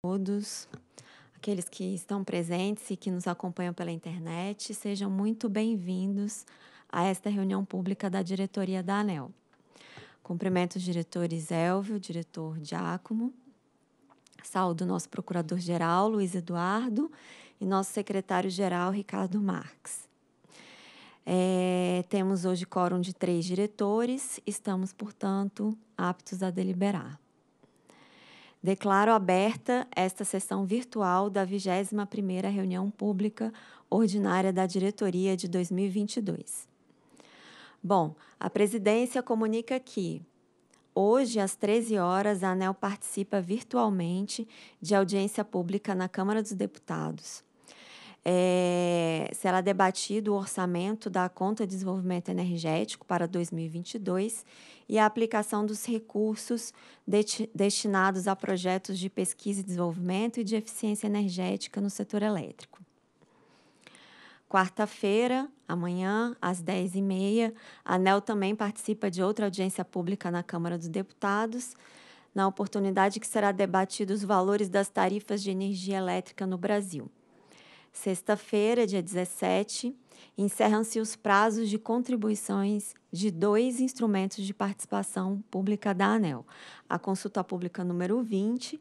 todos, aqueles que estão presentes e que nos acompanham pela internet, sejam muito bem-vindos a esta reunião pública da diretoria da ANEL. Cumprimento os diretores Elvio, diretor Giacomo, saúdo nosso procurador-geral Luiz Eduardo e nosso secretário-geral Ricardo Marques. É, temos hoje quórum de três diretores, estamos, portanto, aptos a deliberar. Declaro aberta esta sessão virtual da 21ª reunião pública ordinária da diretoria de 2022. Bom, a presidência comunica que hoje às 13 horas a ANEL participa virtualmente de audiência pública na Câmara dos Deputados é, eh, será debatido o orçamento da conta de desenvolvimento energético para 2022 e a aplicação dos recursos de, destinados a projetos de pesquisa e desenvolvimento e de eficiência energética no setor elétrico. Quarta-feira, amanhã, às 10h30, a ANEL também participa de outra audiência pública na Câmara dos Deputados na oportunidade que será debatido os valores das tarifas de energia elétrica no Brasil. Sexta-feira, dia 17, encerram-se os prazos de contribuições de dois instrumentos de participação pública da ANEL: a consulta pública número 20,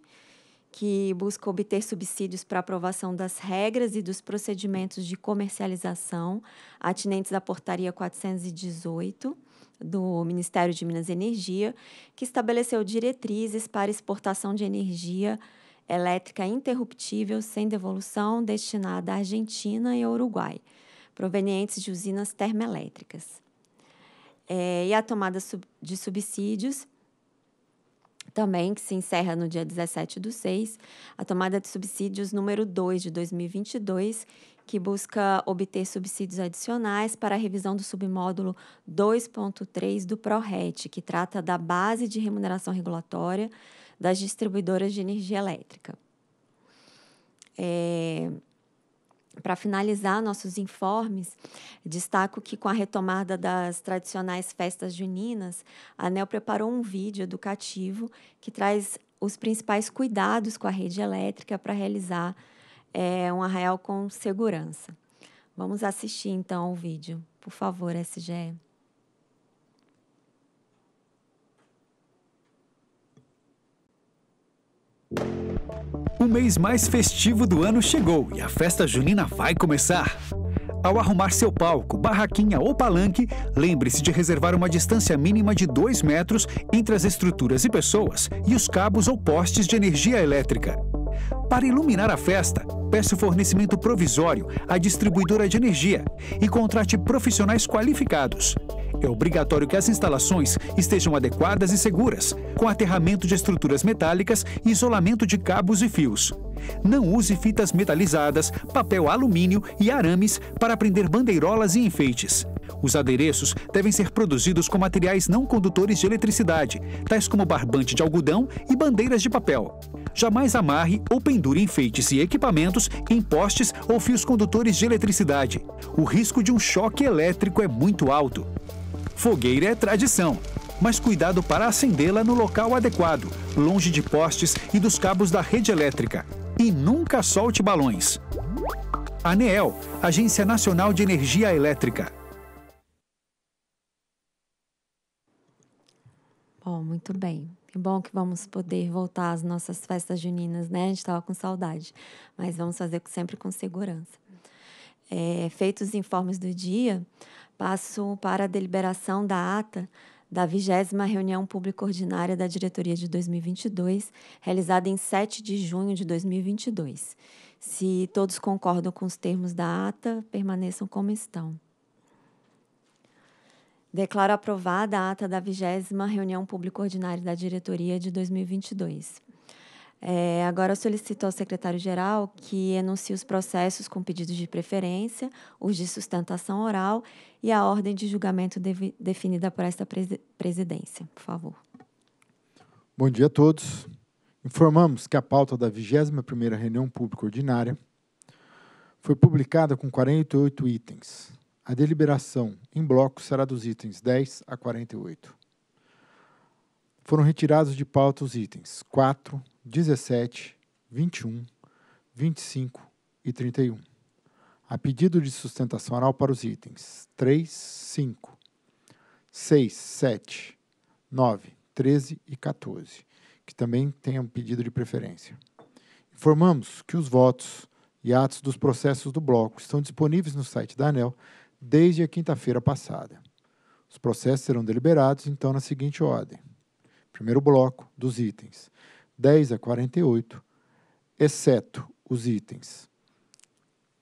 que busca obter subsídios para aprovação das regras e dos procedimentos de comercialização atinentes à Portaria 418 do Ministério de Minas e Energia, que estabeleceu diretrizes para exportação de energia elétrica interruptível sem devolução destinada à Argentina e ao Uruguai, provenientes de usinas termoelétricas. É, e a tomada de subsídios, também, que se encerra no dia 17 do 6, a tomada de subsídios número 2 de 2022, que busca obter subsídios adicionais para a revisão do submódulo 2.3 do ProRET, que trata da base de remuneração regulatória das distribuidoras de energia elétrica. É, para finalizar nossos informes, destaco que com a retomada das tradicionais festas juninas, a ANEL preparou um vídeo educativo que traz os principais cuidados com a rede elétrica para realizar é, um arraial com segurança. Vamos assistir então ao vídeo, por favor, SGE. O mês mais festivo do ano chegou e a festa junina vai começar. Ao arrumar seu palco, barraquinha ou palanque, lembre-se de reservar uma distância mínima de 2 metros entre as estruturas e pessoas e os cabos ou postes de energia elétrica. Para iluminar a festa, peça o fornecimento provisório à distribuidora de energia e contrate profissionais qualificados. É obrigatório que as instalações estejam adequadas e seguras, com aterramento de estruturas metálicas e isolamento de cabos e fios. Não use fitas metalizadas, papel alumínio e arames para prender bandeirolas e enfeites. Os adereços devem ser produzidos com materiais não condutores de eletricidade, tais como barbante de algodão e bandeiras de papel. Jamais amarre ou pendure enfeites e equipamentos em postes ou fios condutores de eletricidade. O risco de um choque elétrico é muito alto. Fogueira é tradição, mas cuidado para acendê-la no local adequado, longe de postes e dos cabos da rede elétrica. E nunca solte balões. ANEEL, Agência Nacional de Energia Elétrica. Bom, muito bem. Que é bom que vamos poder voltar às nossas festas juninas, né? A gente estava com saudade, mas vamos fazer sempre com segurança. É, feitos os informes do dia, passo para a deliberação da ata da vigésima reunião pública ordinária da diretoria de 2022, realizada em 7 de junho de 2022. Se todos concordam com os termos da ata, permaneçam como estão. Declaro aprovada a ata da vigésima reunião pública ordinária da diretoria de 2022. É, agora solicito ao secretário-geral que enuncie os processos com pedidos de preferência, os de sustentação oral e a ordem de julgamento de, definida por esta presidência. Por favor. Bom dia a todos. Informamos que a pauta da 21ª reunião pública ordinária foi publicada com 48 itens. A deliberação em bloco será dos itens 10 a 48. Foram retirados de pauta os itens 4, 17, 21, 25 e 31. A pedido de sustentação oral para os itens 3, 5, 6, 7, 9, 13 e 14, que também tenham pedido de preferência. Informamos que os votos e atos dos processos do bloco estão disponíveis no site da ANEL desde a quinta-feira passada. Os processos serão deliberados, então, na seguinte ordem: primeiro bloco dos itens 10 a 48, exceto os itens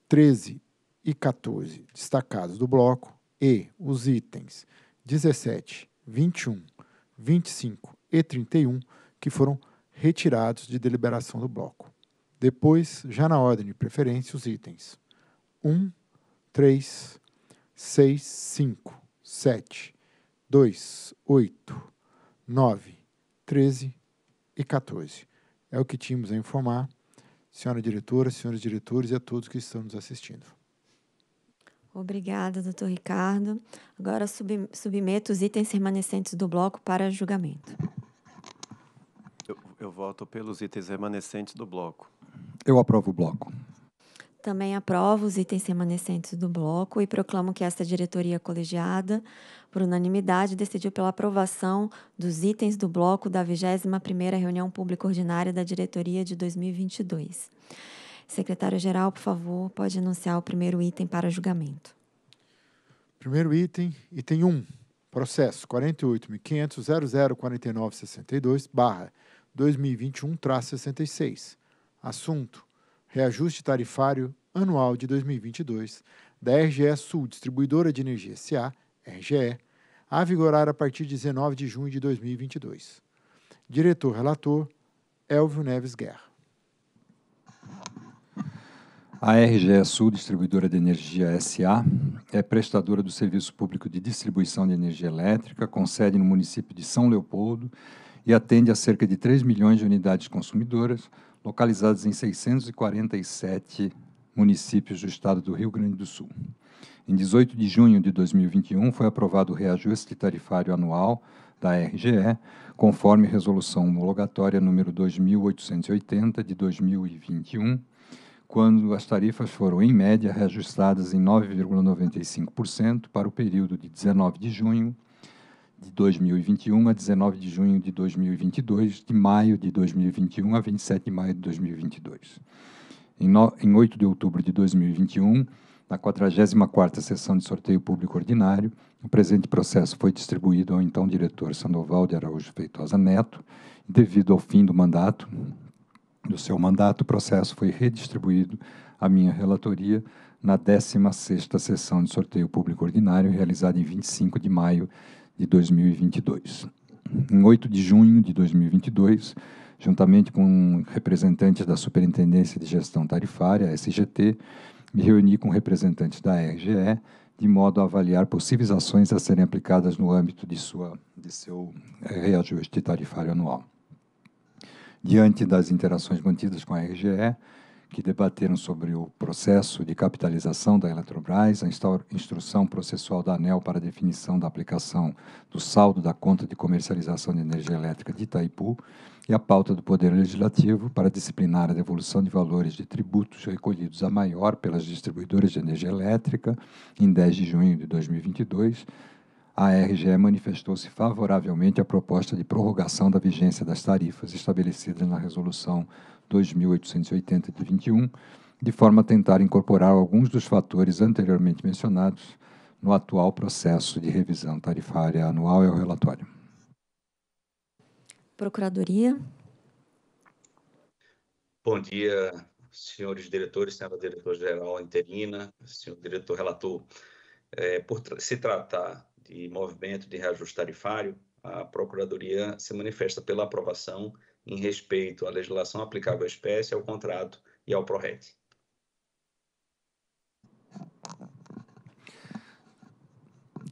13 e 14 destacados do bloco e os itens 17, 21, 25 e 31 que foram retirados de deliberação do bloco. Depois, já na ordem de preferência, os itens 1, 3, 6, 5, 7, 2, 8, 9, 13, e 14. É o que tínhamos a informar, senhora diretora, senhores diretores e a todos que estão nos assistindo. Obrigada, doutor Ricardo. Agora submeto os itens remanescentes do bloco para julgamento. Eu, eu voto pelos itens remanescentes do bloco. Eu aprovo o bloco. Também aprovo os itens remanescentes do bloco e proclamo que esta diretoria colegiada, por unanimidade, decidiu pela aprovação dos itens do bloco da 21ª reunião pública ordinária da diretoria de 2022. Secretário-geral, por favor, pode anunciar o primeiro item para julgamento. Primeiro item, item 1, processo 48.500.004962, barra 2021, 66. Assunto, reajuste tarifário anual de 2022 da RGE Sul Distribuidora de Energia SA, RGE, a vigorar a partir de 19 de junho de 2022. Diretor relator Elvio Neves Guerra. A RGE Sul Distribuidora de Energia SA é prestadora do serviço público de distribuição de energia elétrica, com sede no município de São Leopoldo e atende a cerca de 3 milhões de unidades consumidoras localizadas em 647 municípios do estado do Rio Grande do Sul. Em 18 de junho de 2021, foi aprovado o reajuste tarifário anual da RGE, conforme resolução homologatória número 2880 de 2021, quando as tarifas foram em média reajustadas em 9,95% para o período de 19 de junho de 2021 a 19 de junho de 2022, de maio de 2021 a 27 de maio de 2022. Em, no, em 8 de outubro de 2021, na 44 sessão de sorteio público ordinário, o presente processo foi distribuído ao então diretor Sandoval de Araújo Feitosa Neto, devido ao fim do mandato, do seu mandato, o processo foi redistribuído à minha relatoria na 16 sessão de sorteio público ordinário, realizada em 25 de maio de de 2022. Em 8 de junho de 2022, juntamente com representantes da Superintendência de Gestão Tarifária, SGT, me reuni com representantes da RGE, de modo a avaliar possíveis ações a serem aplicadas no âmbito de, sua, de seu eh, reajuste tarifário anual. Diante das interações mantidas com a RGE, que debateram sobre o processo de capitalização da Eletrobras, a instrução processual da ANEL para definição da aplicação do saldo da conta de comercialização de energia elétrica de Itaipu e a pauta do Poder Legislativo para disciplinar a devolução de valores de tributos recolhidos a maior pelas distribuidoras de energia elétrica em 10 de junho de 2022 a RGE manifestou-se favoravelmente à proposta de prorrogação da vigência das tarifas estabelecidas na Resolução 2880 de 21, de forma a tentar incorporar alguns dos fatores anteriormente mencionados no atual processo de revisão tarifária anual e é ao relatório. Procuradoria. Bom dia, senhores diretores, senhora diretora-geral interina, senhor diretor relator. É, por se tratar de movimento de reajuste tarifário, a Procuradoria se manifesta pela aprovação em respeito à legislação aplicável à espécie, ao contrato e ao PRORET.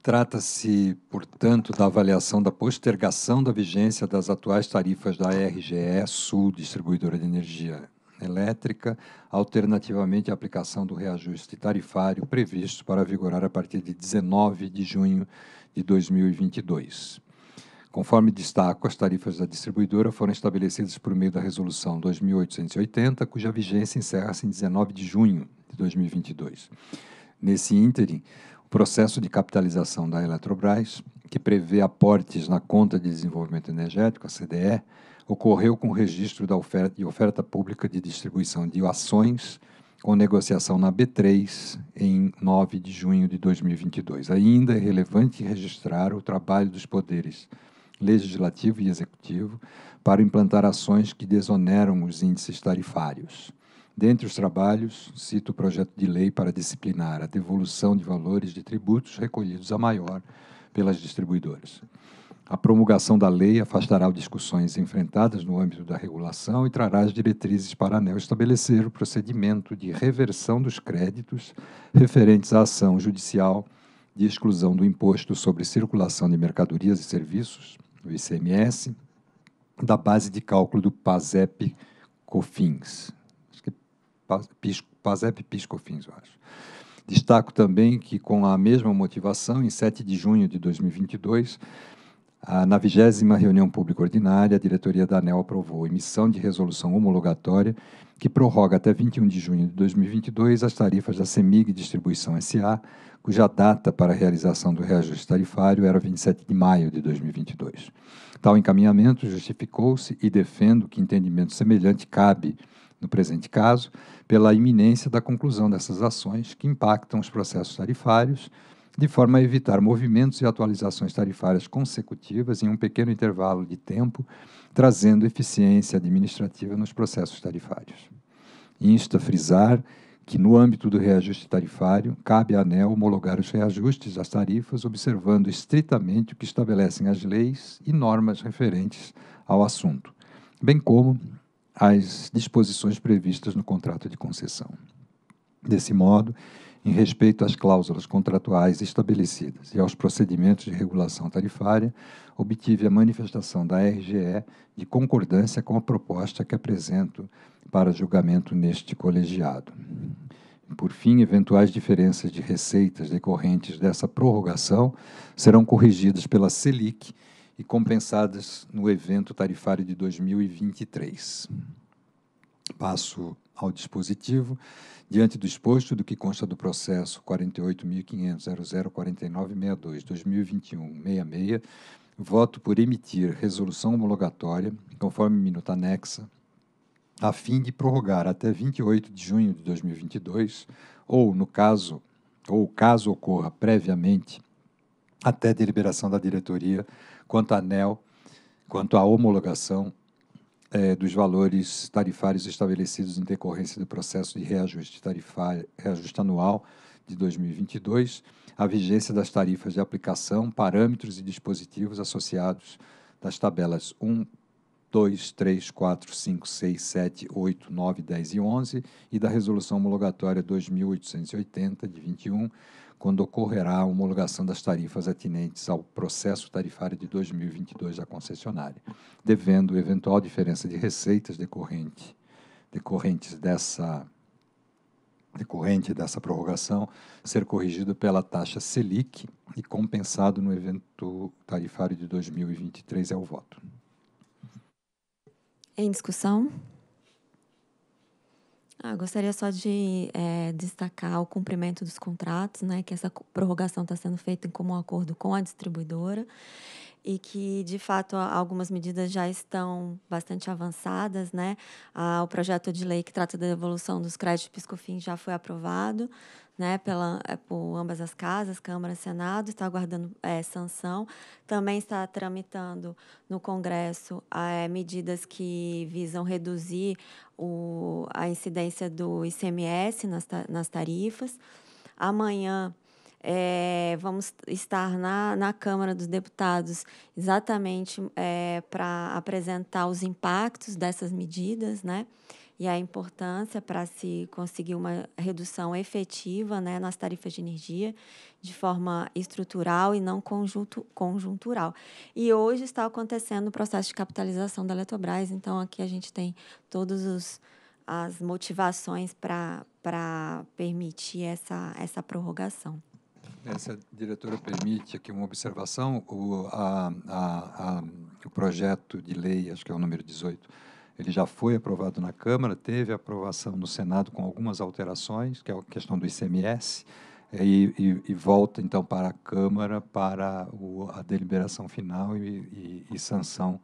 Trata-se, portanto, da avaliação da postergação da vigência das atuais tarifas da RGE Sul, distribuidora de energia elétrica, alternativamente à aplicação do reajuste tarifário previsto para vigorar a partir de 19 de junho de 2022. Conforme destaco, as tarifas da distribuidora foram estabelecidas por meio da Resolução 2880, cuja vigência encerra-se em 19 de junho de 2022. Nesse ínterim, o processo de capitalização da Eletrobras, que prevê aportes na Conta de Desenvolvimento Energético, a CDE, ocorreu com o registro da oferta, de oferta pública de distribuição de ações com negociação na B3 em 9 de junho de 2022. Ainda é relevante registrar o trabalho dos poderes legislativo e executivo para implantar ações que desoneram os índices tarifários. Dentre os trabalhos, cito o projeto de lei para disciplinar a devolução de valores de tributos recolhidos a maior pelas distribuidoras. A promulgação da lei afastará discussões enfrentadas no âmbito da regulação e trará as diretrizes para a ANEL estabelecer o procedimento de reversão dos créditos referentes à ação judicial de exclusão do imposto sobre circulação de mercadorias e serviços no ICMS, da base de cálculo do PASEP COFINS. Acho que é PASEP PIS COFINS, eu acho. Destaco também que, com a mesma motivação, em 7 de junho de 2022, na vigésima reunião pública ordinária, a diretoria da ANEL aprovou emissão de resolução homologatória que prorroga até 21 de junho de 2022 as tarifas da CEMIG Distribuição SA, cuja data para a realização do reajuste tarifário era 27 de maio de 2022. Tal encaminhamento justificou-se e defendo que entendimento semelhante cabe, no presente caso, pela iminência da conclusão dessas ações que impactam os processos tarifários, de forma a evitar movimentos e atualizações tarifárias consecutivas em um pequeno intervalo de tempo, trazendo eficiência administrativa nos processos tarifários. Insta frisar que, no âmbito do reajuste tarifário, cabe à ANEL homologar os reajustes às tarifas, observando estritamente o que estabelecem as leis e normas referentes ao assunto, bem como as disposições previstas no contrato de concessão. Desse modo, em respeito às cláusulas contratuais estabelecidas e aos procedimentos de regulação tarifária, obtive a manifestação da RGE de concordância com a proposta que apresento para julgamento neste colegiado. Por fim, eventuais diferenças de receitas decorrentes dessa prorrogação serão corrigidas pela Selic e compensadas no evento tarifário de 2023. Passo ao dispositivo. Diante do exposto do que consta do processo 48.500.0049.62.2021.66, voto por emitir resolução homologatória, conforme minuta anexa, a fim de prorrogar até 28 de junho de 2022, ou no caso, ou caso ocorra previamente, até deliberação da diretoria quanto à ANEL, quanto à homologação é, dos valores tarifários estabelecidos em decorrência do processo de reajuste tarifário, reajuste anual de 2022, a vigência das tarifas de aplicação, parâmetros e dispositivos associados das tabelas 1, 2, 3, 4, 5, 6, 7, 8, 9, 10 e 11 e da Resolução Homologatória 2880, de 21, quando ocorrerá a homologação das tarifas atinentes ao processo tarifário de 2022 da concessionária, devendo eventual diferença de receitas decorrente, decorrentes dessa decorrente dessa prorrogação ser corrigido pela taxa Selic e compensado no evento tarifário de 2023 é o voto. Em discussão? Ah, gostaria só de é, destacar o cumprimento dos contratos, né, que essa prorrogação está sendo feita em comum acordo com a distribuidora e que, de fato, algumas medidas já estão bastante avançadas. Né? Ah, o projeto de lei que trata da devolução dos créditos piscofins já foi aprovado, né, pela, eh, por ambas as casas, Câmara e Senado, está aguardando é, sanção. Também está tramitando no Congresso é, medidas que visam reduzir o, a incidência do ICMS nas, nas tarifas. Amanhã é, vamos estar na, na Câmara dos Deputados exatamente para apresentar os impactos dessas medidas, né? e a importância para se conseguir uma redução efetiva né, nas tarifas de energia de forma estrutural e não conjunto, conjuntural. E hoje está acontecendo o processo de capitalização da Eletrobras, então aqui a gente tem todas as motivações para permitir essa, essa prorrogação. Essa diretora permite aqui uma observação, o, a, a, a, o projeto de lei, acho que é o número 18, ele já foi aprovado na Câmara, teve aprovação no Senado com algumas alterações, que é a questão do ICMS, é, e, e, e volta então para a Câmara para o, a deliberação final e, e, sanção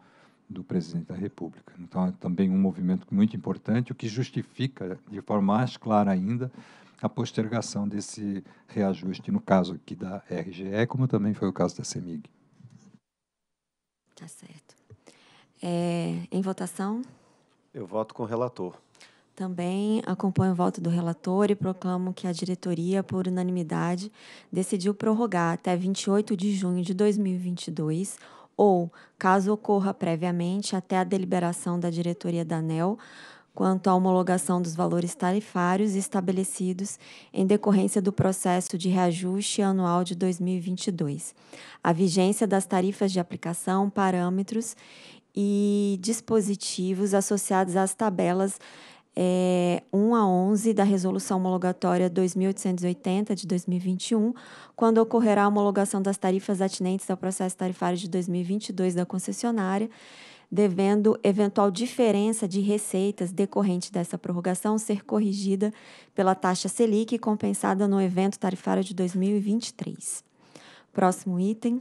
do presidente da República. Então, é também um movimento muito importante, o que justifica, de forma mais clara ainda, a postergação desse reajuste, no caso aqui da RGE, como também foi o caso da CEMIG. Tá certo. É, em votação. Eu voto com o relator. Também acompanho o voto do relator e proclamo que a diretoria, por unanimidade, decidiu prorrogar até 28 de junho de 2022 ou, caso ocorra previamente, até a deliberação da diretoria da ANEL quanto à homologação dos valores tarifários estabelecidos em decorrência do processo de reajuste anual de 2022, a vigência das tarifas de aplicação, parâmetros e dispositivos associados às tabelas é, eh, 1 a 11 da Resolução Homologatória 2880 de 2021, quando ocorrerá a homologação das tarifas atinentes ao processo tarifário de 2022 da concessionária, devendo eventual diferença de receitas decorrente dessa prorrogação ser corrigida pela taxa Selic compensada no evento tarifário de 2023. Próximo item.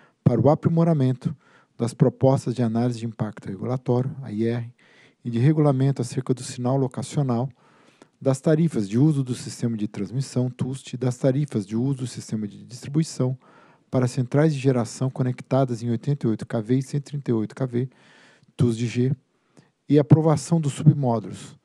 para o aprimoramento das propostas de análise de impacto regulatório, a IR, e de regulamento acerca do sinal locacional, das tarifas de uso do sistema de transmissão, TUST, das tarifas de uso do sistema de distribuição para centrais de geração conectadas em 88 kV e 138 kV, TUSD-G, e aprovação dos submódulos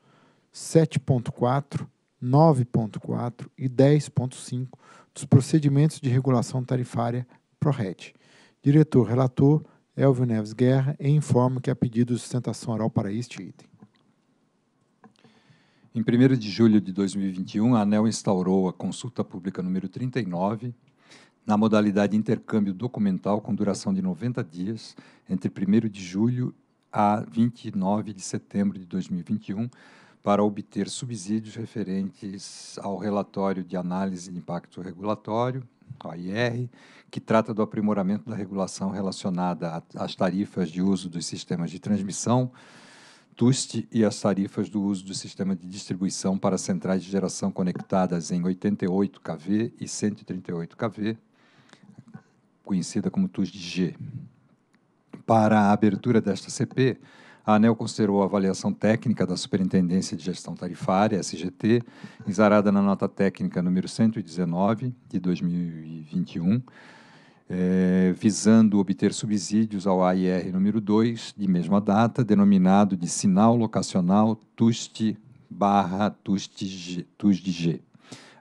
7.4, 9.4 e 10.5 dos procedimentos de regulação tarifária PRORET Diretor relator Elvio Neves Guerra e informa que há pedido de sustentação oral para este item. Em 1 de julho de 2021, a ANEL instaurou a consulta pública número 39, na modalidade intercâmbio documental com duração de 90 dias, entre 1 de julho a 29 de setembro de 2021, para obter subsídios referentes ao relatório de análise de impacto regulatório OIR, que trata do aprimoramento da regulação relacionada às tarifas de uso dos sistemas de transmissão, TUST, e às tarifas do uso do sistema de distribuição para centrais de geração conectadas em 88 kV e 138 kV, conhecida como TUST-G. Para a abertura desta CP, a ANEL considerou a avaliação técnica da Superintendência de Gestão Tarifária, SGT, exarada na nota técnica número 119 de 2021, é, eh, visando obter subsídios ao AIR número 2, de mesma data, denominado de sinal locacional TUST barra TUSDG.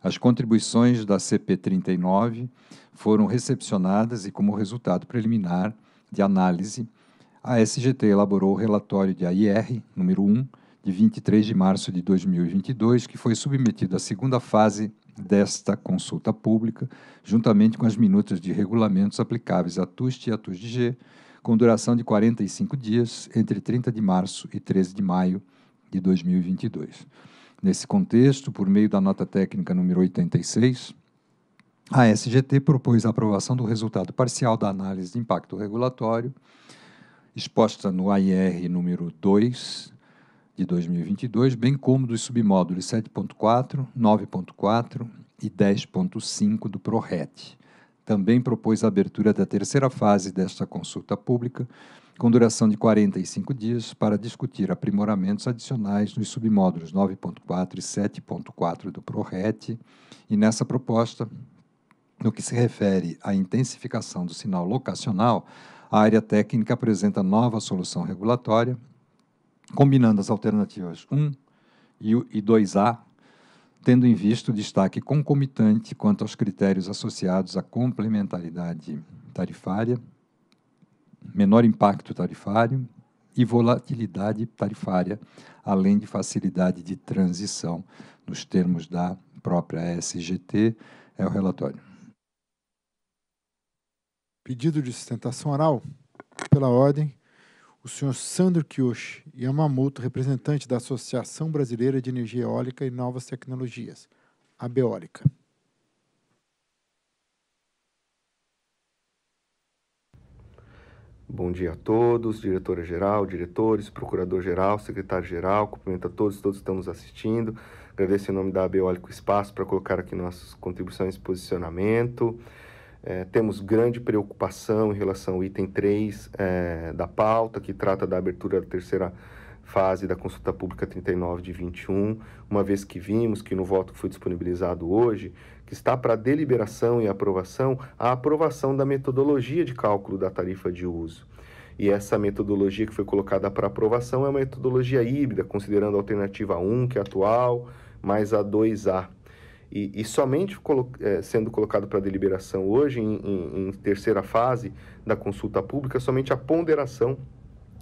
As contribuições da CP39 foram recepcionadas e, como resultado preliminar de análise, a SGT elaborou o relatório de AIR número 1 de 23 de março de 2022, que foi submetido à segunda fase desta consulta pública, juntamente com as minutas de regulamentos aplicáveis à TUST e à TUSD-G, com duração de 45 dias, entre 30 de março e 13 de maio de 2022. Nesse contexto, por meio da nota técnica número 86, a SGT propôs a aprovação do resultado parcial da análise de impacto regulatório exposta no AIR número 2 de 2022, bem como dos submódulos 7.4, 9.4 e 10.5 do PRORET. Também propôs a abertura da terceira fase desta consulta pública, com duração de 45 dias, para discutir aprimoramentos adicionais nos submódulos 9.4 e 7.4 do PRORET. E nessa proposta, no que se refere à intensificação do sinal locacional, a área técnica apresenta nova solução regulatória, combinando as alternativas 1 e 2A, tendo em vista o destaque concomitante quanto aos critérios associados à complementaridade tarifária, menor impacto tarifário e volatilidade tarifária, além de facilidade de transição, nos termos da própria SGT, é o relatório pedido de sustentação oral, pela ordem, o senhor Sandro Kioshi Yamamoto, representante da Associação Brasileira de Energia Eólica e Novas Tecnologias, Abeólica. Bom dia a todos, diretora-geral, diretores, procurador-geral, secretário-geral, cumprimento a todos, todos que estão nos assistindo. Agradeço em nome da o Espaço para colocar aqui nossas contribuições e posicionamento. É, temos grande preocupação em relação ao item 3 é, da pauta, que trata da abertura da terceira fase da consulta pública 39 de 21, uma vez que vimos que no voto que foi disponibilizado hoje, que está para deliberação e aprovação a aprovação da metodologia de cálculo da tarifa de uso. E essa metodologia que foi colocada para aprovação é uma metodologia híbrida, considerando a alternativa 1, que é atual, mais a 2A. E, e somente colo é, sendo colocado para deliberação hoje, em, em, em terceira fase da consulta pública, somente a ponderação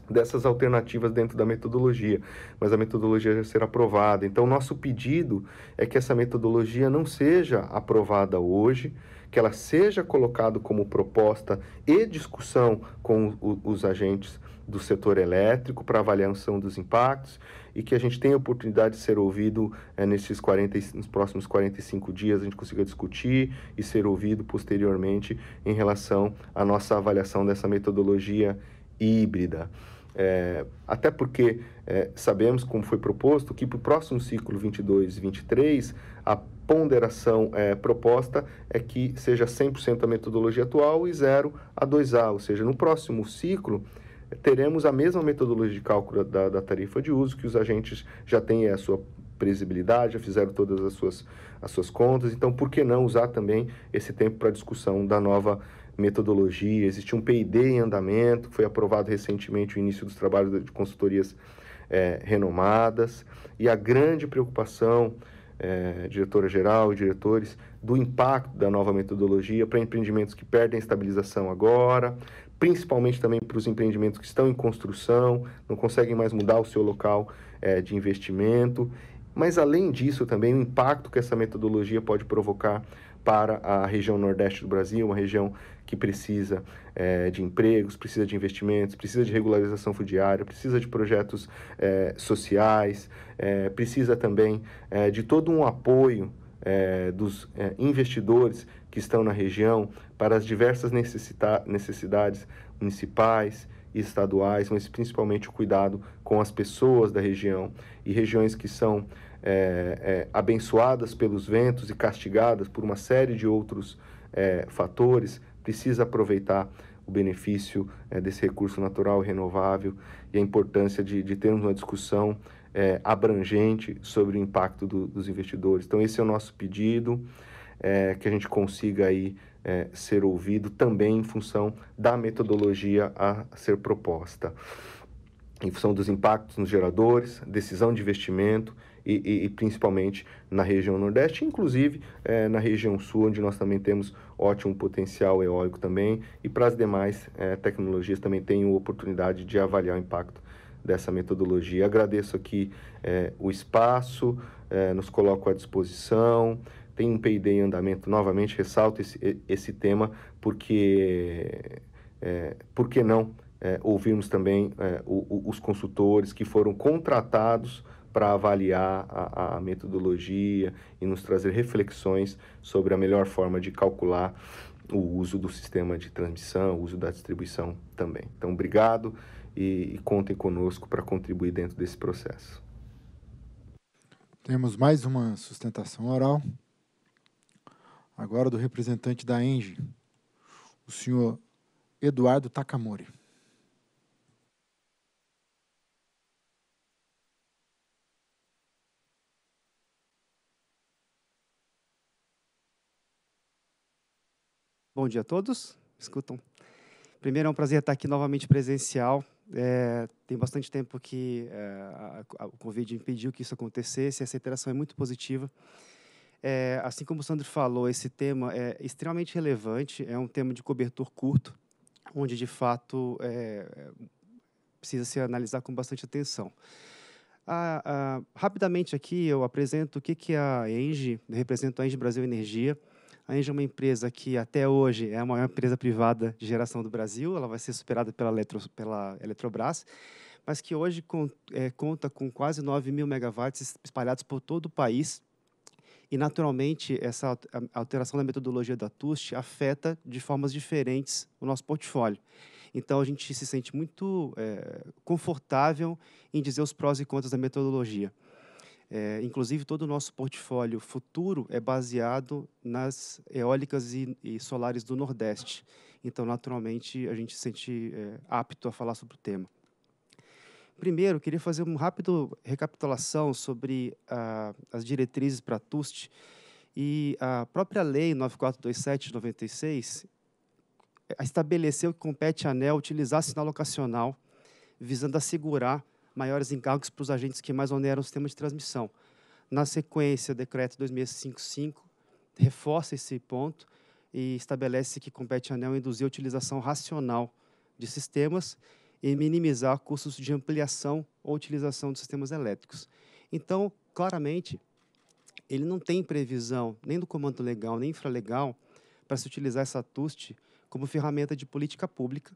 dessas alternativas dentro da metodologia, mas a metodologia já será aprovada. Então, nosso pedido é que essa metodologia não seja aprovada hoje, que ela seja colocada como proposta e discussão com o, os agentes do setor elétrico para avaliação dos impactos e que a gente tenha a oportunidade de ser ouvido é, nesses 40, nos próximos 45 dias, a gente consiga discutir e ser ouvido posteriormente em relação à nossa avaliação dessa metodologia híbrida. É, até porque é, sabemos, como foi proposto, que para o próximo ciclo 22 e 23, a ponderação é, proposta é que seja 100% a metodologia atual e 0 a 2A, ou seja, no próximo ciclo teremos a mesma metodologia de cálculo da, da tarifa de uso que os agentes já têm a sua previsibilidade, já fizeram todas as suas, as suas contas, então por que não usar também esse tempo para discussão da nova metodologia? Existe um P&D em andamento, foi aprovado recentemente o início dos trabalhos de consultorias é, renomadas, e a grande preocupação é, diretora-geral e diretores, do impacto da nova metodologia para empreendimentos que perdem estabilização agora, principalmente também para os empreendimentos que estão em construção, não conseguem mais mudar o seu local é, de investimento. Mas, além disso, também o impacto que essa metodologia pode provocar para a região nordeste do Brasil, uma região que precisa é, de empregos, precisa de investimentos, precisa de regularização fundiária, precisa de projetos é, sociais, é, precisa também de todo um apoio dos investidores que estão na região para as diversas necessidades municipais e estaduais, mas principalmente o cuidado com as pessoas da região e regiões que são é, é, abençoadas pelos ventos e castigadas por uma série de outros é, fatores, precisa aproveitar o benefício é, desse recurso natural e renovável e a importância de, de termos uma discussão é, abrangente sobre o impacto do, dos investidores. Então, esse é o nosso pedido, é, que a gente consiga aí ser ouvido também em função da metodologia a ser proposta, em função dos impactos nos geradores, decisão de investimento e, e, e principalmente na região Nordeste, inclusive é, na região Sul, onde nós também temos ótimo potencial eólico também, e para as demais é, tecnologias também tenho oportunidade de avaliar o impacto dessa metodologia. Agradeço aqui é, o espaço, nos coloco à disposição, tem um P&D em andamento, novamente ressalto esse, esse tema, porque, é, por que não é, ouvirmos também é, o, o, os consultores que foram contratados para avaliar a, a, metodologia e nos trazer reflexões sobre a melhor forma de calcular o uso do sistema de transmissão, o uso da distribuição também. Então, obrigado e, e contem conosco para contribuir dentro desse processo. Temos mais uma sustentação oral, agora do representante da ENGE, o senhor Eduardo Takamori. Bom dia a todos. Escutam. Primeiro, é um prazer estar aqui novamente presencial. É, tem bastante tempo que é, a, a, o Covid impediu que isso acontecesse. Essa interação é muito positiva. É, assim como o Sandro falou, esse tema é extremamente relevante. É um tema de cobertor curto, onde de fato é, precisa se analisar com bastante atenção. Ah, ah, rapidamente aqui eu apresento o que, que a ENGE, eu represento a ENGE Brasil Energia, a Engie é uma empresa que até hoje é a maior empresa privada de geração do Brasil, ela vai ser superada pela, Eletro, pela Eletrobras, mas que hoje com, é, conta com quase 9 mil megawatts espalhados por todo o país. E, naturalmente, essa alteração da metodologia da TUST afeta de formas diferentes o nosso portfólio. Então, a gente se sente muito é, confortável em dizer os prós e contras da metodologia. É, inclusive, todo o nosso portfólio futuro é baseado nas eólicas e, e solares do Nordeste. Então, naturalmente, a gente se sente é, apto a falar sobre o tema. Primeiro, queria fazer uma rápida recapitulação sobre ah, as diretrizes para a TUST. E a própria Lei 9427 de 96 é, estabeleceu que compete à ANEL utilizar sinal locacional visando assegurar maiores encargos para os agentes que mais oneram o sistema de transmissão. Na sequência, o decreto 2655 reforça esse ponto e estabelece que compete à ANEL induzir a utilização racional de sistemas e minimizar custos de ampliação ou utilização de sistemas elétricos. Então, claramente, ele não tem previsão nem do comando legal, nem infralegal para se utilizar essa TUST como ferramenta de política pública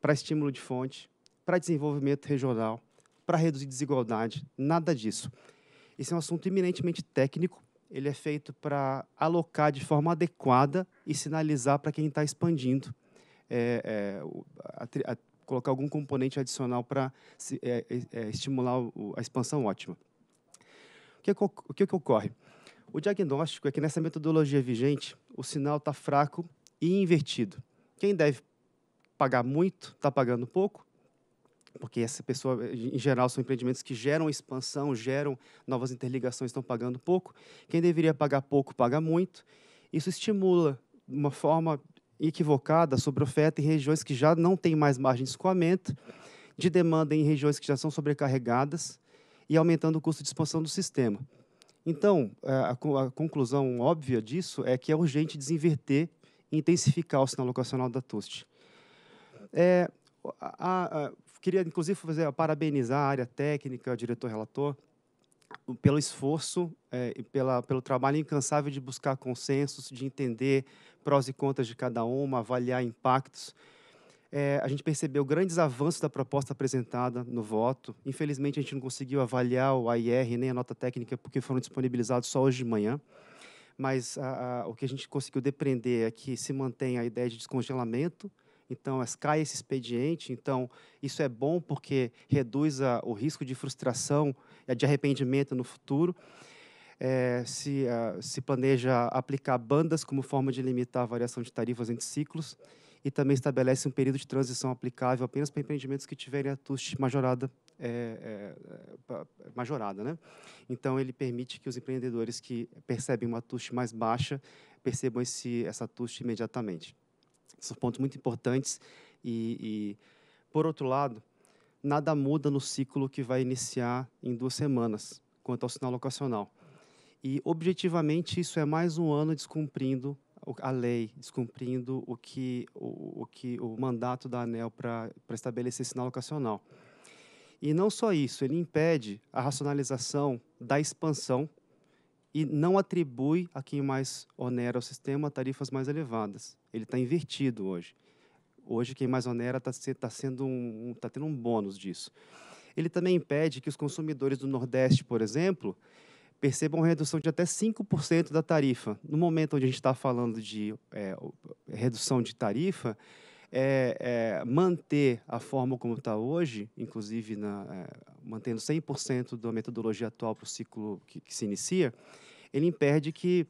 para estímulo de fonte, para desenvolvimento regional, para reduzir desigualdade, nada disso. Esse é um assunto eminentemente técnico, ele é feito para alocar de forma adequada e sinalizar para quem está expandindo, é, é, a, a, colocar algum componente adicional para é, é, é, estimular o, a expansão ótima. O que, o que, que ocorre? O diagnóstico é que nessa metodologia vigente, o sinal está fraco e invertido. Quem deve pagar muito está pagando pouco, porque essa pessoa, em geral, são empreendimentos que geram expansão, geram novas interligações, estão pagando pouco. Quem deveria pagar pouco, paga muito. Isso estimula de uma forma equivocada sobre oferta em regiões que já não têm mais margem de escoamento, de demanda em regiões que já são sobrecarregadas e aumentando o custo de expansão do sistema. Então, é, a, conclusão óbvia disso é que é urgente desinverter e intensificar o sinal locacional da TUST. É, a, a, Queria, inclusive, fazer, parabenizar a área técnica, o diretor relator, pelo esforço é, e pela, pelo trabalho incansável de buscar consensos, de entender prós e contras de cada uma, avaliar impactos. É, a gente percebeu grandes avanços da proposta apresentada no voto. Infelizmente, a gente não conseguiu avaliar o AIR nem a nota técnica, porque foram disponibilizados só hoje de manhã. Mas a, a, o que a gente conseguiu depreender é que se mantém a ideia de descongelamento, então cai esse expediente, então isso é bom porque reduz a, o risco de frustração e de arrependimento no futuro. É, se, se planeja aplicar bandas como forma de limitar a variação de tarifas entre ciclos e também estabelece um período de transição aplicável apenas para empreendimentos que tiverem a TUST majorada. É, é, majorada, né? Então ele permite que os empreendedores que percebem uma TUST mais baixa percebam esse, essa TUST imediatamente. São pontos muito importantes. E, e, por outro lado, nada muda no ciclo que vai iniciar em duas semanas, quanto ao sinal locacional. E, objetivamente, isso é mais um ano descumprindo a lei, descumprindo o que o, o que, o mandato da ANEL para estabelecer sinal locacional. E não só isso, ele impede a racionalização da expansão e não atribui a quem mais onera o sistema tarifas mais elevadas. Ele está invertido hoje. Hoje, quem mais onera está tá sendo um, tá tendo um bônus disso. Ele também impede que os consumidores do Nordeste, por exemplo, percebam redução de até 5% da tarifa. No momento onde a gente está falando de é, redução de tarifa, é, é, manter a forma como está hoje, inclusive na, é, mantendo 100% da metodologia atual para o ciclo que, que se inicia, ele impede que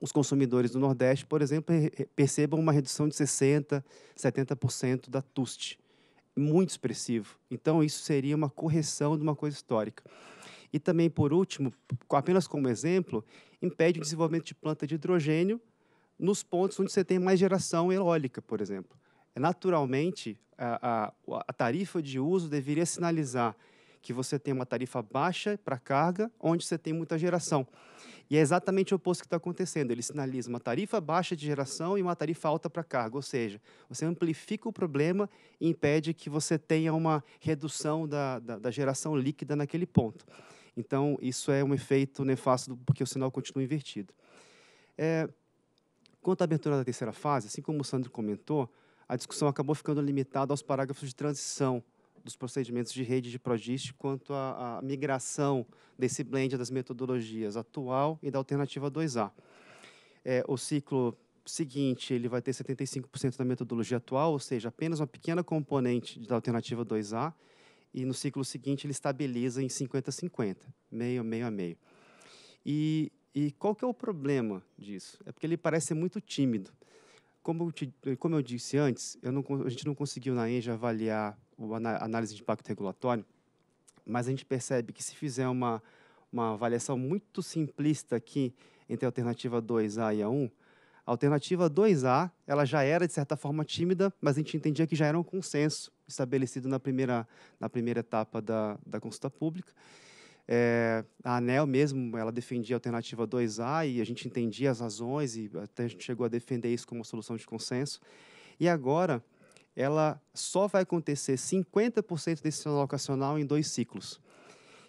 os consumidores do Nordeste, por exemplo, percebam uma redução de 60%, 70% da TUST. Muito expressivo. Então, isso seria uma correção de uma coisa histórica. E também, por último, apenas como exemplo, impede o desenvolvimento de planta de hidrogênio nos pontos onde você tem mais geração eólica, por exemplo. Naturalmente, a, a, a tarifa de uso deveria sinalizar que você tem uma tarifa baixa para carga, onde você tem muita geração. E é exatamente o oposto que está acontecendo. Ele sinaliza uma tarifa baixa de geração e uma tarifa alta para carga, ou seja, você amplifica o problema e impede que você tenha uma redução da, da, da geração líquida naquele ponto. Então, isso é um efeito nefasto porque o sinal continua invertido. É, quanto à abertura da terceira fase, assim como o Sandro comentou, a discussão acabou ficando limitada aos parágrafos de transição dos procedimentos de rede de progist quanto à, migração desse blend das metodologias atual e da alternativa 2A. É, o ciclo seguinte, ele vai ter 75% da metodologia atual, ou seja, apenas uma pequena componente da alternativa 2A, e no ciclo seguinte ele estabiliza em 50-50, meio, meio a meio. E, e qual que é o problema disso? É porque ele parece ser muito tímido. Como eu, te, como eu disse antes, eu não, a gente não conseguiu na ENJA avaliar a análise de impacto regulatório, mas a gente percebe que se fizer uma, uma avaliação muito simplista aqui entre a alternativa 2A e a 1, a alternativa 2A, ela já era, de certa forma, tímida, mas a gente entendia que já era um consenso estabelecido na primeira, na primeira etapa da, da consulta pública. É, a ANEL mesmo, ela defendia a alternativa 2A e a gente entendia as razões e até a gente chegou a defender isso como solução de consenso. E agora, ela só vai acontecer 50% desse sinal locacional em dois ciclos.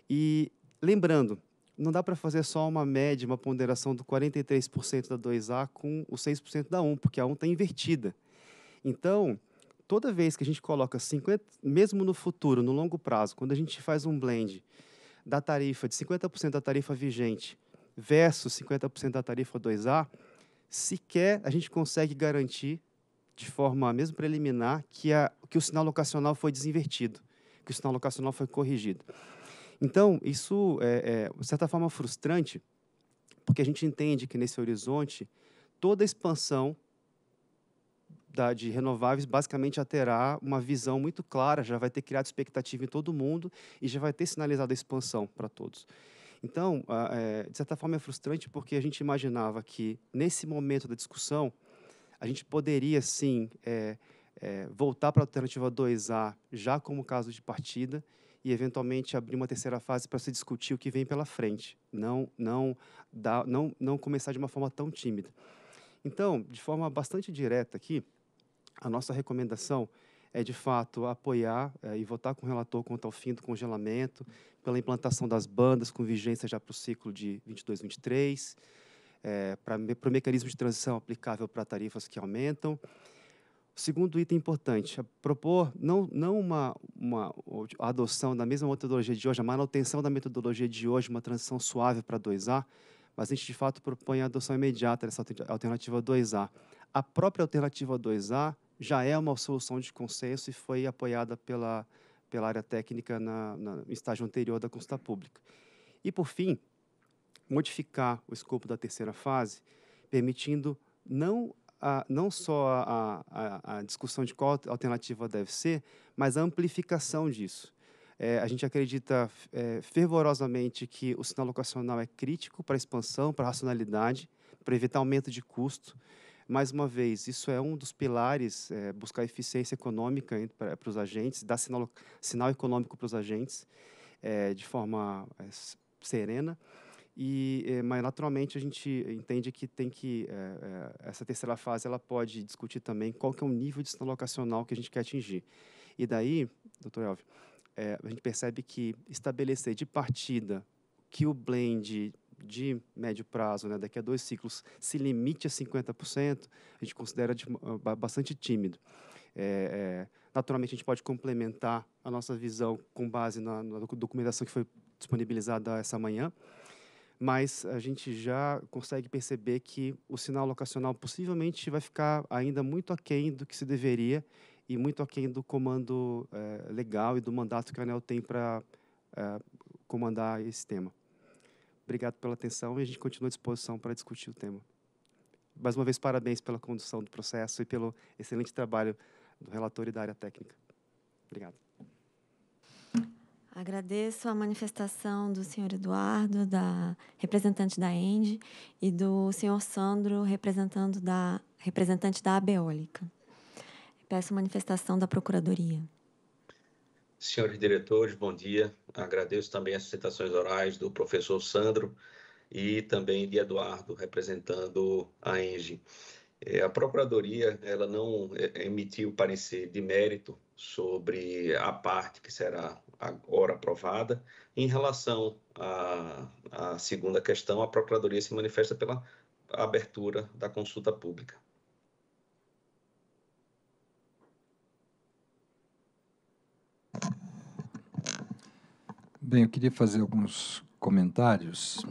E lembrando, não dá para fazer só uma média, uma ponderação do 43% da 2A com o 6% da 1, porque a 1 está invertida. Então, toda vez que a gente coloca 50, mesmo no futuro, no longo prazo, quando a gente faz um blend da tarifa de 50% da tarifa vigente versus 50% da tarifa 2A, sequer a gente consegue garantir de forma mesmo preliminar que, a, que o sinal locacional foi desinvertido, que o sinal locacional foi corrigido. Então, isso é, é de certa forma, frustrante, porque a gente entende que nesse horizonte toda expansão da, de renováveis basicamente já terá uma visão muito clara, já vai ter criado expectativa em todo mundo e já vai ter sinalizado a expansão para todos. Então, é, de certa forma, é frustrante porque a gente imaginava que, nesse momento da discussão, a gente poderia, sim, é, é, voltar para a alternativa 2A já como caso de partida e, eventualmente, abrir uma terceira fase para se discutir o que vem pela frente, não, não, dá, não, não começar de uma forma tão tímida. Então, de forma bastante direta aqui, a nossa recomendação é, de fato, apoiar é, e votar com o relator quanto ao fim do congelamento, pela implantação das bandas com vigência já para o ciclo de 22, 23, é, para o mecanismo de transição aplicável para tarifas que aumentam. O segundo item importante é propor não, não uma, uma adoção da mesma metodologia de hoje, a manutenção da metodologia de hoje, uma transição suave para 2A, mas a gente de fato propõe a adoção imediata dessa alternativa 2A. A própria alternativa 2A já é uma solução de consenso e foi apoiada pela, pela área técnica na, na, no estágio anterior da consulta pública. E, por fim, modificar o escopo da terceira fase, permitindo não, a, não só a, a, a, discussão de qual alternativa deve ser, mas a amplificação disso. É, a gente acredita é, fervorosamente que o sinal locacional é crítico para a expansão, para a racionalidade, para evitar aumento de custo. Mais uma vez, isso é um dos pilares, é, buscar eficiência econômica para os agentes, dar sinal, sinal econômico para os agentes é, de forma é, serena. E, eh, mas naturalmente a gente entende que tem que eh, eh, essa terceira fase ela pode discutir também qual que é o nível de sinal locacional que a gente quer atingir. E daí, doutor Elvio, a gente percebe que estabelecer de partida que o blend de médio prazo, né, daqui a dois ciclos, se limite a 50%, a gente considera de, ah, bastante tímido. É, é, naturalmente, a gente pode complementar a nossa visão com base na, na documentação que foi disponibilizada essa manhã, mas a gente já consegue perceber que o sinal locacional possivelmente vai ficar ainda muito aquém do que se deveria e muito aquém do comando é, legal e do mandato que a ANEL tem para é, eh, comandar esse tema. Obrigado pela atenção e a gente continua à disposição para discutir o tema. Mais uma vez, parabéns pela condução do processo e pelo excelente trabalho do relator e da área técnica. Obrigado. Agradeço a manifestação do senhor Eduardo, da representante da ENDE, e do senhor Sandro, representando da, representante da Abeólica. Peço manifestação da Procuradoria. Senhores diretores, bom dia. Agradeço também as citações orais do professor Sandro e também de Eduardo, representando a ENGE. É, a Procuradoria ela não é, emitiu parecer de mérito sobre a parte que será agora aprovada. Em relação à, à segunda questão, a Procuradoria se manifesta pela abertura da consulta pública. Bem, eu queria fazer alguns comentários.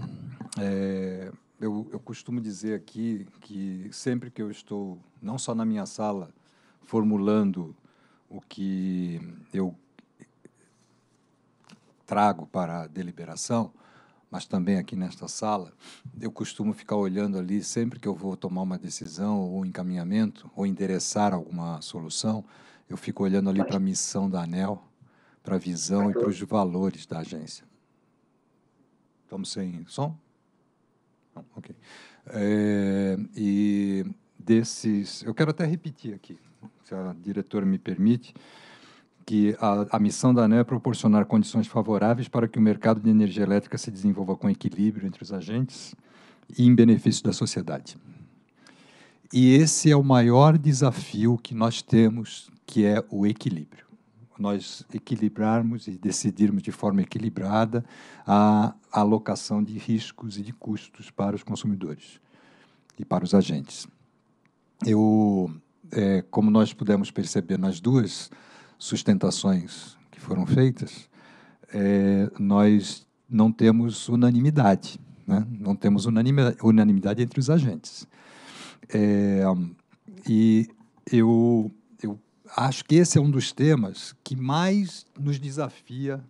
É, eu, eu, costumo dizer aqui que sempre que eu estou, não só na minha sala, formulando o que eu trago para a deliberação, mas também aqui nesta sala, eu costumo ficar olhando ali sempre que eu vou tomar uma decisão ou encaminhamento ou endereçar alguma solução, eu fico olhando ali para a missão da ANEL, para a visão e para os valores da agência. Estamos sem som? Não, ok. É, e desses, eu quero até repetir aqui se a diretora me permite, que a, a, missão da ANEL é proporcionar condições favoráveis para que o mercado de energia elétrica se desenvolva com equilíbrio entre os agentes e em benefício da sociedade. E esse é o maior desafio que nós temos, que é o equilíbrio. Nós equilibrarmos e decidirmos de forma equilibrada a alocação de riscos e de custos para os consumidores e para os agentes. Eu é, como nós pudemos perceber nas duas sustentações que foram feitas, é, nós não temos unanimidade, né? não temos unanimidade, unanimidade entre os agentes. É, e eu, eu acho que esse é um dos temas que mais nos desafia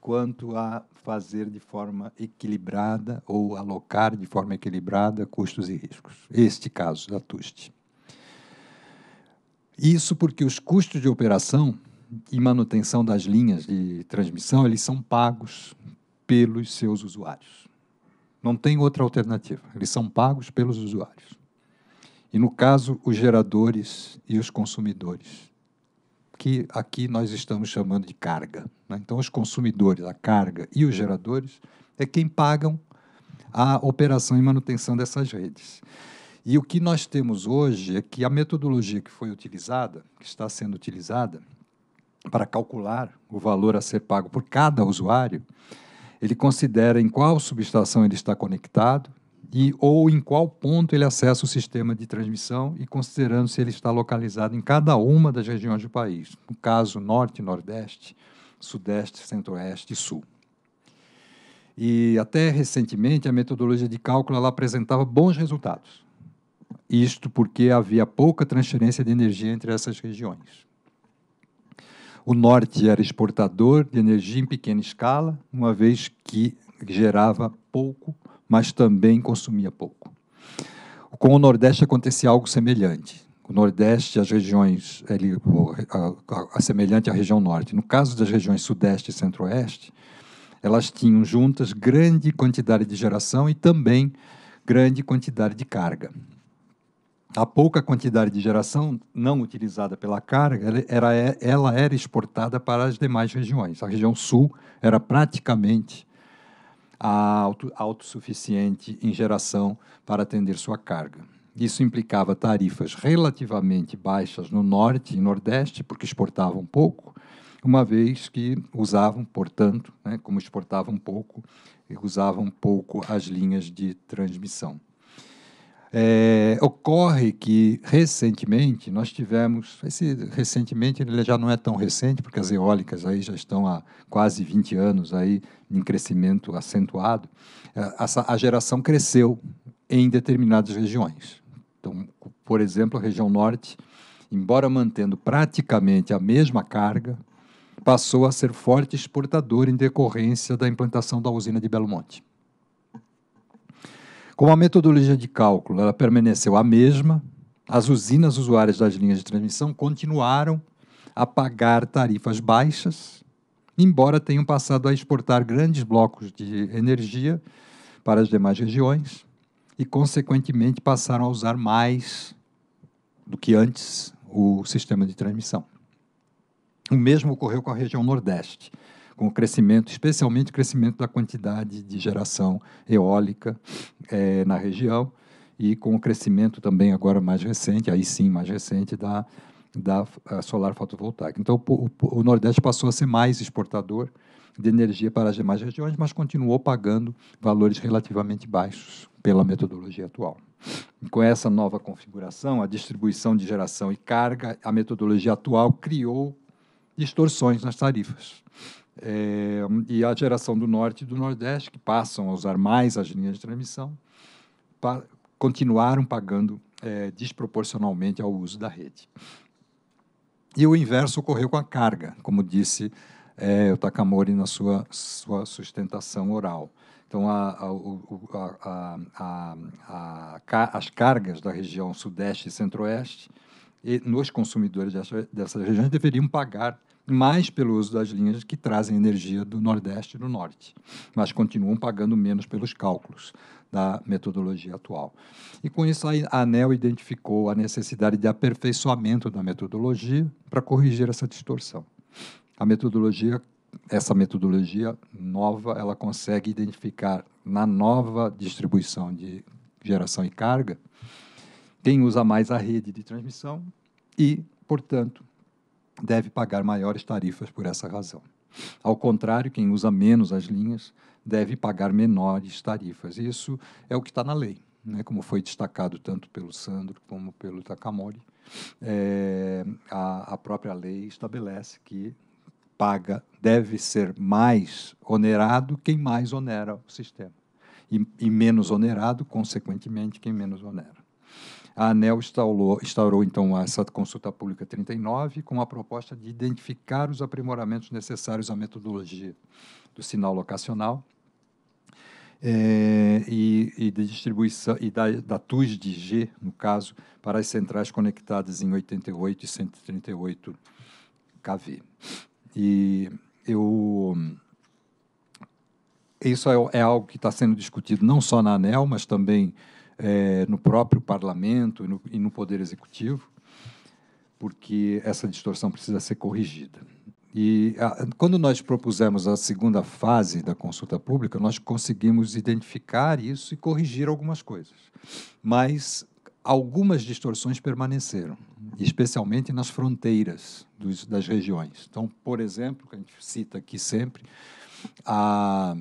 quanto a fazer de forma equilibrada ou alocar de forma equilibrada custos e riscos. Este caso da TUST. Isso porque os custos de operação e manutenção das linhas de transmissão, eles são pagos pelos seus usuários. Não tem outra alternativa. Eles são pagos pelos usuários. E no caso, os geradores e os consumidores, que aqui nós estamos chamando de carga. Né? Então, os consumidores, a carga e os geradores é quem pagam a operação e manutenção dessas redes. E o que nós temos hoje é que a metodologia que foi utilizada, que está sendo utilizada, para calcular o valor a ser pago por cada usuário, ele considera em qual subestação ele está conectado e ou em qual ponto ele acessa o sistema de transmissão e considerando se ele está localizado em cada uma das regiões do país, no caso norte, nordeste, sudeste, centro-oeste e sul. E até recentemente a metodologia de cálculo ela apresentava bons resultados isto porque havia pouca transferência de energia entre essas regiões. O norte era exportador de energia em pequena escala, uma vez que gerava pouco, mas também consumia pouco. Com o Nordeste acontecia algo semelhante. O Nordeste, as regiões, ele, a, a, a, semelhante à região Norte. No caso das regiões Sudeste e Centro-Oeste, elas tinham juntas grande quantidade de geração e também grande quantidade de carga a pouca quantidade de geração não utilizada pela carga, era, ela era exportada para as demais regiões. A região sul era praticamente auto, autossuficiente em geração para atender sua carga. Isso implicava tarifas relativamente baixas no norte e nordeste, porque exportavam pouco, uma vez que usavam, portanto, né, como exportavam pouco, usavam pouco as linhas de transmissão. É, ocorre que recentemente nós tivemos, esse recentemente ele já não é tão recente, porque as eólicas aí já estão há quase 20 anos aí em crescimento acentuado, é, a, a geração cresceu em determinadas regiões. Então, por exemplo, a região norte, embora mantendo praticamente a mesma carga, passou a ser forte exportador em decorrência da implantação da usina de Belo Monte. Como a metodologia de cálculo ela permaneceu a mesma, as usinas usuárias das linhas de transmissão continuaram a pagar tarifas baixas, embora tenham passado a exportar grandes blocos de energia para as demais regiões e, consequentemente, passaram a usar mais do que antes o sistema de transmissão. O mesmo ocorreu com a região Nordeste, com o crescimento, especialmente o crescimento da quantidade de geração eólica é, na região e com o crescimento também agora mais recente, aí sim mais recente, da, da eh, solar fotovoltaica. Então o, o, Nordeste passou a ser mais exportador de energia para as demais regiões, mas continuou pagando valores relativamente baixos pela metodologia atual. E com essa nova configuração, a distribuição de geração e carga, a metodologia atual criou distorções nas tarifas. É, e a geração do Norte e do Nordeste, que passam a usar mais as linhas de transmissão, pa continuaram pagando é, desproporcionalmente ao uso da rede. E o inverso ocorreu com a carga, como disse é, o Takamori na sua, sua sustentação oral. Então, a, a, a, as cargas da região Sudeste e Centro-Oeste, nos consumidores dessas, dessas regiões, deveriam pagar mais pelo uso das linhas que trazem energia do Nordeste e do Norte, mas continuam pagando menos pelos cálculos da metodologia atual. E com isso, a ANEL identificou a necessidade de aperfeiçoamento da metodologia para corrigir essa distorção. A metodologia essa metodologia nova ela consegue identificar na nova distribuição de geração e carga quem usa mais a rede de transmissão e, portanto, deve pagar maiores tarifas por essa razão. Ao contrário, quem usa menos as linhas deve pagar menores tarifas. Isso é o que está na lei, né? como foi destacado tanto pelo Sandro como pelo Takamori. É, a, a própria lei estabelece que paga deve ser mais onerado quem mais onera o sistema e, e menos onerado, consequentemente, quem menos onera a ANEL instaurou, instaurou então essa consulta pública 39 com a proposta de identificar os aprimoramentos necessários à metodologia do sinal locacional é, e, e de distribuição e da, da TUS de G, no caso, para as centrais conectadas em 88 e 138 kV. E eu isso é, é algo que está sendo discutido não só na ANEL, mas também é, no próprio parlamento e no, e no poder executivo, porque essa distorção precisa ser corrigida. E a, quando nós propusemos a segunda fase da consulta pública, nós conseguimos identificar isso e corrigir algumas coisas. Mas algumas distorções permaneceram, especialmente nas fronteiras dos, das regiões. Então, por exemplo, que a gente cita aqui sempre, a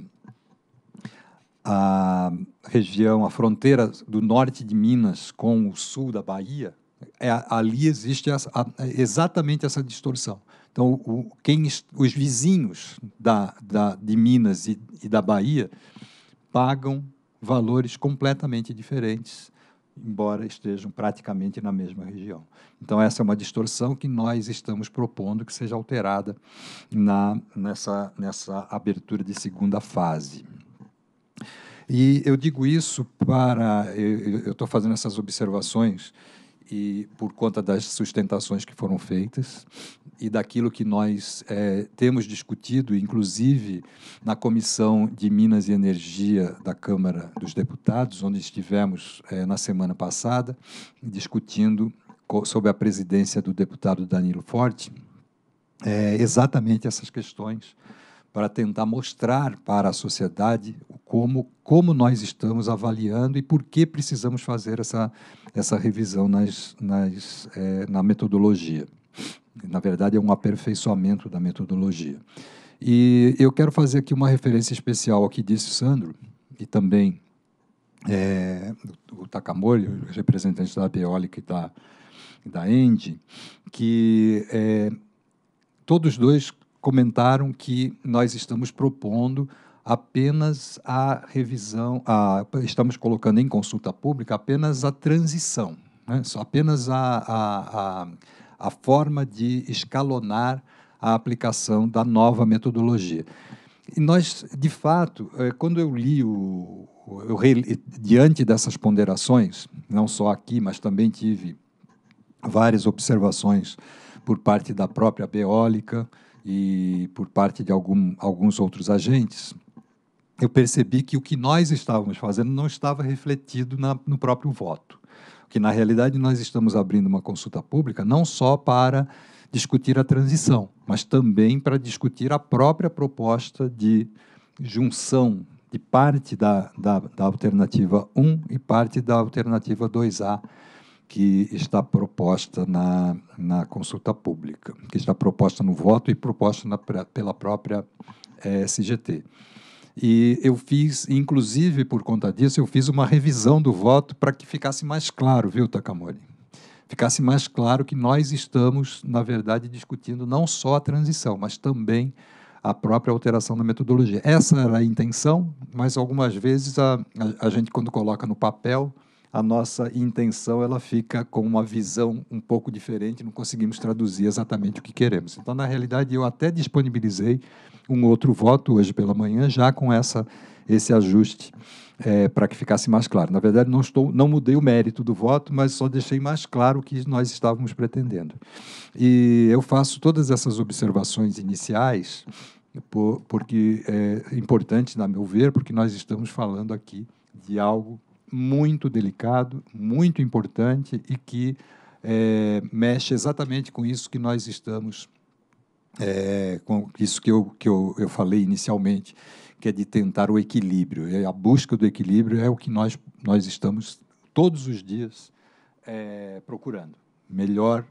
a região, a fronteira do norte de Minas com o sul da Bahia, é, ali existe essa, a, exatamente essa distorção. Então, o, quem, os vizinhos da, da, de Minas e, e da Bahia pagam valores completamente diferentes, embora estejam praticamente na mesma região. Então, essa é uma distorção que nós estamos propondo que seja alterada na, nessa, nessa abertura de segunda fase. E eu digo isso para. Eu estou fazendo essas observações e por conta das sustentações que foram feitas e daquilo que nós é, temos discutido, inclusive na Comissão de Minas e Energia da Câmara dos Deputados, onde estivemos é, na semana passada discutindo sob a presidência do deputado Danilo Forte, é, exatamente essas questões para tentar mostrar para a sociedade como, como nós estamos avaliando e por que precisamos fazer essa, essa revisão nas, nas, é, na metodologia. Na verdade, é um aperfeiçoamento da metodologia. E eu quero fazer aqui uma referência especial ao que disse Sandro e também é, o Takamori, o representante da Beólica e da, da Endi, que é, todos dois comentaram que nós estamos propondo apenas a revisão, a, estamos colocando em consulta pública apenas a transição, né? Só apenas a, a, a, a forma de escalonar a aplicação da nova metodologia. E nós, de fato, eh, quando eu li o, eu, diante dessas ponderações, não só aqui, mas também tive várias observações por parte da própria Beólica, e por parte de algum, alguns outros agentes, eu percebi que o que nós estávamos fazendo não estava refletido na, no próprio voto. Que, na realidade, nós estamos abrindo uma consulta pública não só para discutir a transição, mas também para discutir a própria proposta de junção de parte da, da, da alternativa 1 e parte da alternativa 2A que está proposta na, na consulta pública, que está proposta no voto e proposta na, pela própria é, SGT. E eu fiz, inclusive por conta disso, eu fiz uma revisão do voto para que ficasse mais claro, viu, Takamori? Ficasse mais claro que nós estamos, na verdade, discutindo não só a transição, mas também a própria alteração da metodologia. Essa era a intenção, mas algumas vezes a, a, a gente, quando coloca no papel, a nossa intenção ela fica com uma visão um pouco diferente, não conseguimos traduzir exatamente o que queremos. Então, na realidade, eu até disponibilizei um outro voto hoje pela manhã, já com essa, esse ajuste, é, para que ficasse mais claro. Na verdade, não, estou, não mudei o mérito do voto, mas só deixei mais claro o que nós estávamos pretendendo. E eu faço todas essas observações iniciais, por, porque é importante, na meu ver, porque nós estamos falando aqui de algo muito delicado, muito importante e que é, mexe exatamente com isso que nós estamos, é, com isso que, eu, que eu, eu falei inicialmente, que é de tentar o equilíbrio. E a busca do equilíbrio é o que nós, nós estamos todos os dias é, procurando. Melhor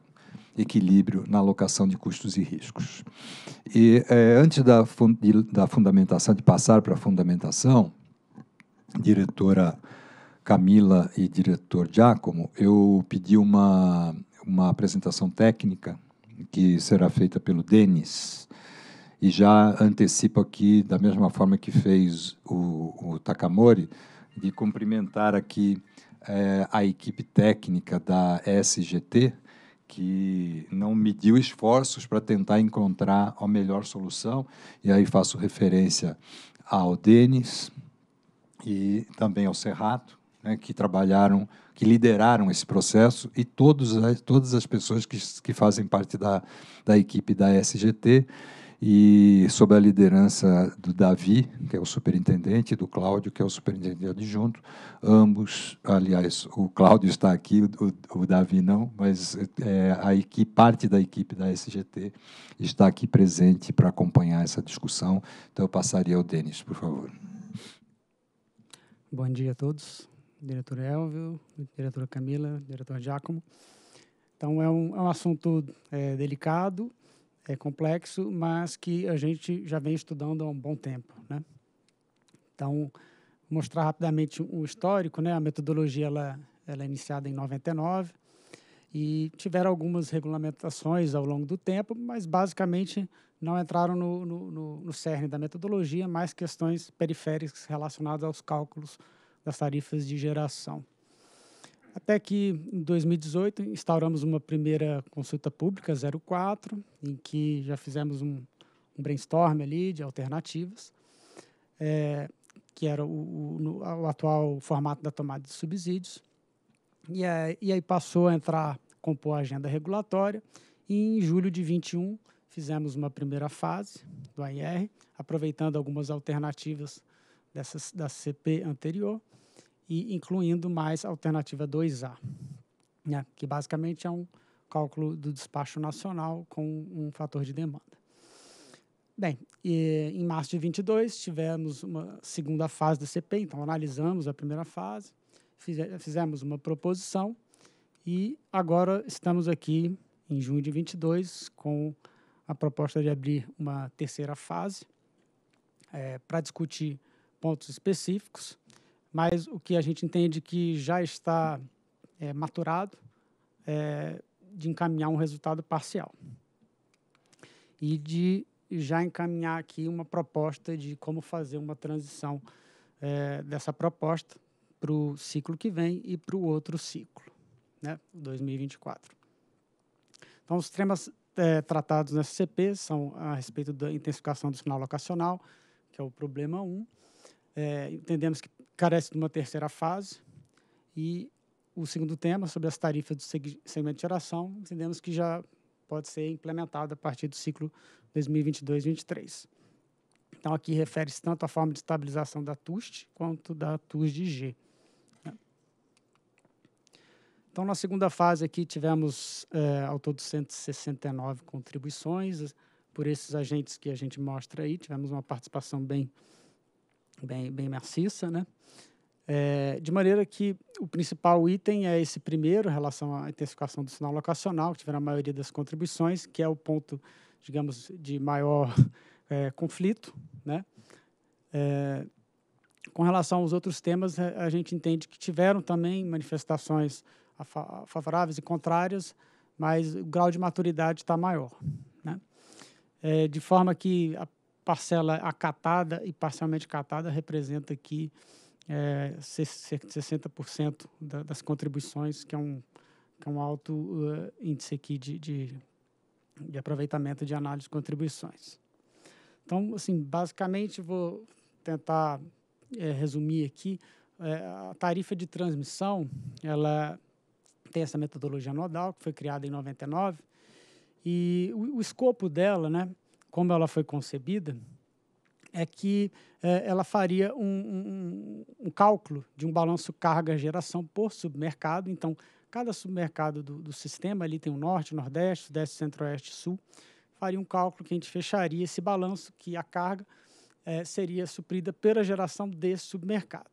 equilíbrio na alocação de custos e riscos. E é, antes da, de, da fundamentação, de passar para a fundamentação, diretora Camila e diretor Giacomo, eu pedi uma, uma apresentação técnica que será feita pelo Denis. E já antecipo aqui, da mesma forma que fez o, o Takamori, de cumprimentar aqui é, a equipe técnica da SGT, que não mediu esforços para tentar encontrar a melhor solução. E aí faço referência ao Denis e também ao Serrato, né, que trabalharam, que lideraram esse processo e todos, todas as pessoas que, que fazem parte da, da equipe da SGT e sob a liderança do Davi, que é o superintendente, e do Cláudio, que é o superintendente adjunto, ambos, aliás, o Cláudio está aqui, o, o Davi não, mas é, a equipe, parte da equipe da SGT está aqui presente para acompanhar essa discussão. Então eu passaria ao Denis, por favor. Bom dia a todos diretor Elvio, diretora Camila, diretor Giacomo. Então é um, é um assunto é, delicado, é complexo, mas que a gente já vem estudando há um bom tempo, né? Então mostrar rapidamente o histórico, né? A metodologia ela, ela é iniciada em 99 e tiveram algumas regulamentações ao longo do tempo, mas basicamente não entraram no, no, no, no cerne da metodologia, mais questões periféricas relacionadas aos cálculos das tarifas de geração. Até que, em 2018, instauramos uma primeira consulta pública, 04, em que já fizemos um, um brainstorm ali de alternativas, é, que era o, o, o, atual formato da tomada de subsídios. E, é, e aí passou a entrar, compor a agenda regulatória, e em julho de 21 fizemos uma primeira fase do AIR, aproveitando algumas alternativas dessas, da CP anterior, e incluindo mais a alternativa 2A, né? que basicamente é um cálculo do despacho nacional com um fator de demanda. Bem, e, em março de 22 tivemos uma segunda fase do CP, então analisamos a primeira fase, fizemos uma proposição e agora estamos aqui em junho de 22 com a proposta de abrir uma terceira fase é, para discutir pontos específicos mas o que a gente entende que já está é, maturado é, de encaminhar um resultado parcial e de já encaminhar aqui uma proposta de como fazer uma transição é, dessa proposta para o ciclo que vem e para o outro ciclo, né, 2024. Então, os temas é, tratados na CP são a respeito da intensificação do sinal locacional, que é o problema 1. Um. É, entendemos que carece de uma terceira fase. E o segundo tema, sobre as tarifas do segmento de geração, entendemos que já pode ser implementado a partir do ciclo 2022 2023 Então, aqui refere-se tanto à forma de estabilização da TUST quanto da TUSD-G. Então, na segunda fase aqui, tivemos é, ao todo 169 contribuições por esses agentes que a gente mostra aí. Tivemos uma participação bem bem, bem maciça, né? É, de maneira que o principal item é esse primeiro, em relação à intensificação do sinal locacional, que tiver a maioria das contribuições, que é o ponto, digamos, de maior é, conflito. Né? É, com relação aos outros temas, é, a gente entende que tiveram também manifestações favoráveis e contrárias, mas o grau de maturidade está maior. Né? É, de forma que a parcela acatada e parcialmente catada representa aqui é, 60% da, das contribuições, que é um, que é um alto uh, índice aqui de, de, de, aproveitamento de análise de contribuições. Então, assim, basicamente, vou tentar é, resumir aqui. É, a tarifa de transmissão, ela tem essa metodologia nodal, que foi criada em 99, e o, o escopo dela, né, como ela foi concebida, é que é, ela faria um, um, um, cálculo de um balanço carga-geração por submercado. Então, cada submercado do, do sistema, ali tem o norte, nordeste, sudeste, centro-oeste, sul, faria um cálculo que a gente fecharia esse balanço, que a carga é, seria suprida pela geração desse submercado.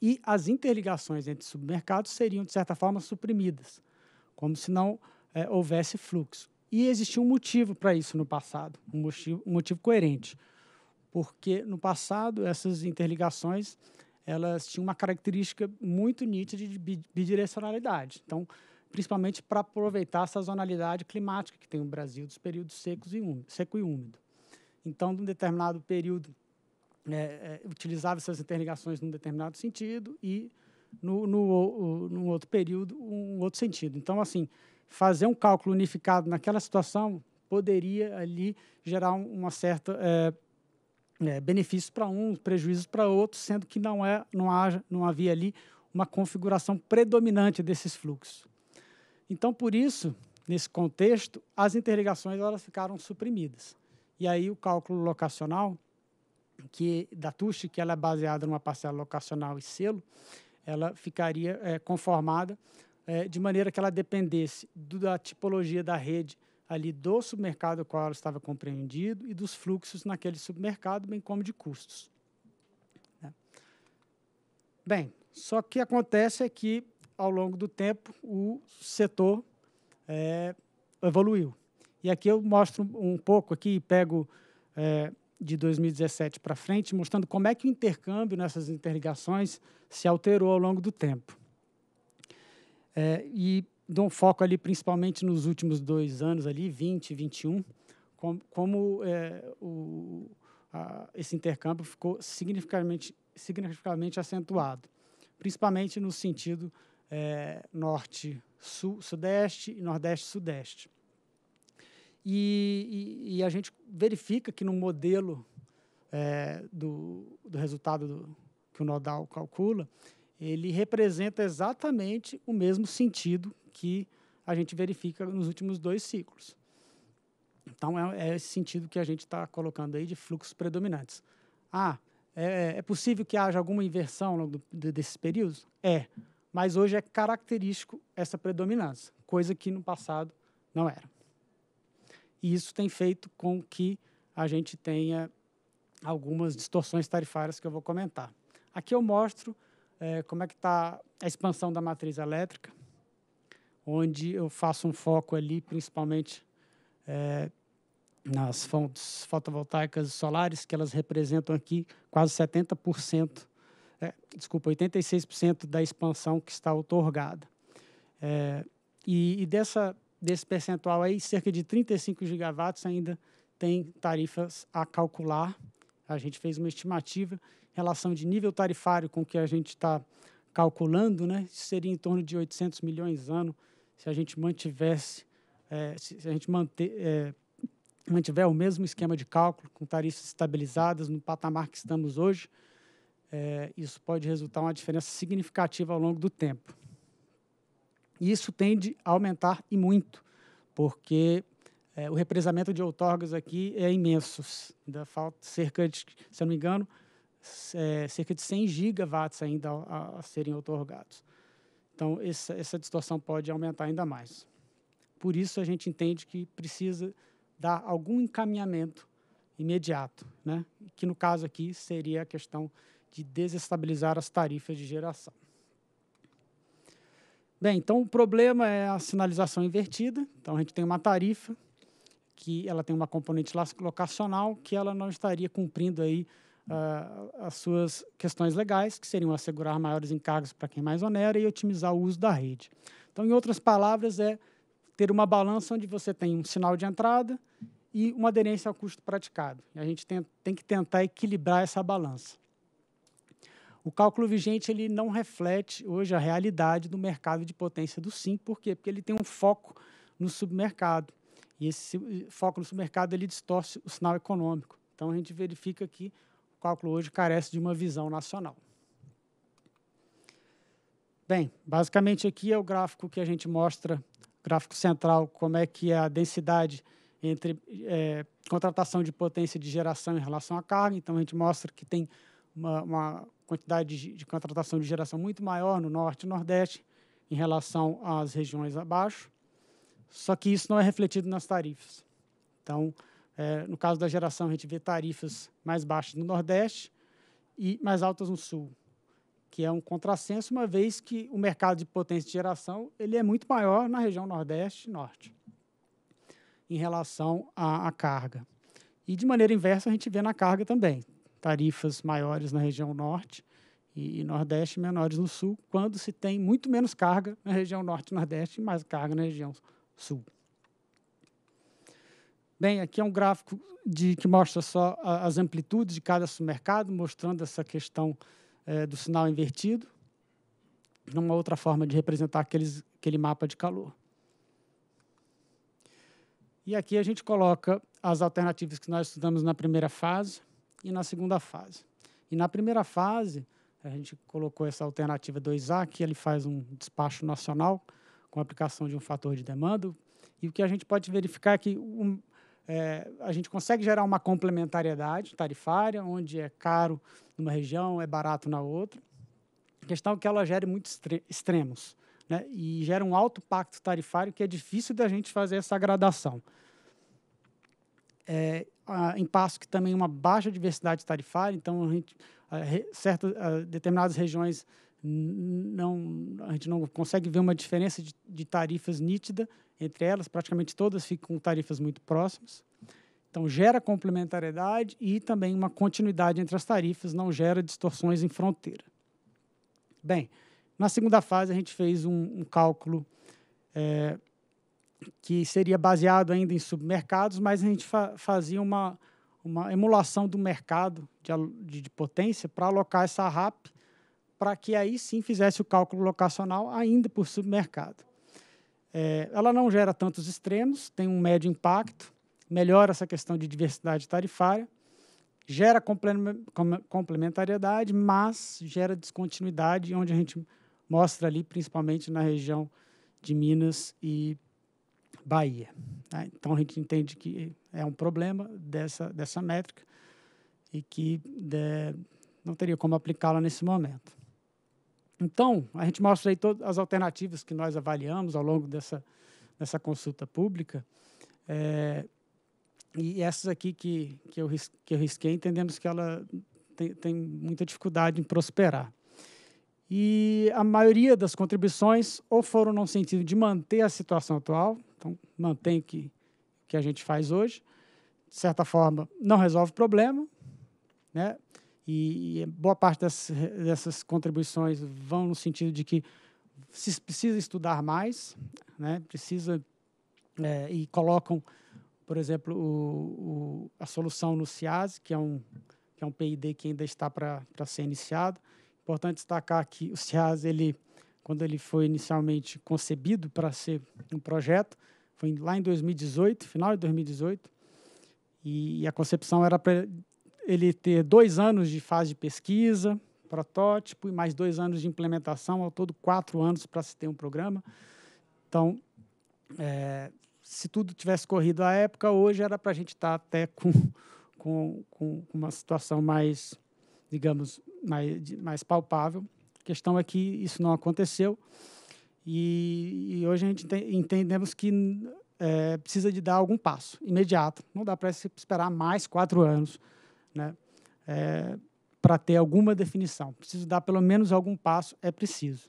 E as interligações entre submercados seriam, de certa forma, suprimidas, como se não é, houvesse fluxo. E existia um motivo para isso no passado, um motivo, um motivo coerente. Porque no passado, essas interligações elas tinham uma característica muito nítida de bidirecionalidade. Então, principalmente para aproveitar a sazonalidade climática que tem o Brasil dos períodos secos e úmido, seco e úmido. Então, num determinado período, é, é, utilizava essas interligações num determinado sentido e no, no, no, outro período um outro sentido. Então, assim, fazer um cálculo unificado naquela situação poderia ali gerar uma certa é, é, benefício para um, prejuízo para outro, sendo que não é, não haja, não havia ali uma configuração predominante desses fluxos. Então, por isso, nesse contexto, as interligações elas ficaram suprimidas. E aí o cálculo locacional que da TUSH, que ela é baseada numa parcela locacional e selo, ela ficaria é, conformada é, de maneira que ela dependesse do, da tipologia da rede ali do submercado qual ela estava compreendido e dos fluxos naquele submercado, bem como de custos. Né? Bem, só que acontece é que, ao longo do tempo, o setor é, evoluiu. E aqui eu mostro um pouco aqui e pego é, de 2017 para frente, mostrando como é que o intercâmbio nessas interligações se alterou ao longo do tempo. É, e dou um foco ali principalmente nos últimos dois anos, ali, 20 e 21, com, como é, o, a, esse intercâmbio ficou significativamente, significativamente acentuado, principalmente no sentido é, norte-sul-sudeste e nordeste-sudeste. E, e, e, a gente verifica que no modelo é, do, do resultado do, que o nodal calcula, ele representa exatamente o mesmo sentido que a gente verifica nos últimos dois ciclos. Então, é, é esse sentido que a gente está colocando aí de fluxos predominantes. Ah, é, é, é, possível que haja alguma inversão ao longo do, desses períodos? É, mas hoje é característico essa predominância, coisa que no passado não era. E isso tem feito com que a gente tenha algumas distorções tarifárias que eu vou comentar. Aqui eu mostro é, como é que está a expansão da matriz elétrica, onde eu faço um foco ali principalmente é, nas fontes fotovoltaicas e solares, que elas representam aqui quase 70%, é, desculpa, 86% da expansão que está otorgada. É, e, e dessa, desse percentual aí, cerca de 35 gigawatts ainda tem tarifas a calcular. A gente fez uma estimativa relação de nível tarifário com que a gente está calculando, né, seria em torno de 800 milhões ano se a gente mantivesse, é, se a gente manter, é, mantiver o mesmo esquema de cálculo com tarifas estabilizadas no patamar que estamos hoje, é, isso pode resultar uma diferença significativa ao longo do tempo. E isso tende a aumentar e muito, porque é, o represamento de outorgas aqui é imenso, ainda falta cerca de, se eu não me engano, é, cerca de 100 gigawatts ainda a, a serem otorgados. Então, essa, essa distorção pode aumentar ainda mais. Por isso, a gente entende que precisa dar algum encaminhamento imediato, né? que no caso aqui seria a questão de desestabilizar as tarifas de geração. Bem, então o problema é a sinalização invertida. Então a gente tem uma tarifa que ela tem uma componente locacional que ela não estaria cumprindo aí uh, as suas questões legais, que seriam assegurar maiores encargos para quem mais onera e otimizar o uso da rede. Então, em outras palavras, é ter uma balança onde você tem um sinal de entrada e uma aderência ao custo praticado. E a gente tem, tem que tentar equilibrar essa balança. O cálculo vigente ele não reflete hoje a realidade do mercado de potência do SIM, por quê? Porque ele tem um foco no submercado. E esse foco no submercado ele distorce o sinal econômico. Então a gente verifica que o cálculo hoje carece de uma visão nacional. Bem, basicamente aqui é o gráfico que a gente mostra, gráfico central, como é que é a densidade entre é, contratação de potência de geração em relação à carga. Então, a gente mostra que tem uma, uma quantidade de, de, contratação de geração muito maior no norte e nordeste em relação às regiões abaixo. Só que isso não é refletido nas tarifas. Então, é, no caso da geração, a gente vê tarifas mais baixas no Nordeste e mais altas no Sul, que é um contrassenso, uma vez que o mercado de potência de geração ele é muito maior na região Nordeste e Norte, em relação à, à carga. E, de maneira inversa, a gente vê na carga também. Tarifas maiores na região Norte e, Nordeste, menores no Sul, quando se tem muito menos carga na região Norte e Nordeste e mais carga na região Sul. Bem, aqui é um gráfico de, que mostra só as amplitudes de cada submercado, mostrando essa questão é, do sinal invertido, numa outra forma de representar aqueles, aquele mapa de calor. E aqui a gente coloca as alternativas que nós estudamos na primeira fase e na segunda fase. E na primeira fase, a gente colocou essa alternativa 2A, que ele faz um despacho nacional com aplicação de um fator de demanda. E o que a gente pode verificar é que um, é, a gente consegue gerar uma complementariedade tarifária, onde é caro numa região, é barato na outra. A questão é que ela gere muitos extremos né? e gera um alto pacto tarifário que é difícil da gente fazer essa gradação. É, em passo que também é uma baixa diversidade tarifária, então a gente, a, certo, a, determinadas regiões não, a gente não consegue ver uma diferença de, de tarifas nítida entre elas, praticamente todas ficam com tarifas muito próximas. Então, gera complementariedade e também uma continuidade entre as tarifas, não gera distorções em fronteira. Bem, na segunda fase, a gente fez um, um cálculo é, que seria baseado ainda em submercados, mas a gente fa fazia uma, uma emulação do mercado de, de, de potência para alocar essa RAP para que aí sim fizesse o cálculo locacional ainda por submercado. É, ela não gera tantos extremos, tem um médio impacto, melhora essa questão de diversidade tarifária, gera complementariedade, mas gera descontinuidade, onde a gente mostra ali, principalmente na região de Minas e Bahia. Né? Então, a gente entende que é um problema dessa, dessa métrica e que de, né, não teria como aplicá-la nesse momento. Então, a gente mostra aí todas as alternativas que nós avaliamos ao longo dessa, dessa consulta pública. É, e essas aqui que, que, eu, que eu risquei, entendemos que ela tem, tem muita dificuldade em prosperar. E a maioria das contribuições ou foram no sentido de manter a situação atual, então mantém o que, que a gente faz hoje, de certa forma não resolve o problema, né? E, e boa parte das, dessas contribuições vão no sentido de que se precisa estudar mais, né? precisa é, e colocam, por exemplo, o, o, a solução no CIAS, que é um que é um PID que ainda está para ser iniciado. Importante destacar que o CIAS, ele, quando ele foi inicialmente concebido para ser um projeto, foi lá em 2018, final de 2018, e, e a concepção era para ele ter dois anos de fase de pesquisa, protótipo e mais dois anos de implementação, ao todo quatro anos para se ter um programa. Então, é, se tudo tivesse corrido à época, hoje era para a gente estar tá até com, com, com uma situação mais, digamos, mais, mais palpável. A questão é que isso não aconteceu e, e hoje a gente te, entendemos que é, precisa de dar algum passo imediato. Não dá para esperar mais quatro anos né? É, para ter alguma definição. Preciso dar pelo menos algum passo, é preciso.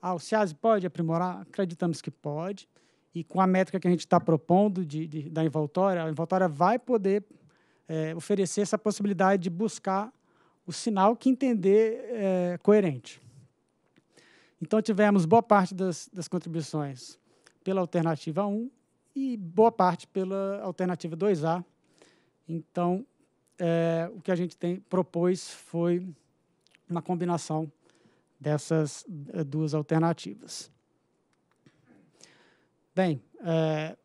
Ah, o SEASE pode aprimorar? Acreditamos que pode. E com a métrica que a gente está propondo de, de, da envoltória, a envoltória vai poder é, oferecer essa possibilidade de buscar o sinal que entender é, coerente. Então, tivemos boa parte das, das contribuições pela alternativa 1 e boa parte pela alternativa 2A. Então, é, o que a gente tem, propôs foi uma combinação dessas eh, duas alternativas. Bem, é,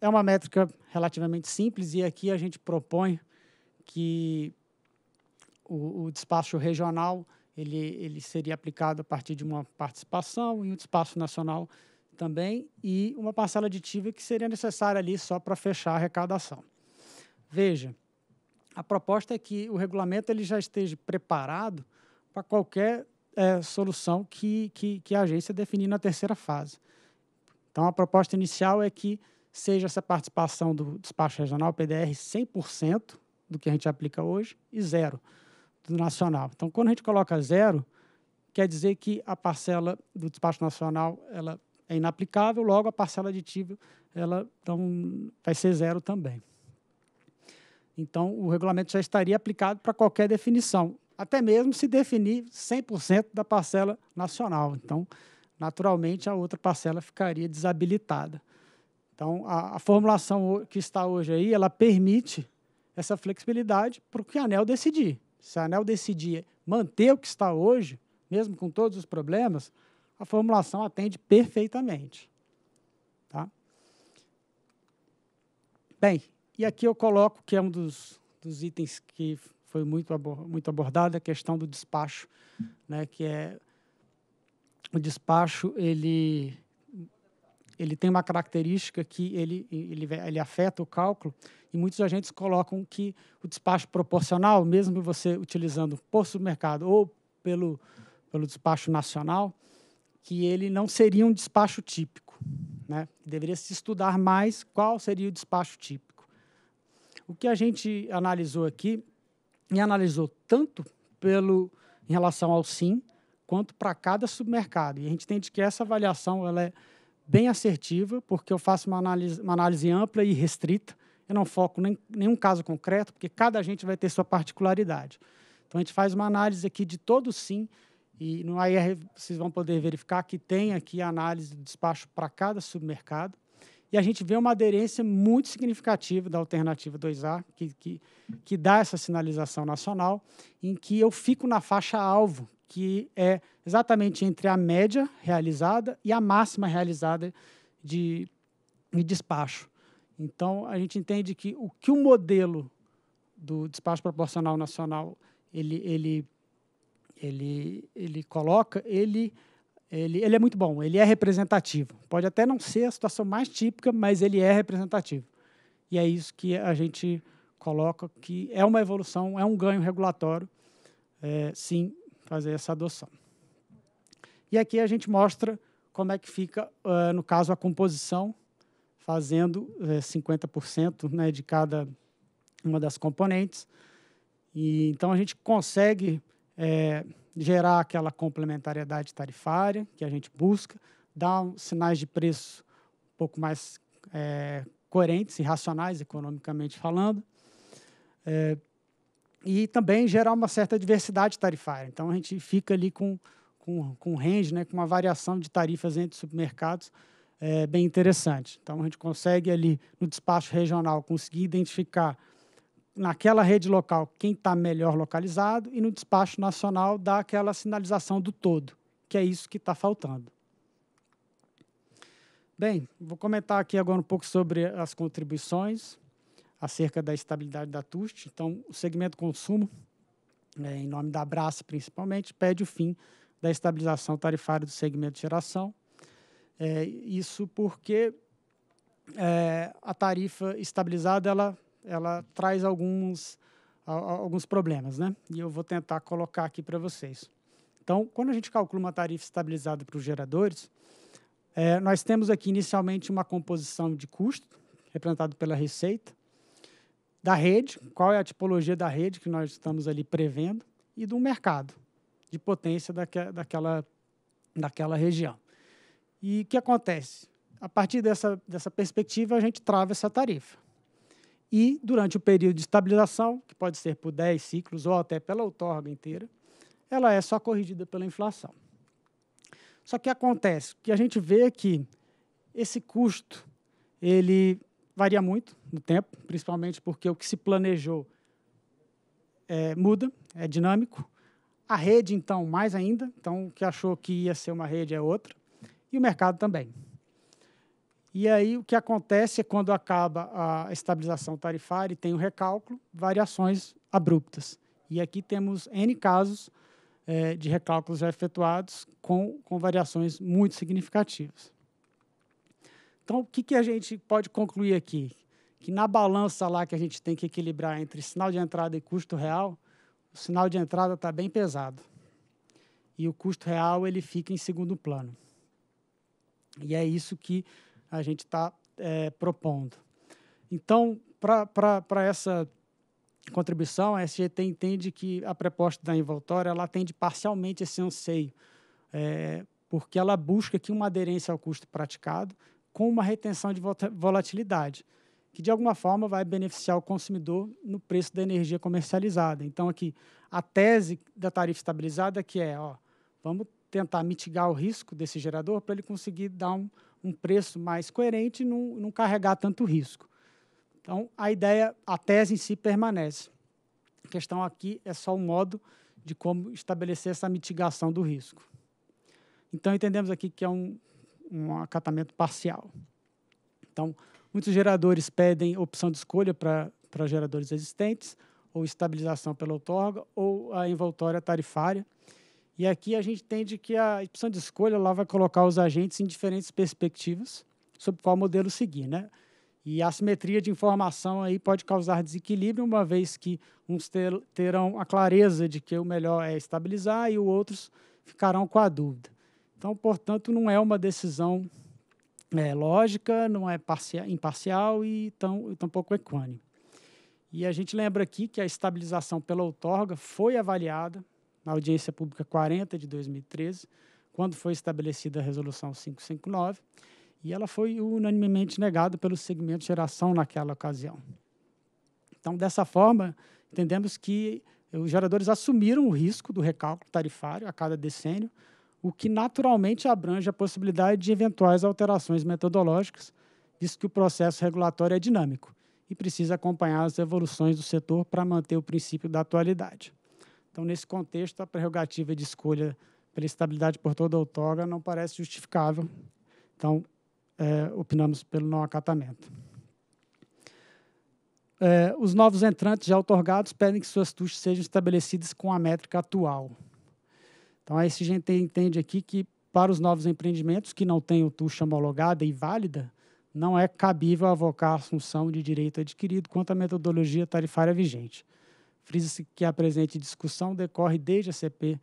é uma métrica relativamente simples e aqui a gente propõe que o, o, despacho regional ele, ele seria aplicado a partir de uma participação e o despacho nacional também e uma parcela aditiva que seria necessária ali só para fechar a arrecadação. Veja, a proposta é que o regulamento ele já esteja preparado para qualquer é, solução que, que, que, a agência definir na terceira fase. Então, a proposta inicial é que seja essa participação do despacho regional PDR 100% do que a gente aplica hoje e zero do nacional. Então, quando a gente coloca zero, quer dizer que a parcela do despacho nacional ela é inaplicável, logo a parcela aditiva ela então, vai ser zero também. Então, o regulamento já estaria aplicado para qualquer definição, até mesmo se definir 100% da parcela nacional. Então, naturalmente, a outra parcela ficaria desabilitada. Então, a, a formulação que está hoje aí, ela permite essa flexibilidade para o que a ANEL decidir. Se a ANEL decidir manter o que está hoje, mesmo com todos os problemas, a formulação atende perfeitamente. Tá? Bem, e aqui eu coloco que é um dos, dos itens que foi muito, abor muito abordado, a questão do despacho, né, que é o despacho, ele, ele tem uma característica que ele, ele, ele afeta o cálculo, e muitos agentes colocam que o despacho proporcional, mesmo você utilizando por submercado ou pelo, pelo despacho nacional, que ele não seria um despacho típico. Né? Deveria se estudar mais qual seria o despacho típico. O que a gente analisou aqui, e analisou tanto pelo em relação ao sim, quanto para cada submercado. E a gente entende que essa avaliação ela é bem assertiva, porque eu faço uma análise, uma análise ampla e restrita. Eu não foco em nenhum caso concreto, porque cada gente vai ter sua particularidade. Então, a gente faz uma análise aqui de todo sim, e no AIR vocês vão poder verificar que tem aqui a análise do despacho para cada submercado. E a gente vê uma aderência muito significativa da alternativa 2A, que, que, que dá essa sinalização nacional, em que eu fico na faixa alvo, que é exatamente entre a média realizada e a máxima realizada de, de despacho. Então, a gente entende que o que o modelo do despacho proporcional nacional ele, ele, ele, ele coloca, ele ele, ele é muito bom, ele é representativo. Pode até não ser a situação mais típica, mas ele é representativo. E é isso que a gente coloca que é uma evolução, é um ganho regulatório, é, sim, fazer essa adoção. E aqui a gente mostra como é que fica, uh, no caso, a composição, fazendo é, uh, 50% né, de cada uma das componentes. E, então, a gente consegue é, gerar aquela complementariedade tarifária que a gente busca, dar sinais de preço um pouco mais é, coerentes e racionais, economicamente falando, é, e também gerar uma certa diversidade tarifária. Então, a gente fica ali com, com, com range, né, com uma variação de tarifas entre supermercados é, bem interessante. Então, a gente consegue ali, no despacho regional, conseguir identificar naquela rede local quem está melhor localizado e no despacho nacional dá aquela sinalização do todo, que é isso que está faltando. Bem, vou comentar aqui agora um pouco sobre as contribuições acerca da estabilidade da TUST. Então, o segmento consumo, é, em nome da Abraça principalmente, pede o fim da estabilização tarifária do segmento de geração. É, isso porque é, a tarifa estabilizada ela ela traz alguns, alguns problemas, né? E eu vou tentar colocar aqui para vocês. Então, quando a gente calcula uma tarifa estabilizada para os geradores, é, nós temos aqui inicialmente uma composição de custo, representado pela receita, da rede, qual é a tipologia da rede que nós estamos ali prevendo, e do mercado de potência daque, daquela, daquela região. E o que acontece? A partir dessa, dessa perspectiva, a gente trava essa tarifa. E durante o período de estabilização, que pode ser por 10 ciclos ou até pela outorga inteira, ela é só corrigida pela inflação. Só que acontece que a gente vê que esse custo ele varia muito no tempo, principalmente porque o que se planejou é, muda, é dinâmico. A rede, então, mais ainda. Então, o que achou que ia ser uma rede é outra. E o mercado também. E aí o que acontece é quando acaba a estabilização tarifária e tem o recálculo, variações abruptas. E aqui temos N casos é, de recálculos já efetuados com, com variações muito significativas. Então, o que, que a gente pode concluir aqui? Que na balança lá que a gente tem que equilibrar entre sinal de entrada e custo real, o sinal de entrada está bem pesado. E o custo real ele fica em segundo plano. E é isso que a gente está é, propondo. Então, para essa contribuição, a SGT entende que a proposta da Involtória ela atende parcialmente esse anseio, é, porque ela busca aqui uma aderência ao custo praticado com uma retenção de volatilidade, que de alguma forma vai beneficiar o consumidor no preço da energia comercializada. Então, aqui, a tese da tarifa estabilizada que é, ó, vamos tentar mitigar o risco desse gerador para ele conseguir dar um, um preço mais coerente e não, não carregar tanto risco. Então, a ideia, a tese em si permanece. A questão aqui é só o modo de como estabelecer essa mitigação do risco. Então, entendemos aqui que é um, um acatamento parcial. Então, muitos geradores pedem opção de escolha para geradores existentes, ou estabilização pela outorga, ou a envoltória tarifária. E aqui a gente entende que a opção de escolha lá vai colocar os agentes em diferentes perspectivas sobre qual modelo seguir, né? E a assimetria de informação aí pode causar desequilíbrio, uma vez que uns ter, terão a clareza de que o melhor é estabilizar e os outros ficarão com a dúvida. Então, portanto, não é uma decisão é, lógica, não é imparcial e, tão, e tampouco equânime. É e a gente lembra aqui que a estabilização pela outorga foi avaliada na audiência pública 40 de 2013, quando foi estabelecida a resolução 559, e ela foi unanimemente negada pelo segmento geração naquela ocasião. Então, dessa forma, entendemos que os geradores assumiram o risco do recálculo tarifário a cada decênio, o que naturalmente abrange a possibilidade de eventuais alterações metodológicas, visto que o processo regulatório é dinâmico e precisa acompanhar as evoluções do setor para manter o princípio da atualidade. Então, nesse contexto, a prerrogativa de escolha pela estabilidade por toda outorga não parece justificável. Então, é, opinamos pelo não acatamento. É, os novos entrantes já otorgados pedem que suas tuchas sejam estabelecidas com a métrica atual. Então, aí a gente entende aqui que, para os novos empreendimentos que não tenham tucha homologada e válida, não é cabível avocar a assunção de direito adquirido quanto à metodologia tarifária vigente. Frisa-se que a presente discussão decorre desde a CP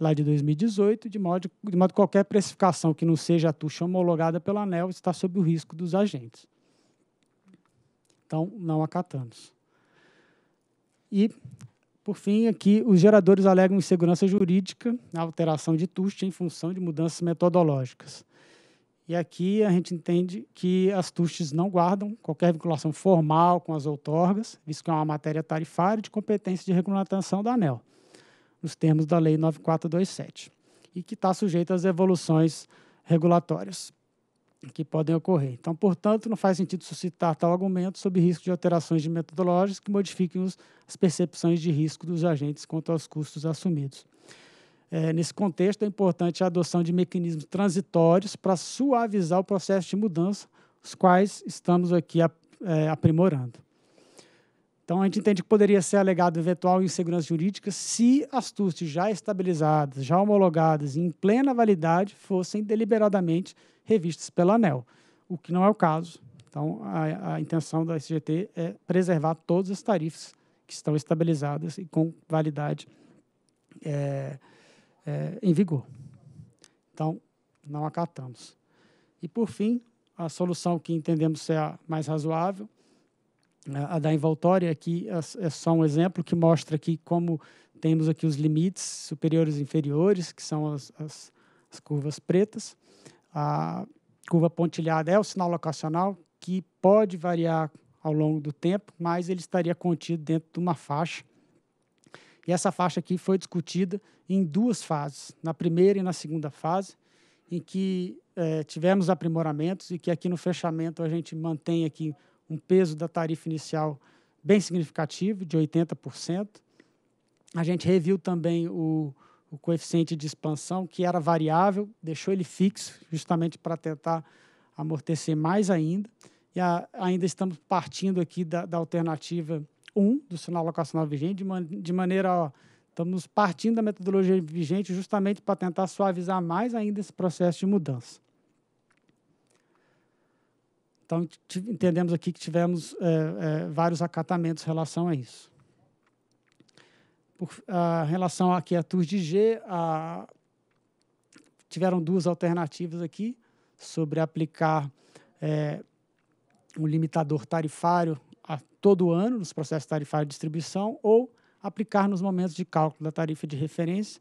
lá de 2018, de modo de modo qualquer precificação que não seja a tuxa homologada pela ANEL está sob o risco dos agentes. Então, não acatamos. E, por fim, aqui, os geradores alegam insegurança jurídica na alteração de TUST em função de mudanças metodológicas. E aqui a gente entende que as TUSTs não guardam qualquer vinculação formal com as outorgas, visto que é uma matéria tarifária de competência de regulamentação da ANEL, nos termos da Lei 9427, e que está sujeita às evoluções regulatórias que podem ocorrer. Então, portanto, não faz sentido suscitar tal argumento sob risco de alterações de metodológicas que modifiquem os, as percepções de risco dos agentes quanto aos custos assumidos. É, nesse contexto, é importante a adoção de mecanismos transitórios para suavizar o processo de mudança, os quais estamos aqui a, é, aprimorando. Então, a gente entende que poderia ser alegado eventual insegurança jurídica se as TUST já estabilizadas, já homologadas e em plena validade fossem deliberadamente revistas pela ANEL, o que não é o caso. Então, a, a intenção da SGT é preservar todas as tarifas que estão estabilizadas e com validade é, é, em vigor. Então, não acatamos. E, por fim, a solução que entendemos ser a mais razoável, é, a da envoltória, aqui é, é, é só um exemplo que mostra aqui como temos aqui os limites superiores e inferiores, que são as, as, as curvas pretas. A curva pontilhada é o sinal locacional, que pode variar ao longo do tempo, mas ele estaria contido dentro de uma faixa e essa faixa aqui foi discutida em duas fases, na primeira e na segunda fase, em que é, tivemos aprimoramentos e que aqui no fechamento a gente mantém aqui um peso da tarifa inicial bem significativo, de 80%. A gente reviu também o, o coeficiente de expansão, que era variável, deixou ele fixo, justamente para tentar amortecer mais ainda. E a, ainda estamos partindo aqui da, da alternativa 1 do sinal locacional vigente, de, man de maneira, ó, estamos partindo da metodologia vigente justamente para tentar suavizar mais ainda esse processo de mudança. Então, entendemos aqui que tivemos é, é, vários acatamentos em relação a isso. Por, a, em relação aqui à TUS de G, a, tiveram duas alternativas aqui sobre aplicar é, um limitador tarifário todo ano nos processos tarifários de distribuição ou aplicar nos momentos de cálculo da tarifa de referência,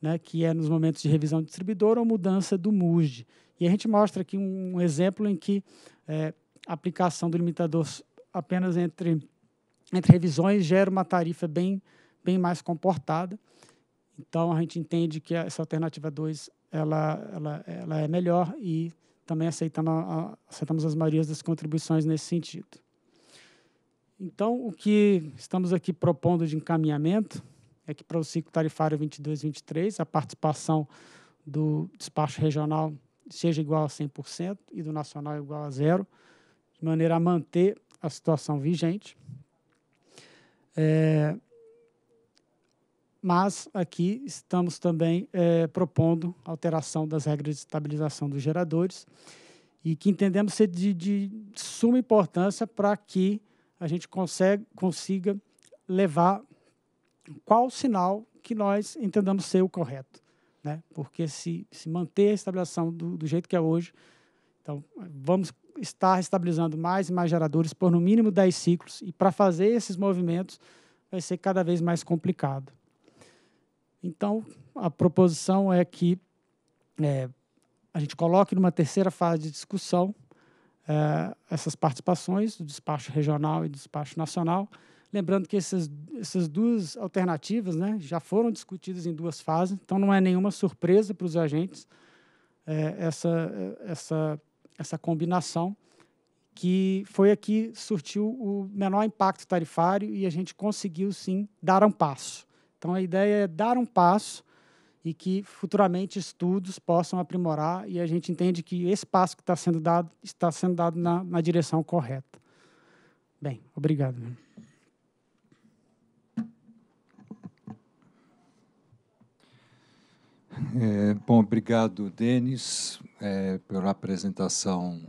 né, que é nos momentos de revisão distribuidora distribuidor ou mudança do MUSD. E a gente mostra aqui um exemplo em que é, a aplicação do limitador apenas entre, entre revisões gera uma tarifa bem, bem mais comportada. Então, a gente entende que essa alternativa 2 ela, ela, ela é melhor e também aceitamos, aceitamos as maiorias das contribuições nesse sentido. Então, o que estamos aqui propondo de encaminhamento é que para o ciclo tarifário 22-23, a participação do despacho regional seja igual a 100% e do nacional igual a zero, de maneira a manter a situação vigente. É, mas aqui estamos também é, propondo alteração das regras de estabilização dos geradores e que entendemos ser de, de suma importância para que a gente consegue, consiga levar qual sinal que nós entendamos ser o correto. Né? Porque se, se manter a estabilização do, do jeito que é hoje, então vamos estar estabilizando mais e mais geradores por no mínimo 10 ciclos, e para fazer esses movimentos vai ser cada vez mais complicado. Então, a proposição é que é, a gente coloque numa terceira fase de discussão eh, essas participações, do despacho regional e do despacho nacional. Lembrando que essas, essas duas alternativas né, já foram discutidas em duas fases, então não é nenhuma surpresa para os agentes eh, essa, essa, essa combinação, que foi a que surtiu o menor impacto tarifário e a gente conseguiu, sim, dar um passo. Então a ideia é dar um passo e que futuramente estudos possam aprimorar e a gente entende que esse passo que está sendo dado está sendo dado na, na direção correta. Bem, obrigado. É, bom, obrigado, Denis, é, pela apresentação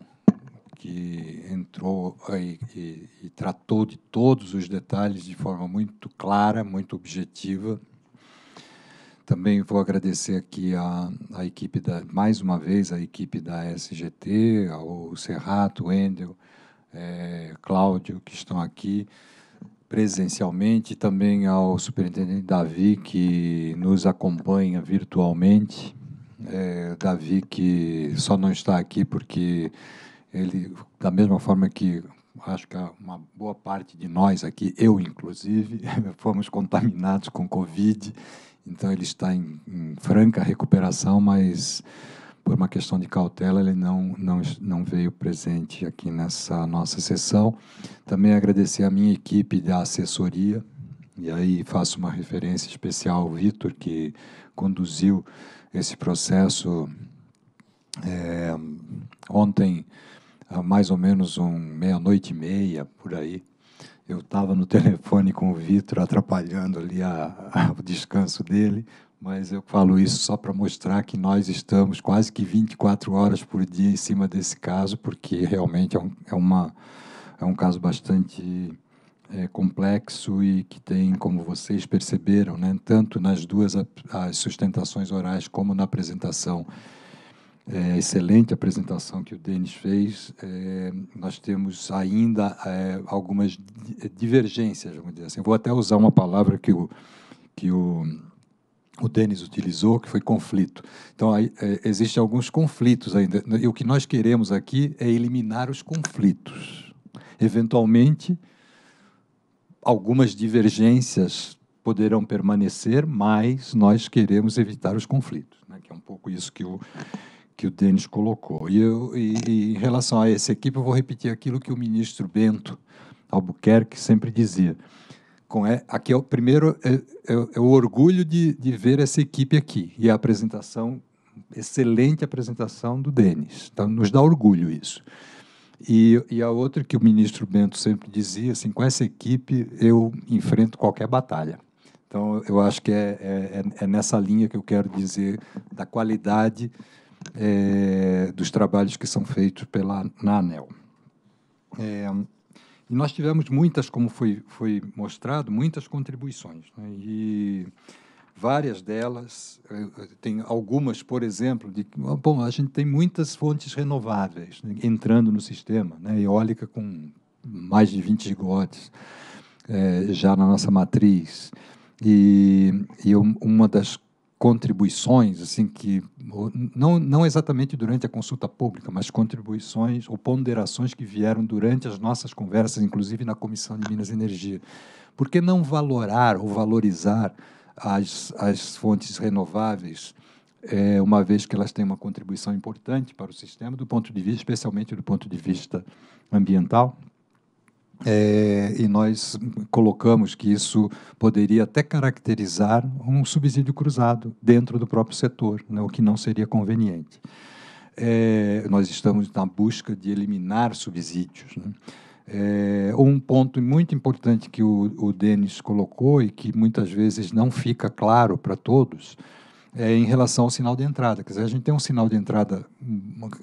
que entrou e, e, e tratou de todos os detalhes de forma muito clara, muito objetiva. Também vou agradecer aqui a, a equipe da, mais uma vez, a equipe da SGT, ao Serrato, Wendel, é, Cláudio, que estão aqui presencialmente, também ao superintendente Davi, que nos acompanha virtualmente. É, Davi, que só não está aqui porque ele, da mesma forma que acho que uma boa parte de nós aqui, eu inclusive, fomos contaminados com Covid então ele está em, em franca recuperação, mas por uma questão de cautela, ele não, não, não veio presente aqui nessa nossa sessão. Também agradecer a minha equipe da assessoria, e aí faço uma referência especial ao Vitor, que conduziu esse processo é, ontem, a mais ou menos um meia-noite e meia, por aí, eu estava no telefone com o Vitor, atrapalhando ali a, a, o descanso dele, mas eu falo isso só para mostrar que nós estamos quase que 24 horas por dia em cima desse caso, porque realmente é um, é uma, é um caso bastante é, complexo e que tem, como vocês perceberam, né, tanto nas duas as sustentações orais como na apresentação é, excelente apresentação que o Denis fez. É, nós temos ainda é, algumas divergências, vamos dizer assim. Vou até usar uma palavra que o, que o, o Denis utilizou, que foi conflito. Então, aí, é, existem alguns conflitos ainda. E o que nós queremos aqui é eliminar os conflitos. Eventualmente, algumas divergências poderão permanecer, mas nós queremos evitar os conflitos, né? que é um pouco isso que o que o Denis colocou. E, eu, e, e, em relação a essa equipe, eu vou repetir aquilo que o ministro Bento Albuquerque sempre dizia. Com é, aqui é o primeiro é, é, é, o orgulho de, de ver essa equipe aqui e a apresentação excelente apresentação do Denis. Então nos dá orgulho isso. E, e a outra que o ministro Bento sempre dizia assim, com essa equipe eu enfrento qualquer batalha. Então eu acho que é, é, é nessa linha que eu quero dizer da qualidade é, dos trabalhos que são feitos pela NANEL. É, e nós tivemos muitas, como foi, foi mostrado, muitas contribuições. Né? E várias delas, é, tem algumas, por exemplo, de bom, a gente tem muitas fontes renováveis né, entrando no sistema, né, eólica com mais de 20 gigawatts é, já na nossa matriz. E, e uma das contribuições, assim, que não, não exatamente durante a consulta pública, mas contribuições ou ponderações que vieram durante as nossas conversas, inclusive na Comissão de Minas e Energia. porque não valorar ou valorizar as, as fontes renováveis, é, uma vez que elas têm uma contribuição importante para o sistema, do ponto de vista, especialmente do ponto de vista ambiental? É, e nós colocamos que isso poderia até caracterizar um subsídio cruzado dentro do próprio setor, né, o que não seria conveniente. É, nós estamos na busca de eliminar subsídios. Né? É, um ponto muito importante que o, o Denis colocou e que muitas vezes não fica claro para todos é, em relação ao sinal de entrada. Quer dizer, a gente tem um sinal de entrada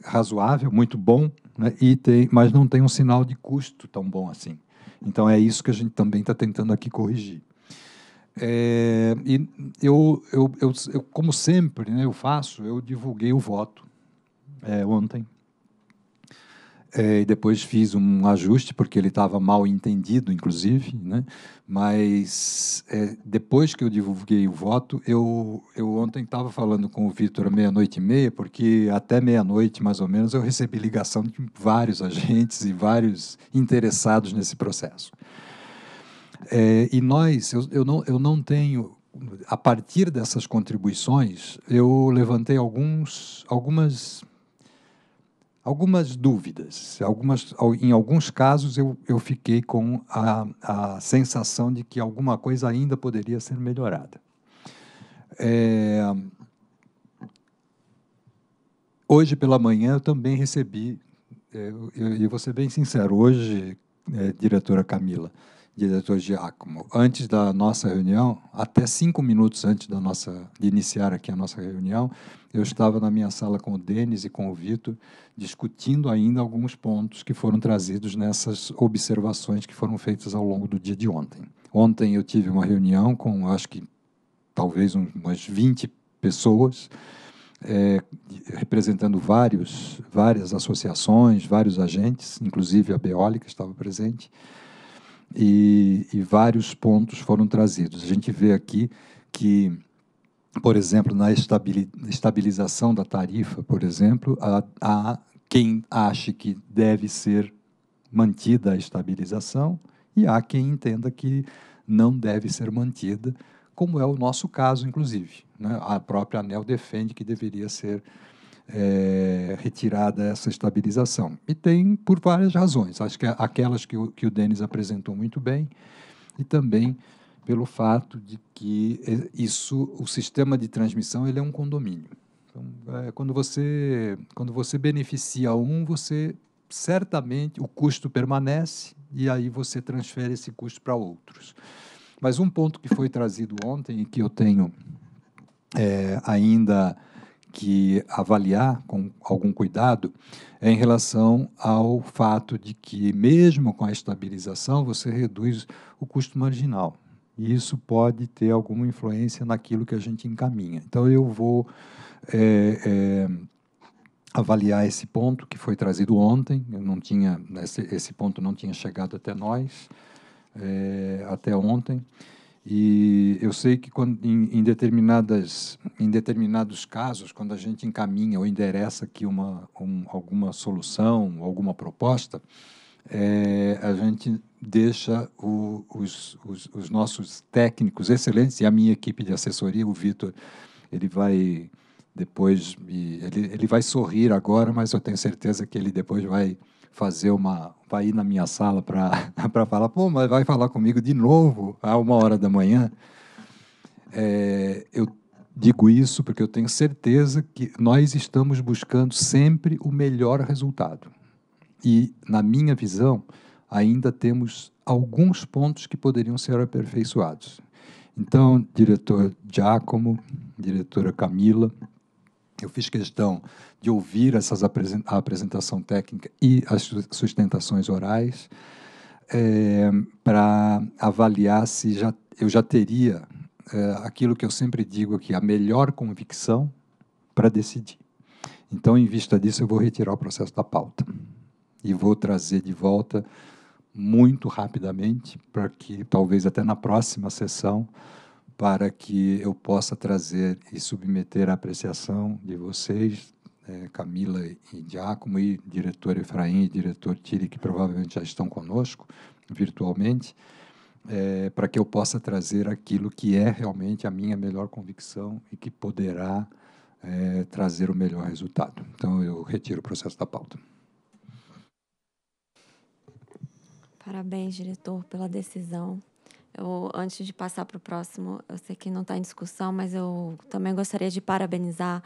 razoável, muito bom, né, e tem, mas não tem um sinal de custo tão bom assim. Então é isso que a gente também está tentando aqui corrigir. É, e eu, eu, eu, eu, como sempre né, eu faço, eu divulguei o voto é, ontem é, e depois fiz um ajuste, porque ele estava mal entendido, inclusive. Né? Mas é, depois que eu divulguei o voto, eu, eu ontem estava falando com o Vitor meia-noite e meia, porque até meia-noite, mais ou menos, eu recebi ligação de vários agentes e vários interessados nesse processo. É, e nós, eu, eu, não, eu não tenho a partir dessas contribuições, eu levantei alguns, algumas algumas dúvidas. Algumas, em alguns casos, eu, eu fiquei com a, a sensação de que alguma coisa ainda poderia ser melhorada. É, hoje pela manhã eu também recebi, é, e vou ser bem sincero, hoje, é, diretora Camila, diretor Giacomo, antes da nossa reunião, até cinco minutos antes da nossa, de iniciar aqui a nossa reunião, eu estava na minha sala com o Denis e com o Vitor, discutindo ainda alguns pontos que foram trazidos nessas observações que foram feitas ao longo do dia de ontem. Ontem eu tive uma reunião com, acho que, talvez umas 20 pessoas, é, representando vários, várias associações, vários agentes, inclusive a Beólica estava presente, e, e vários pontos foram trazidos. A gente vê aqui que por exemplo, na estabilização da tarifa, por exemplo, há quem ache que deve ser mantida a estabilização e há quem entenda que não deve ser mantida, como é o nosso caso, inclusive. Né? A própria ANEL defende que deveria ser é, retirada essa estabilização. E tem por várias razões, acho que aquelas que o, que o Denis apresentou muito bem, e também pelo fato de que é, isso, o sistema de transmissão ele é um condomínio. Então, é, quando, você, quando você beneficia um, você certamente o custo permanece e aí você transfere esse custo para outros. Mas um ponto que foi trazido ontem e que eu tenho é, ainda que avaliar com algum cuidado é em relação ao fato de que, mesmo com a estabilização, você reduz o custo marginal. E isso pode ter alguma influência naquilo que a gente encaminha. Então, eu vou é, é, avaliar esse ponto que foi trazido ontem. Eu não tinha esse, esse ponto não tinha chegado até nós é, até ontem. E eu sei que quando, em, em, determinadas, em determinados casos, quando a gente encaminha ou endereça aqui uma, um, alguma solução, alguma proposta, é, a gente deixa o, os, os, os, nossos técnicos excelentes e a minha equipe de assessoria, o Vitor, ele vai depois, ele, ele vai sorrir agora, mas eu tenho certeza que ele depois vai fazer uma. vai ir na minha sala para falar, pô, mas vai falar comigo de novo a uma hora da manhã. É, eu digo isso porque eu tenho certeza que nós estamos buscando sempre o melhor resultado. E, na minha visão, ainda temos alguns pontos que poderiam ser aperfeiçoados. Então, diretor Giacomo, diretora Camila, eu fiz questão de ouvir essas apresen a apresentação técnica e as sustentações orais é, eh, para avaliar se já, eu já teria é, aquilo que eu sempre digo aqui, a melhor convicção para decidir. Então, em vista disso, eu vou retirar o processo da pauta e vou trazer de volta muito rapidamente para que talvez até na próxima sessão para que eu possa trazer e submeter à apreciação de vocês, é, Camila e Giacomo, e diretor Efraim e diretor Tiri que provavelmente já estão conosco virtualmente, é, para que eu possa trazer aquilo que é realmente a minha melhor convicção e que poderá é, trazer o melhor resultado. Então, eu retiro o processo da pauta. Parabéns, diretor, pela decisão. Eu, antes de passar para o próximo, eu sei que não está em discussão, mas eu também gostaria de parabenizar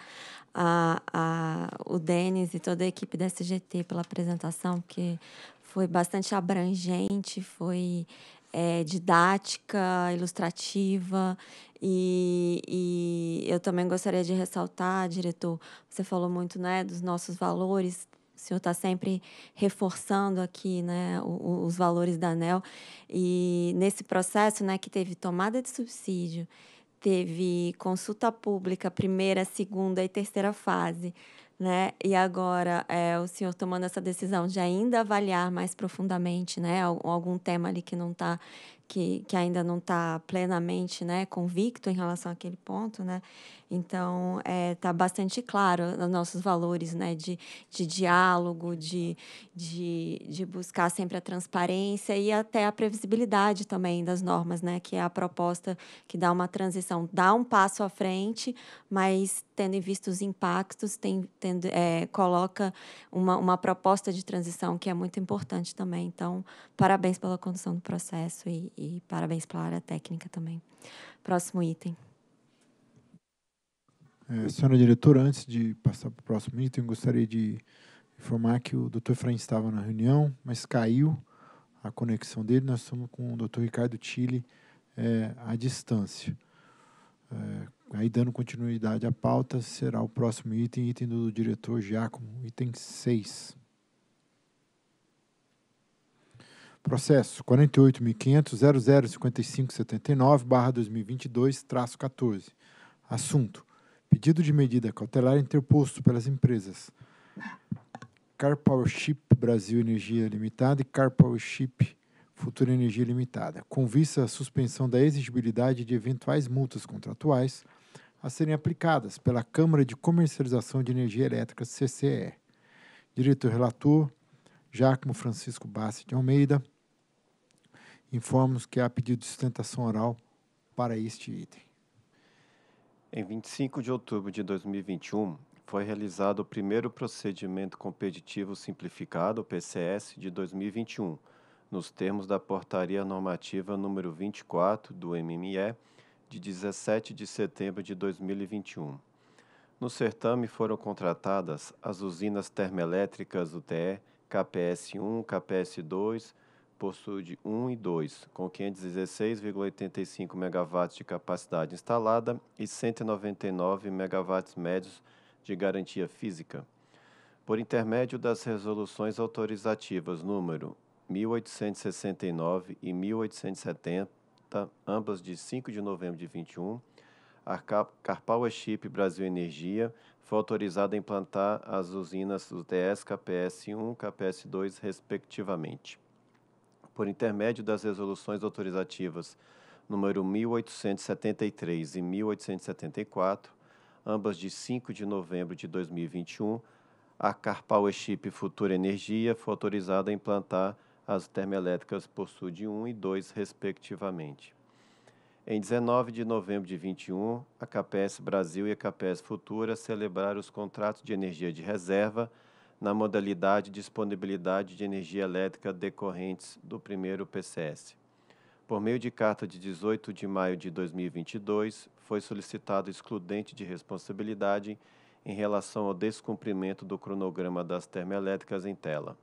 a, a, o Denis e toda a equipe da SGT pela apresentação, que foi bastante abrangente, foi é, didática, ilustrativa. E, e, eu também gostaria de ressaltar, diretor, você falou muito né, dos nossos valores, o Senhor está sempre reforçando aqui né, os, valores da ANEL. E nesse processo né, que teve tomada de subsídio, teve consulta pública, primeira, segunda e terceira fase. Né? E agora é, o senhor tomando essa decisão de ainda avaliar mais profundamente, né, algum tema ali que não está, que, que ainda não está plenamente, né, convicto em relação àquele ponto, né, então, é, tá bastante claro os nossos valores, né? De, de diálogo, de, de, de buscar sempre a transparência e até a previsibilidade também das normas, né? Que é a proposta que dá uma transição, dá um passo à frente, mas tendo em vista os impactos, tem, tendo, é, coloca uma, uma proposta de transição que é muito importante também. Então, parabéns pela condução do processo e, e parabéns pela área técnica também. Próximo item. É, senhora diretora, antes de passar para o próximo item, gostaria de informar que o doutor Efraim estava na reunião, mas caiu a conexão dele. Nós estamos com o doutor Ricardo Chile é, à distância. É, aí, dando continuidade à pauta, será o próximo item, item do diretor Giacomo, item 6. Processo 48.500.005579-2022-14. Assunto: pedido de medida cautelar interposto pelas empresas Car Ship Brasil Energia Limitada e Car Ship Futura Energia Limitada, com vista à suspensão da exigibilidade de eventuais multas contratuais a serem aplicadas pela Câmara de Comercialização de Energia Elétrica, CCE. Diretor relator, Giacomo Francisco Bassi de Almeida, informos que há pedido de sustentação oral para este item. Em 25 de outubro de 2021, foi realizado o primeiro procedimento competitivo simplificado, PCS, de 2021, nos termos da Portaria Normativa número 24 do MME, de 17 de setembro de 2021. No certame foram contratadas as usinas termoelétricas UTE, KPS1, KPS2, de 1 e 2, com 516,85 MW de capacidade instalada e 199 MW médios de garantia física. Por intermédio das resoluções autorizativas número 1869 e 1870, ambas de 5 de novembro de 21, a Carpaua Chip Brasil Energia foi autorizada a implantar as usinas do TS KPS 1 e KPS 2, respectivamente por intermédio das resoluções autorizativas número 1873 e 1874, ambas de 5 de novembro de 2021, a Carpal Chip Futura Energia foi autorizada a implantar as termoelétricas por SUD 1 e 2, respectivamente. Em 19 de novembro de 21, a CAPES Brasil e a CAPES Futura celebraram os contratos de energia de reserva na modalidade disponibilidade de energia elétrica decorrentes do primeiro PCS. Por meio de carta de 18 de maio de 2022, foi solicitado excludente de responsabilidade em relação ao descumprimento do cronograma das termoelétricas em tela.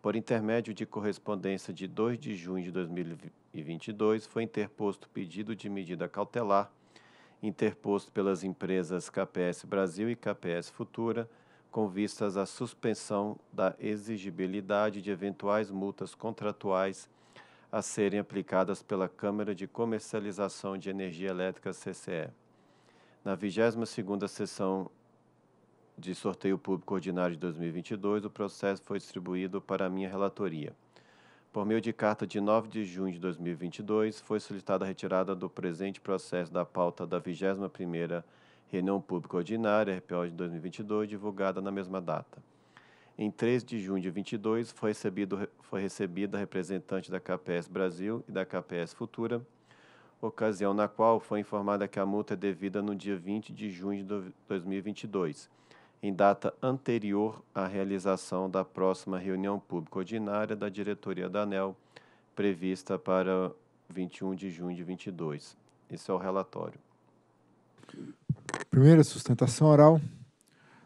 Por intermédio de correspondência de 2 de junho de 2022, foi interposto pedido de medida cautelar interposto pelas empresas KPS Brasil e KPS Futura com vistas à suspensão da exigibilidade de eventuais multas contratuais a serem aplicadas pela Câmara de Comercialização de Energia Elétrica CCE. Na 22ª sessão de sorteio público ordinário de 2022, o processo foi distribuído para a minha relatoria. Por meio de carta de 9 de junho de 2022, foi solicitada a retirada do presente processo da pauta da 21ª reunião pública ordinária, RPO de 2022, divulgada na mesma data. Em 3 de junho de 2022, foi, recebido, foi recebida representante da KPS Brasil e da KPS Futura, ocasião na qual foi informada que a multa é devida no dia 20 de junho de 2022, em data anterior à realização da próxima reunião pública ordinária da diretoria da ANEL, prevista para 21 de junho de 2022. Esse é o relatório. Primeira sustentação oral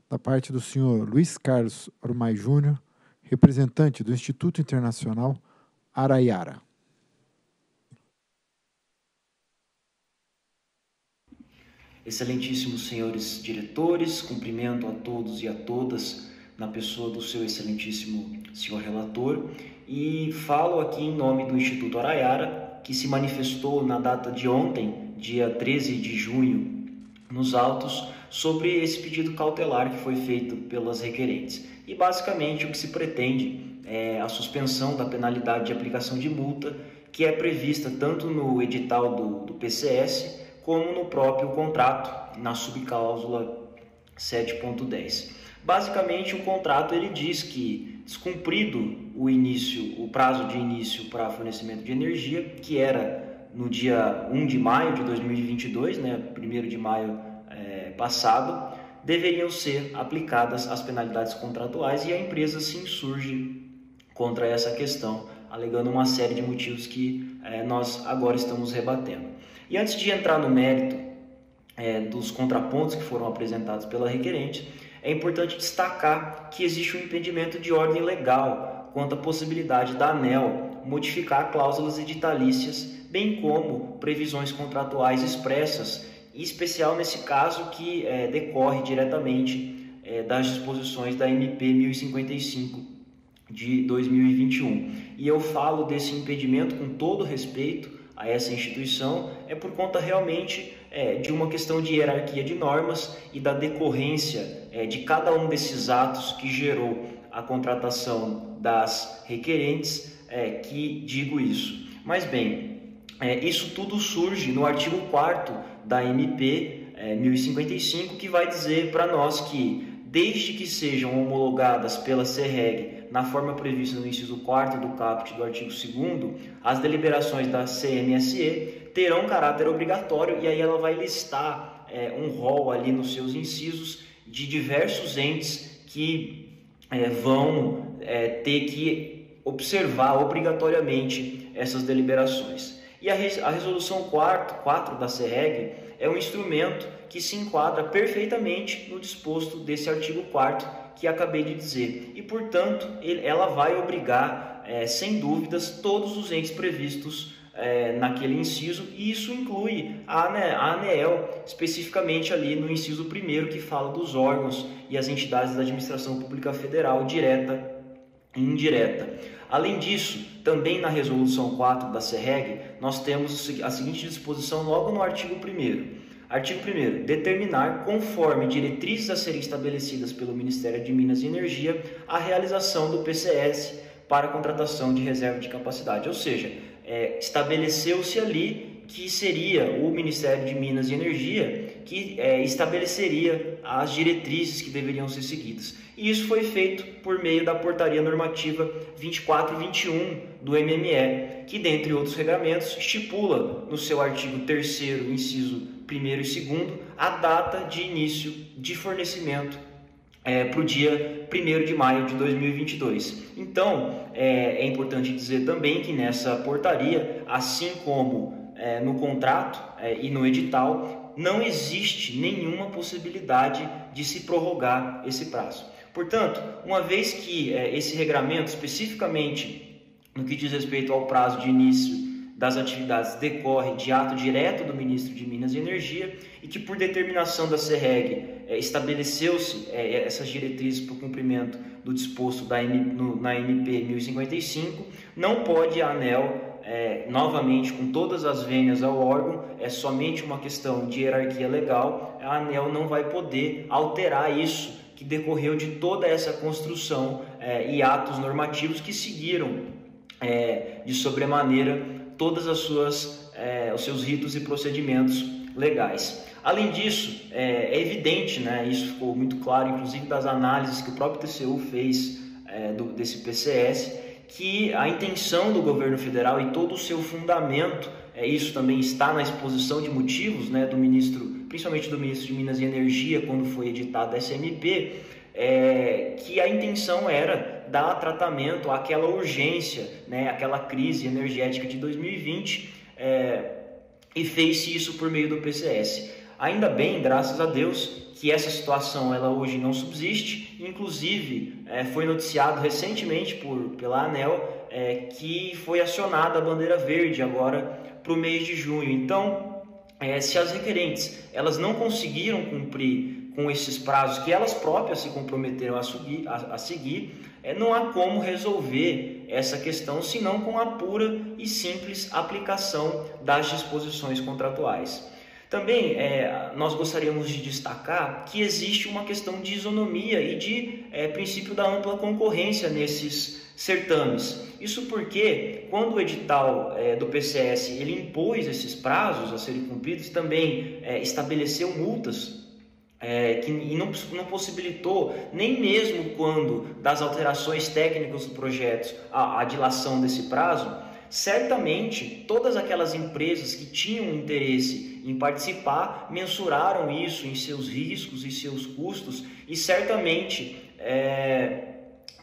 da parte do senhor Luiz Carlos Ormai Júnior, representante do Instituto Internacional Araiara. Excelentíssimos senhores diretores, cumprimento a todos e a todas na pessoa do seu excelentíssimo senhor relator e falo aqui em nome do Instituto Araiara, que se manifestou na data de ontem, dia 13 de junho nos autos sobre esse pedido cautelar que foi feito pelas requerentes. E basicamente o que se pretende é a suspensão da penalidade de aplicação de multa, que é prevista tanto no edital do, do PCS como no próprio contrato, na subcláusula 7.10. Basicamente o contrato ele diz que descumprido o início, o prazo de início para fornecimento de energia, que era no dia 1 de maio de 2022, né, 1 de maio é, passado, deveriam ser aplicadas as penalidades contratuais e a empresa se insurge contra essa questão, alegando uma série de motivos que é, nós agora estamos rebatendo. E antes de entrar no mérito é, dos contrapontos que foram apresentados pela requerente, é importante destacar que existe um impedimento de ordem legal quanto à possibilidade da ANEL modificar cláusulas editalícias, bem como previsões contratuais expressas, em especial nesse caso que é, decorre diretamente é, das disposições da MP 1055 de 2021. E eu falo desse impedimento com todo respeito a essa instituição, é por conta realmente é, de uma questão de hierarquia de normas e da decorrência é, de cada um desses atos que gerou a contratação das requerentes é, que digo isso. Mas bem, é, isso tudo surge no artigo 4 da MP é, 1055, que vai dizer para nós que, desde que sejam homologadas pela CREG na forma prevista no inciso 4 do caput do artigo 2, as deliberações da CMSE terão caráter obrigatório e aí ela vai listar é, um rol ali nos seus incisos de diversos entes que é, vão é, ter que observar obrigatoriamente essas deliberações. E a, a resolução 4, 4 da CEREG é um instrumento que se enquadra perfeitamente no disposto desse artigo 4 que acabei de dizer. E, portanto, ele, ela vai obrigar, é, sem dúvidas, todos os entes previstos é, naquele inciso, e isso inclui a, a ANEEL, especificamente ali no inciso primeiro que fala dos órgãos e as entidades da administração pública federal direta indireta. Além disso, também na resolução 4 da CREG, nós temos a seguinte disposição logo no artigo 1 Artigo 1 determinar, conforme diretrizes a serem estabelecidas pelo Ministério de Minas e Energia, a realização do PCS para a contratação de reserva de capacidade, ou seja, é, estabeleceu-se ali que seria o Ministério de Minas e Energia que é, estabeleceria as diretrizes que deveriam ser seguidas. E isso foi feito por meio da Portaria Normativa 2421 do MME, que, dentre outros regulamentos estipula no seu artigo 3, inciso 1 e 2, a data de início de fornecimento é, para o dia 1 de maio de 2022. Então, é, é importante dizer também que nessa portaria, assim como é, no contrato é, e no edital, não existe nenhuma possibilidade de se prorrogar esse prazo. Portanto, uma vez que é, esse regramento, especificamente no que diz respeito ao prazo de início das atividades, decorre de ato direto do ministro de Minas e Energia e que, por determinação da CERREG, é, eh, estabeleceu-se é, essas diretrizes para o cumprimento do disposto da, no, na MP 1055, não pode a ANEL é, novamente com todas as vênias ao órgão, é somente uma questão de hierarquia legal, a ANEL não vai poder alterar isso que decorreu de toda essa construção é, e atos normativos que seguiram é, de sobremaneira todas as suas é, os seus ritos e procedimentos legais. Além disso, é, é, evidente, né, isso ficou muito claro, inclusive das análises que o próprio TCU fez é, do, desse PCS, que a intenção do governo federal e todo o seu fundamento, é isso também está na exposição de motivos né, do ministro, principalmente do ministro de Minas e Energia, quando foi editada a SMP, é, que a intenção era dar tratamento àquela urgência, né, àquela crise energética de 2020, é, e fez-se isso por meio do PCS. Ainda bem, graças a Deus, que essa situação ela hoje não subsiste. Inclusive, é, foi noticiado recentemente por, pela ANEL é, que foi acionada a bandeira verde agora para o mês de junho. Então, é, se as requerentes elas não conseguiram cumprir com esses prazos que elas próprias se comprometeram a, subir, a, a seguir, é, não há como resolver essa questão senão com a pura e simples aplicação das disposições contratuais. Também é, nós gostaríamos de destacar que existe uma questão de isonomia e de é, princípio da ampla concorrência nesses certames. Isso porque, quando o edital é, do PCS ele impôs esses prazos a serem cumpridos, também é, estabeleceu multas é, que não, não, possibilitou, nem mesmo quando das alterações técnicas do projeto, a, a, dilação desse prazo, certamente todas aquelas empresas que tinham interesse em participar, mensuraram isso em seus riscos e seus custos e certamente é,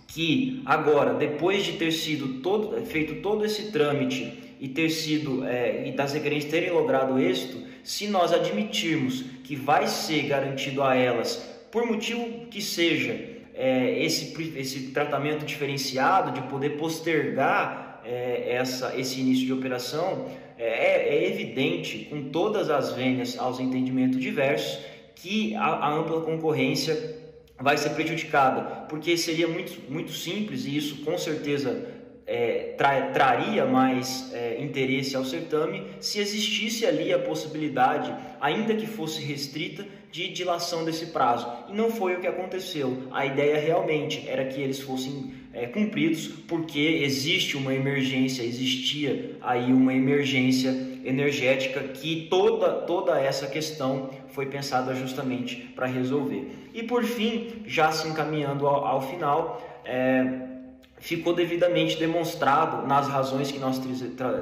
que agora, depois de ter sido todo, feito todo esse trâmite e ter sido é, e das requerentes terem logrado êxito, se nós admitirmos que vai ser garantido a elas, por motivo que seja, é, esse, esse tratamento diferenciado de poder postergar é, essa, esse início de operação, é, é, é evidente, com todas as vênias aos entendimentos diversos, que a, a ampla concorrência vai ser prejudicada, porque seria muito, muito simples e isso com certeza é, tra traria mais é, interesse ao certame se existisse ali a possibilidade, ainda que fosse restrita, de dilação desse prazo. E não foi o que aconteceu. A ideia realmente era que eles fossem é, cumpridos, porque existe uma emergência, existia aí uma emergência energética que toda, toda essa questão foi pensada justamente para resolver. E por fim, já se encaminhando ao, ao final, é, ficou devidamente demonstrado nas razões que nós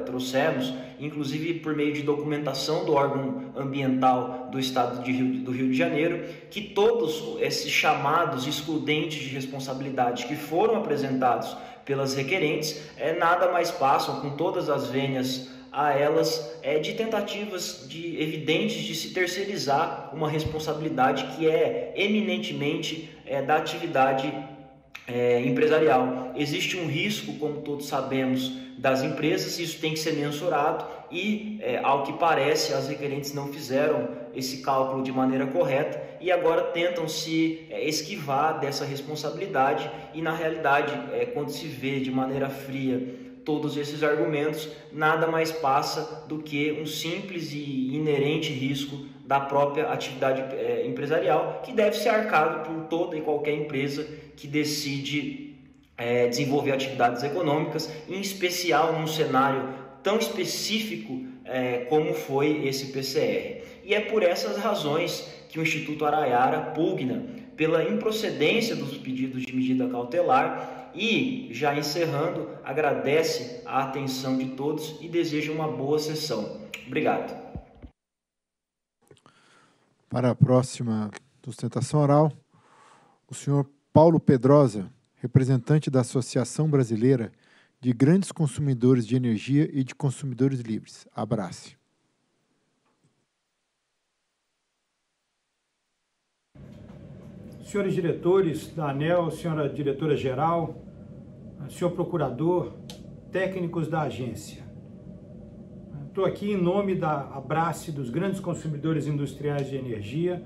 trouxemos, inclusive por meio de documentação do órgão ambiental do estado de Rio, do Rio de Janeiro, que todos esses chamados excludentes de responsabilidade que foram apresentados pelas requerentes é, nada mais passam com todas as venhas a elas é, de tentativas de evidentes de se terceirizar uma responsabilidade que é eminentemente é, da atividade é, empresarial. Existe um risco, como todos sabemos, das empresas, isso tem que ser mensurado e, é, ao que parece, as requerentes não fizeram esse cálculo de maneira correta e agora tentam se é, esquivar dessa responsabilidade e, na realidade, é, quando se vê de maneira fria todos esses argumentos, nada mais passa do que um simples e inerente risco da própria atividade é, empresarial, que deve ser arcado por toda e qualquer empresa que decide é, desenvolver atividades econômicas, em especial num cenário tão específico é, como foi esse PCR. E é por essas razões que o Instituto Araiara pugna pela improcedência dos pedidos de medida cautelar e, já encerrando, agradece a atenção de todos e deseja uma boa sessão. Obrigado. Para a próxima sustentação oral, o senhor Paulo Pedrosa, representante da Associação Brasileira de Grandes Consumidores de Energia e de Consumidores Livres. abraço. Senhores diretores da ANEL, senhora diretora-geral, senhor procurador, técnicos da agência estou aqui em nome da Abrace, dos grandes consumidores industriais de energia,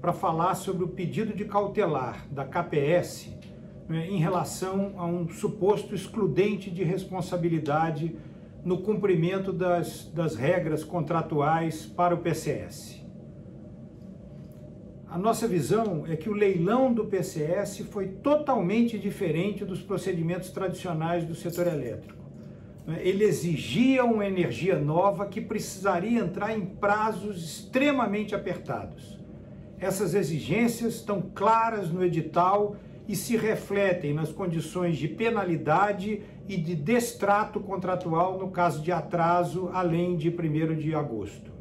para falar sobre o pedido de cautelar da KPS né, em relação a um suposto excludente de responsabilidade no cumprimento das, das regras contratuais para o PCS. A nossa visão é que o leilão do PCS foi totalmente diferente dos procedimentos tradicionais do setor elétrico né, ele exigia uma energia nova que precisaria entrar em prazos extremamente apertados. Essas exigências estão claras no edital e se refletem nas condições de penalidade e de destrato contratual no caso de atraso além de 1 de agosto.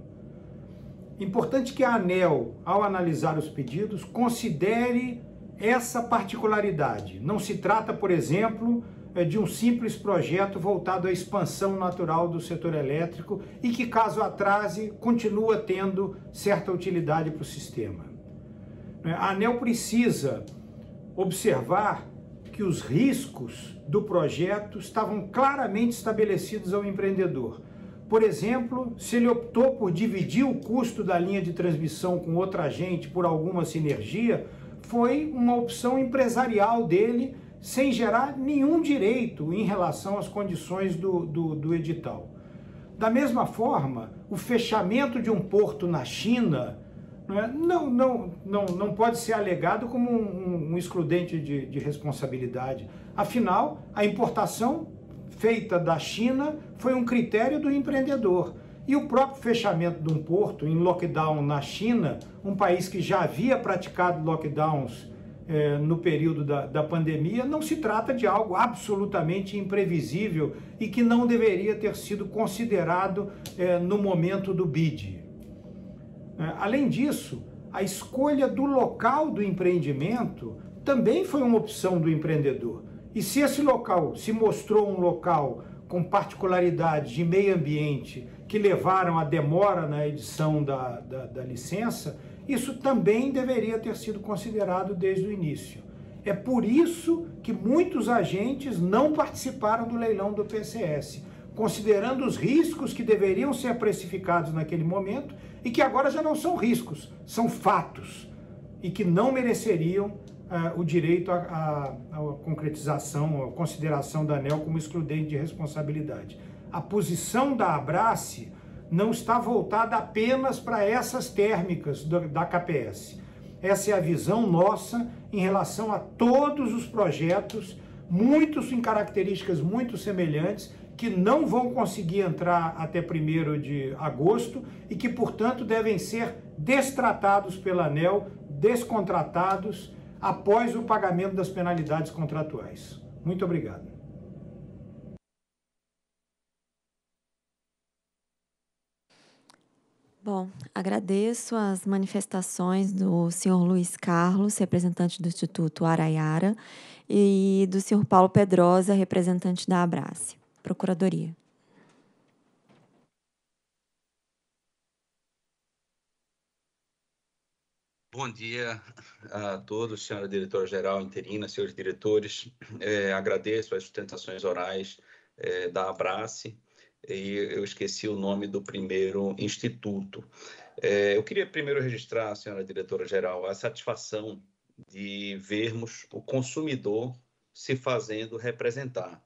Importante que a ANEL, ao analisar os pedidos, considere essa particularidade. Não se trata, por exemplo, é de um simples projeto voltado à expansão natural do setor elétrico e que, caso atrase, continua tendo certa utilidade para o sistema. Né, a ANEL precisa observar que os riscos do projeto estavam claramente estabelecidos ao empreendedor. Por exemplo, se ele optou por dividir o custo da linha de transmissão com outra agente por alguma sinergia, foi uma opção empresarial dele sem gerar nenhum direito em relação às condições do, do, do edital. Da mesma forma, o fechamento de um porto na China não, é, não, não, não pode ser alegado como um, um excludente de, de responsabilidade. Afinal, a importação feita da China foi um critério do empreendedor. E o próprio fechamento de um porto em lockdown na China, um país que já havia praticado lockdowns é, no período da, da pandemia, não se trata de algo absolutamente imprevisível e que não deveria ter sido considerado é, no momento do BID. É, além disso, a escolha do local do empreendimento também foi uma opção do empreendedor. E se esse local se mostrou um local com particularidades de meio ambiente que levaram à demora na edição da, da, da licença, isso também deveria ter sido considerado desde o início. É por isso que muitos agentes não participaram do leilão do PCS, considerando os riscos que deveriam ser precificados naquele momento e que agora já não são riscos, são fatos e que não mereceriam uh, o direito à concretização, à consideração da ANEL como excludente de responsabilidade. A posição da Abrace não está voltada apenas para essas térmicas da KPS. Essa é a visão nossa em relação a todos os projetos, muitos em características muito semelhantes, que não vão conseguir entrar até 1 de agosto e que, portanto, devem ser destratados pela ANEL, descontratados após o pagamento das penalidades contratuais. Muito obrigado. Bom, agradeço as manifestações do senhor Luiz Carlos, representante do Instituto Araiara, e do senhor Paulo Pedrosa, representante da Abrace, Procuradoria. Bom dia a todos, senhora diretora-geral interina, senhores diretores. É, agradeço as sustentações orais é, da Abrace e eu esqueci o nome do primeiro instituto. É, eu queria primeiro registrar, senhora diretora-geral, a satisfação de vermos o consumidor se fazendo representar.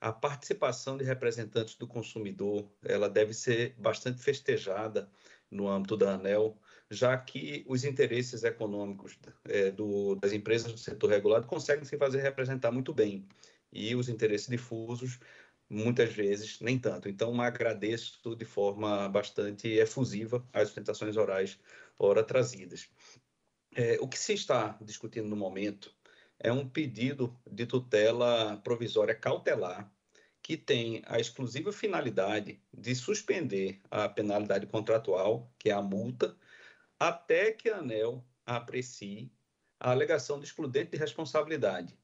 A participação de representantes do consumidor, ela deve ser bastante festejada no âmbito da ANEL, já que os interesses econômicos é, do, das empresas do setor regulado conseguem se fazer representar muito bem e os interesses difusos muitas vezes nem tanto. Então, agradeço de forma bastante efusiva as sustentações orais ora trazidas. É, o que se está discutindo no momento é um pedido de tutela provisória cautelar que tem a exclusiva finalidade de suspender a penalidade contratual, que é a multa, até que a ANEL aprecie a alegação de excludente de responsabilidade.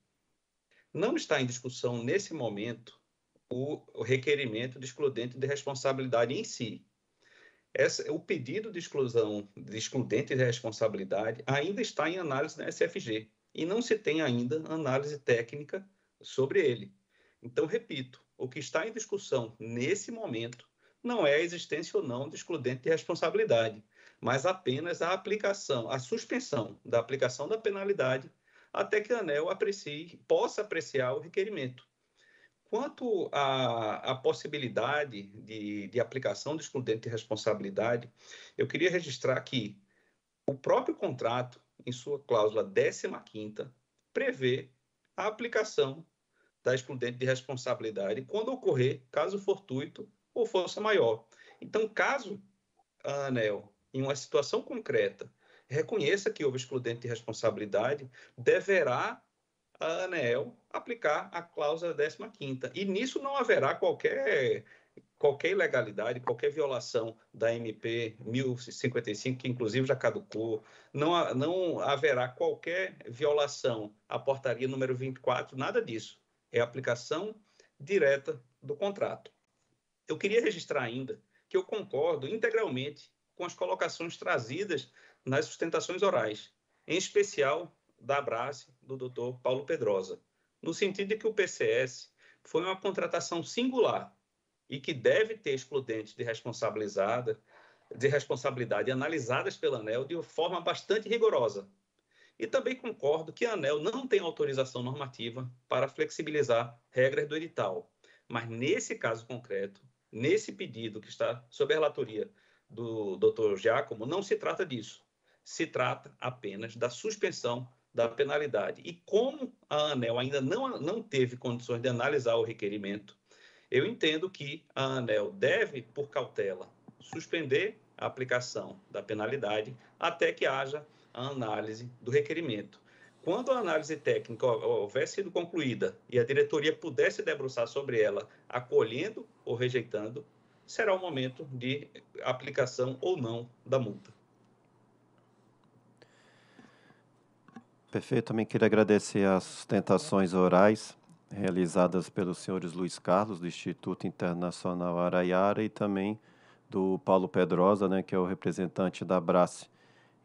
Não está em discussão nesse momento o, o requerimento de excludente de responsabilidade em si. Essa, o pedido de exclusão de excludente de responsabilidade ainda está em análise na SFG e não se tem ainda análise técnica sobre ele. Então, repito, o que está em discussão nesse momento não é a existência ou não de excludente de responsabilidade, mas apenas a aplicação, a suspensão da aplicação da penalidade até que a ANEL aprecie, possa apreciar o requerimento. Quanto à, à possibilidade de, de, aplicação do excludente de responsabilidade, eu queria registrar que o próprio contrato, em sua cláusula 15, prevê a aplicação da excludente de responsabilidade quando ocorrer caso fortuito ou força maior. Então, caso a ANEL, em uma situação concreta, reconheça que houve excludente de responsabilidade, deverá a ANEEL aplicar a cláusula 15 E nisso não haverá qualquer qualquer ilegalidade, qualquer violação da MP 1055, que inclusive já caducou, não, não haverá qualquer violação à portaria número 24, nada disso. É aplicação direta do contrato. Eu queria registrar ainda que eu concordo integralmente com as colocações trazidas nas sustentações orais, em especial da Abrace do Dr. Paulo Pedrosa, no sentido de que o PCS foi uma contratação singular e que deve ter excludentes de responsabilizada, de responsabilidade analisadas pela ANEL de forma bastante rigorosa. E também concordo que a ANEL não tem autorização normativa para flexibilizar regras do edital. Mas nesse caso concreto, nesse pedido que está sob a relatoria do Dr. Giacomo, não se trata disso. Se trata apenas da suspensão da penalidade. E como a ANEL ainda não, não teve condições de analisar o requerimento, eu entendo que a ANEL deve, por cautela, suspender a aplicação da penalidade até que haja a análise do requerimento. Quando a análise técnica houver sido concluída e a diretoria pudesse debruçar sobre ela, acolhendo ou rejeitando, será o momento de aplicação ou não da multa. Perfeito. Também queria agradecer as sustentações orais realizadas pelos senhores Luiz Carlos, do Instituto Internacional Araiara, e também do Paulo Pedrosa, né, que é o representante da Brace.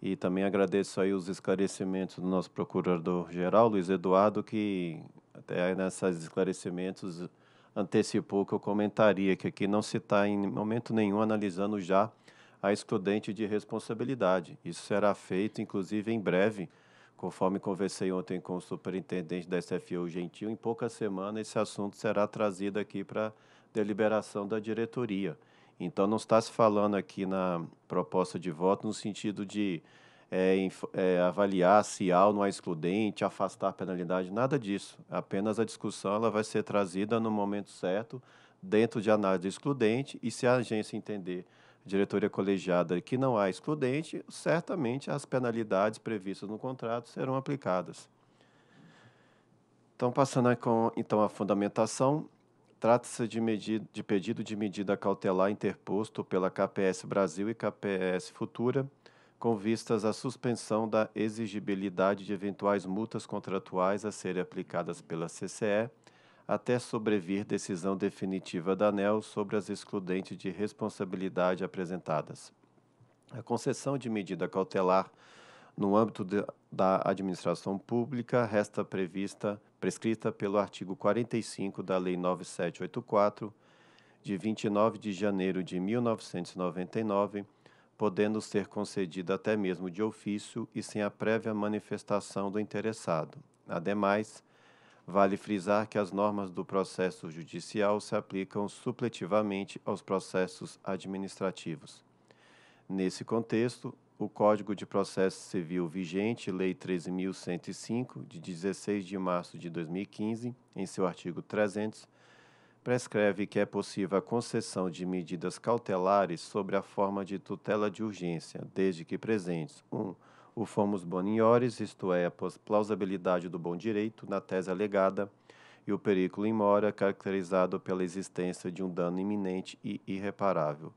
E também agradeço aí os esclarecimentos do nosso procurador-geral, Luiz Eduardo, que até nesses esclarecimentos antecipou que eu comentaria, que aqui não se está em momento nenhum analisando já a excludente de responsabilidade. Isso será feito, inclusive, em breve, Conforme conversei ontem com o superintendente da O Gentil, em poucas semanas esse assunto será trazido aqui para deliberação da diretoria. Então, não está se falando aqui na proposta de voto no sentido de é, é, avaliar se há ou não há excludente, afastar a penalidade, nada disso. Apenas a discussão ela vai ser trazida no momento certo, dentro de análise excludente, e se a agência entender diretoria colegiada que não há excludente, certamente as penalidades previstas no contrato serão aplicadas. Então, passando com, então, a fundamentação, trata-se de, de pedido de medida cautelar interposto pela KPS Brasil e KPS Futura, com vistas à suspensão da exigibilidade de eventuais multas contratuais a serem aplicadas pela CCE até sobrevir decisão definitiva da ANEL sobre as excludentes de responsabilidade apresentadas. A concessão de medida cautelar no âmbito de, da administração pública resta prevista prescrita pelo artigo 45 da Lei 9784 de 29 de janeiro de 1999, podendo ser concedida até mesmo de ofício e sem a prévia manifestação do interessado. Ademais, Vale frisar que as normas do processo judicial se aplicam supletivamente aos processos administrativos. Nesse contexto, o Código de Processo Civil vigente, Lei 13.105, de 16 de março de 2015, em seu artigo 300, prescreve que é possível a concessão de medidas cautelares sobre a forma de tutela de urgência, desde que presentes 1. Um, o fomos boniores, isto é, a plausibilidade do bom direito na tese alegada, e o periculo in mora, caracterizado pela existência de um dano iminente e irreparável.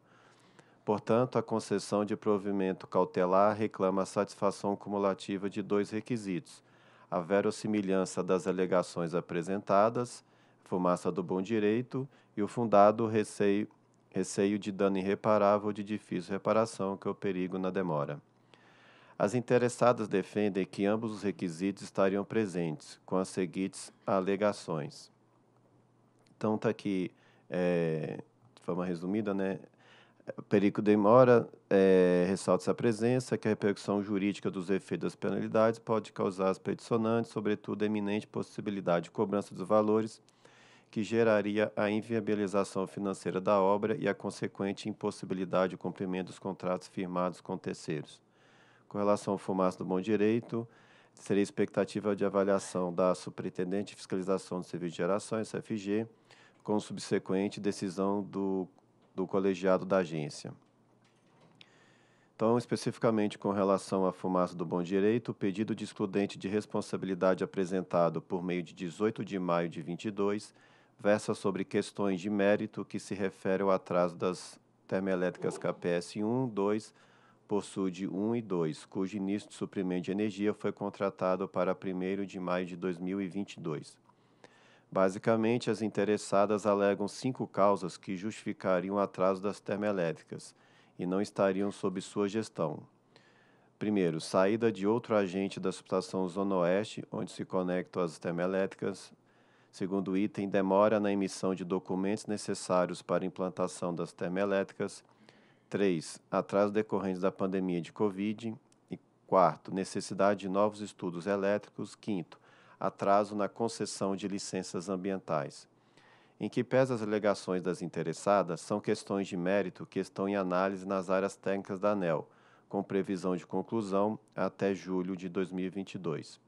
Portanto, a concessão de provimento cautelar reclama a satisfação cumulativa de dois requisitos: a verossimilhança das alegações apresentadas, fumaça do bom direito, e o fundado receio, receio de dano irreparável ou de difícil reparação, que é o perigo na demora. As interessadas defendem que ambos os requisitos estariam presentes, com as seguintes alegações. Então, está aqui, é, de forma resumida, né? Perico demora, é, ressalta-se a presença que a repercussão jurídica dos efeitos das penalidades pode causar as peticionantes, sobretudo, a eminente possibilidade de cobrança dos valores que geraria a inviabilização financeira da obra e a consequente impossibilidade de cumprimento dos contratos firmados com terceiros. Com relação ao fumaça do bom direito, seria expectativa de avaliação da Superintendente de Fiscalização do Serviço de Geração, (SFG) com subsequente decisão do, do colegiado da agência. Então, especificamente com relação à fumaça do bom direito, o pedido de excludente de responsabilidade apresentado por meio de 18 de maio de 22 versa sobre questões de mérito que se refere ao atraso das termoelétricas KPS 1, 2, por SUD 1 e 2, cujo início de suprimento de energia foi contratado para 1 de maio de 2022. Basicamente, as interessadas alegam cinco causas que justificariam o atraso das termoelétricas e não estariam sob sua gestão. Primeiro, saída de outro agente da subestação Zona Oeste, onde se conectam as termoelétricas. Segundo item, demora na emissão de documentos necessários para implantação das termoelétricas. Três, atraso decorrente da pandemia de Covid. E quarto, necessidade de novos estudos elétricos. Quinto, atraso na concessão de licenças ambientais. Em que pese as alegações das interessadas, são questões de mérito que estão em análise nas áreas técnicas da ANEL, com previsão de conclusão até julho de 2022.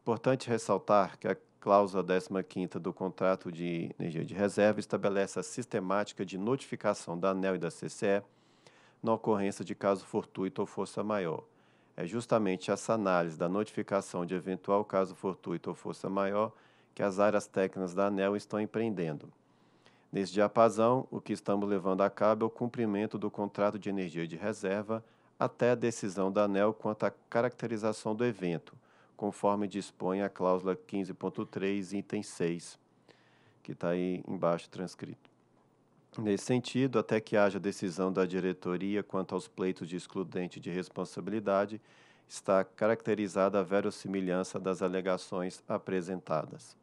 Importante ressaltar que a cláusula 15 do contrato de energia de reserva estabelece a sistemática de notificação da ANEL e da CCE na ocorrência de caso fortuito ou força maior. É justamente essa análise da notificação de eventual caso fortuito ou força maior que as áreas técnicas da ANEL estão empreendendo. Nesse diapasão, o que estamos levando a cabo é o cumprimento do contrato de energia de reserva até a decisão da ANEL quanto à caracterização do evento, conforme dispõe a cláusula 15.3, item 6, que está aí embaixo transcrito. Nesse sentido, até que haja decisão da diretoria quanto aos pleitos de excludente de responsabilidade, está caracterizada a verossimilhança das alegações apresentadas.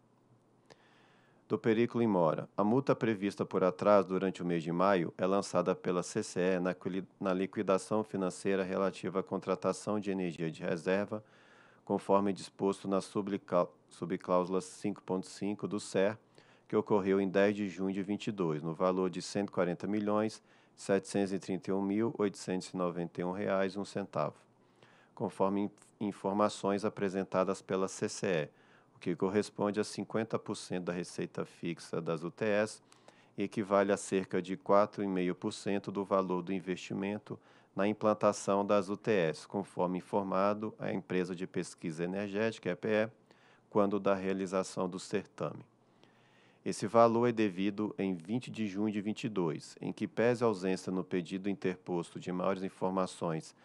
Do perículo em mora, a multa prevista por atrás durante o mês de maio é lançada pela CCE na liquidação financeira relativa à contratação de energia de reserva, conforme disposto na subcláusula 5.5 do SER, que ocorreu em 10 de junho de 22, no valor de R$ 140.731.891,01, milhões reais um centavo, conforme informações apresentadas pela CCE, o que corresponde a 50% da receita fixa das UTS e equivale a cerca de 4,5% do valor do investimento na implantação das UTS, conforme informado a empresa de pesquisa energética, EPE, quando da realização do certame. Esse valor é devido em 20 de junho de 22, em que pese a ausência no pedido interposto de maiores informações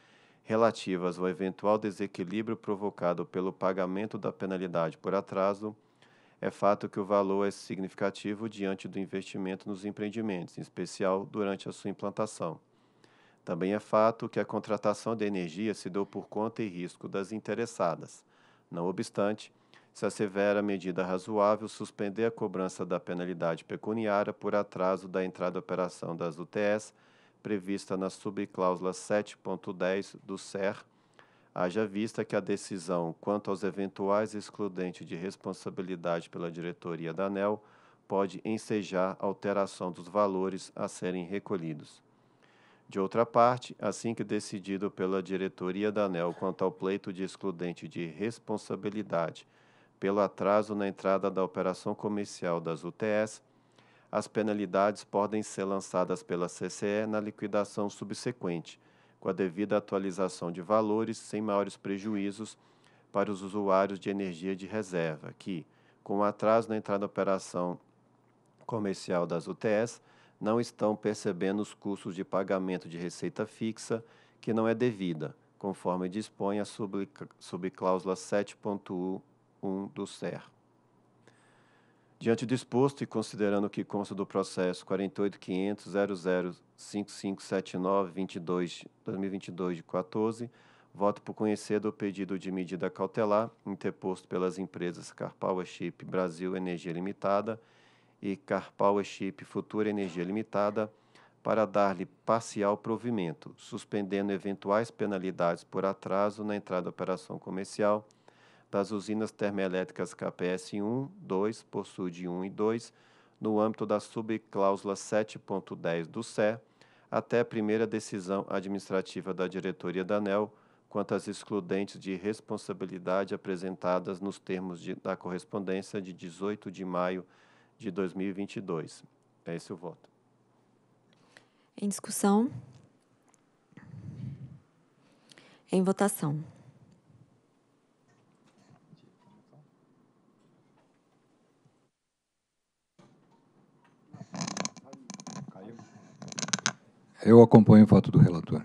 relativas ao eventual desequilíbrio provocado pelo pagamento da penalidade por atraso, é fato que o valor é significativo diante do investimento nos empreendimentos, em especial durante a sua implantação. Também é fato que a contratação de energia se deu por conta e risco das interessadas. Não obstante, se assevera medida razoável suspender a cobrança da penalidade pecuniária por atraso da entrada em operação das UTS prevista na subcláusula 7.10 do SER, haja vista que a decisão quanto aos eventuais excludentes de responsabilidade pela diretoria da ANEL pode ensejar alteração dos valores a serem recolhidos. De outra parte, assim que decidido pela diretoria da ANEL quanto ao pleito de excludente de responsabilidade pelo atraso na entrada da operação comercial das UTS, as penalidades podem ser lançadas pela CCE na liquidação subsequente, com a devida atualização de valores sem maiores prejuízos para os usuários de energia de reserva, que, com o atraso na entrada da operação comercial das UTS, não estão percebendo os custos de pagamento de receita fixa que não é devida, conforme dispõe a subcláusula 7.1 1 do SER. Diante do exposto e considerando que consta do processo 48.500.005579.22.2022 de 14, voto por conhecer do pedido de medida cautelar interposto pelas empresas Carpower Chip Brasil Energia Limitada e Carpower Chip Futura Energia Limitada para dar-lhe parcial provimento, suspendendo eventuais penalidades por atraso na entrada da operação comercial – das usinas termoelétricas KPS 1, 2, por SUD 1 e 2, no âmbito da subcláusula 7.10 do CE, até a primeira decisão administrativa da diretoria da ANEL quanto às excludentes de responsabilidade apresentadas nos termos de, da correspondência de 18 de maio de 2022. É esse o voto. Em discussão? Em votação. Eu acompanho o voto do relator.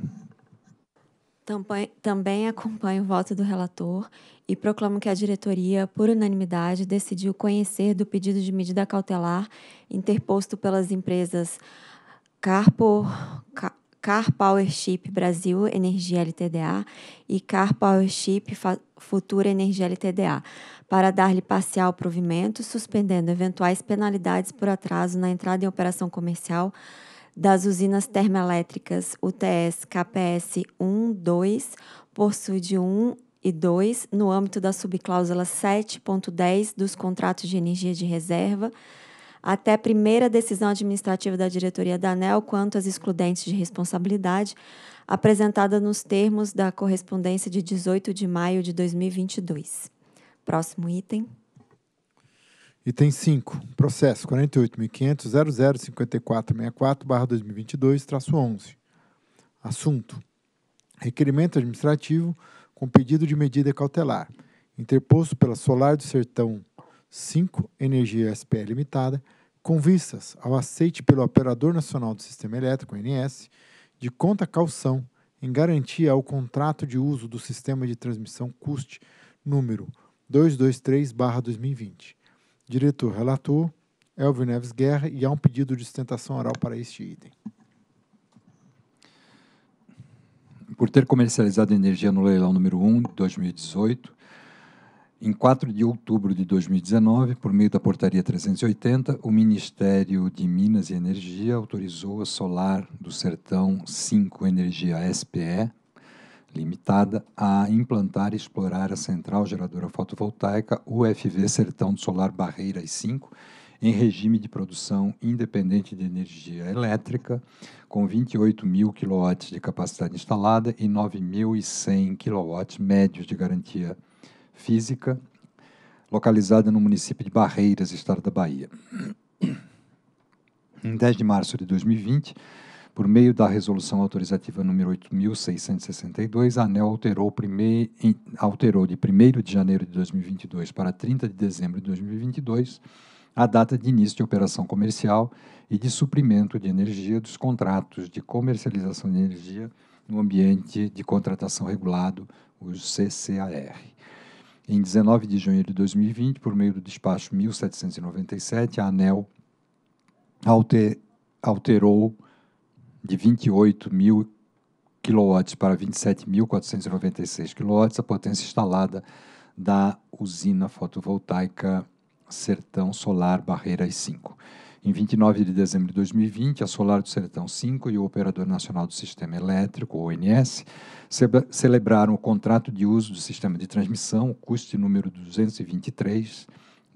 Também, acompanho o voto do relator e proclamo que a diretoria, por unanimidade, decidiu conhecer do pedido de medida cautelar interposto pelas empresas Carpor, Car, Car Powership Brasil Energia LTDA e Car Powership Futura Energia LTDA, para dar-lhe parcial provimento, suspendendo eventuais penalidades por atraso na entrada em operação comercial das usinas termoelétricas UTS KPS 1, 2, por SUD 1 e 2, no âmbito da subcláusula 7.10 dos contratos de energia de reserva, até a primeira decisão administrativa da diretoria da ANEL quanto às excludentes de responsabilidade, apresentada nos termos da correspondência de 18 de maio de 2022. Próximo item. Item 5. Processo 48.500.005464-2022-11. Assunto. Requerimento administrativo com pedido de medida cautelar, interposto pela Solar do Sertão 5 Energia SPE Limitada, com vistas ao aceite pelo Operador Nacional do Sistema Elétrico, ONS, de conta calção em garantia ao contrato de uso do sistema de transmissão CUST número 223-2020 Diretor relator, Elvio Neves Guerra, e há um pedido de sustentação oral para este item. Por ter comercializado energia no leilão número 1 de 2018, em 4 de outubro de 2019, por meio da portaria 380, o Ministério de Minas e Energia autorizou a Solar do Sertão 5 Energia SPE limitada a implantar e explorar a central geradora fotovoltaica UFV Sertão do Solar Barreiras 5, em regime de produção independente de energia elétrica, com 28 mil kW de capacidade instalada e 9.100 kW médios de garantia física, localizada no município de Barreiras, estado da Bahia. Em 10 de março de 2020, por meio da resolução autorizativa número 8662, a ANEL alterou, primeir, alterou de 1 de janeiro de 2022 para 30 de dezembro de 2022 a data de início de operação comercial e de suprimento de energia dos contratos de comercialização de energia no ambiente de contratação regulado, os CCAR. Em 19 de junho de 2020, por meio do despacho 1797, a ANEL alter, alterou de 28 mil kW para 27.496 kW, a potência instalada da usina fotovoltaica Sertão Solar Barreiras 5. Em 29 de dezembro de 2020, a Solar do Sertão 5 e o Operador Nacional do Sistema Elétrico, ONS, celebraram o contrato de uso do sistema de transmissão, custo número 223,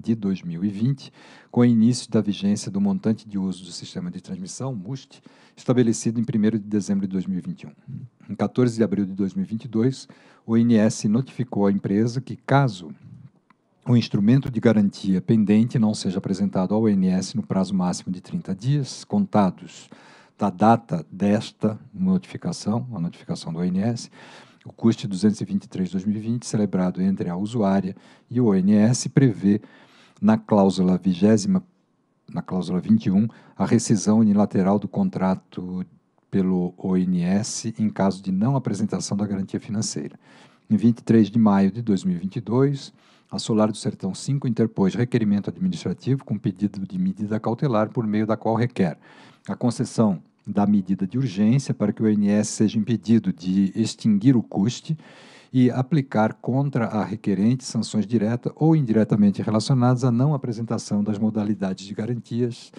de 2020, com o início da vigência do montante de uso do sistema de transmissão, MUST, estabelecido em 1 de dezembro de 2021. Em 14 de abril de 2022, o INS notificou à empresa que, caso o instrumento de garantia pendente não seja apresentado ao INS no prazo máximo de 30 dias, contados da data desta notificação, a notificação do ONS, o custo 223-2020, é celebrado entre a usuária e o ONS, prevê na cláusula 20, na cláusula 21, a rescisão unilateral do contrato pelo ONS em caso de não apresentação da garantia financeira. Em 23 de maio de 2022, a Solar do Sertão 5 interpôs requerimento administrativo com pedido de medida cautelar por meio da qual requer a concessão da medida de urgência para que o ONS seja impedido de extinguir o custe e aplicar contra a requerente sanções direta ou indiretamente relacionadas à não apresentação das modalidades de garantias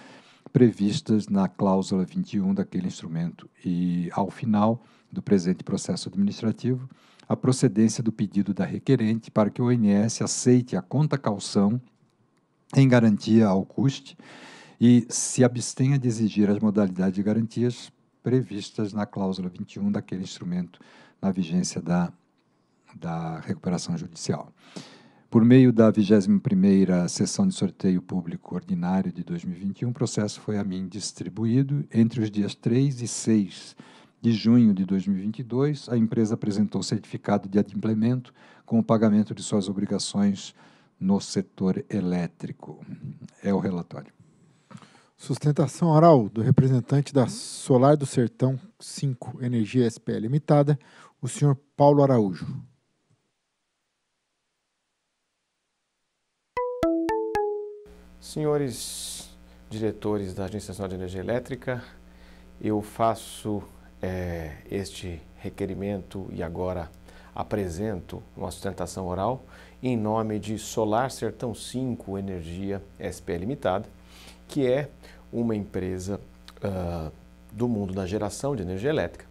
previstas na cláusula 21 daquele instrumento e, ao final do presente processo administrativo, a procedência do pedido da requerente para que o ONS aceite a conta calção em garantia ao custe e se abstenha de exigir as modalidades de garantias previstas na cláusula 21 daquele instrumento na vigência da da recuperação judicial. Por meio da 21ª sessão de sorteio público ordinário de 2021, o processo foi a mim distribuído entre os dias 3 e 6 de junho de 2022, a empresa apresentou certificado de adimplemento com o pagamento de suas obrigações no setor elétrico. É o relatório. Sustentação oral do representante da Solar do Sertão 5 Energia SPL Limitada, o senhor Paulo Araújo. Senhores diretores da Agência Nacional de Energia Elétrica, eu faço é, este requerimento e agora apresento uma sustentação oral em nome de Solar Sertão 5 Energia SP Limitada, que é uma empresa uh, do mundo da geração de energia elétrica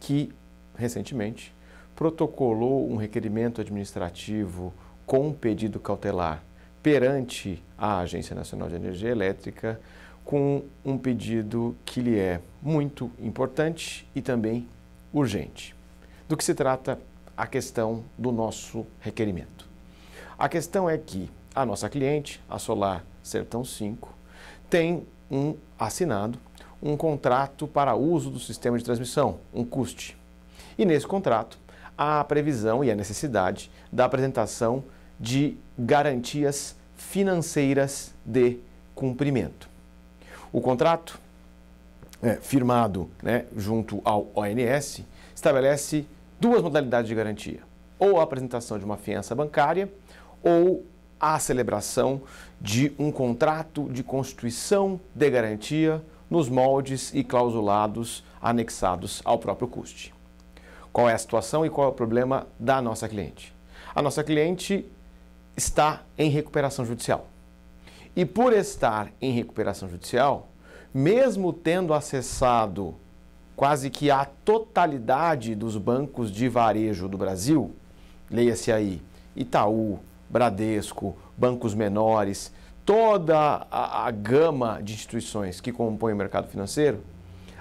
que recentemente protocolou um requerimento administrativo com um pedido cautelar perante à Agência Nacional de Energia Elétrica com um pedido que lhe é muito importante e também urgente. Do que se trata a questão do nosso requerimento? A questão é que a nossa cliente, a Solar Sertão 5, tem um assinado um contrato para uso do sistema de transmissão, um CUST. E nesse contrato há a previsão e a necessidade da apresentação de garantias financeiras de cumprimento. O contrato, é, firmado né, junto ao ONS, estabelece duas modalidades de garantia: ou a apresentação de uma fiança bancária ou a celebração de um contrato de constituição de garantia nos moldes e clausulados anexados ao próprio CUST. Qual é a situação e qual é o problema da nossa cliente? A nossa cliente está em recuperação judicial. E por estar em recuperação judicial, mesmo tendo acessado quase que a totalidade dos bancos de varejo do Brasil, leia-se aí Itaú, Bradesco, bancos menores, toda a, a, gama de instituições que compõem o mercado financeiro,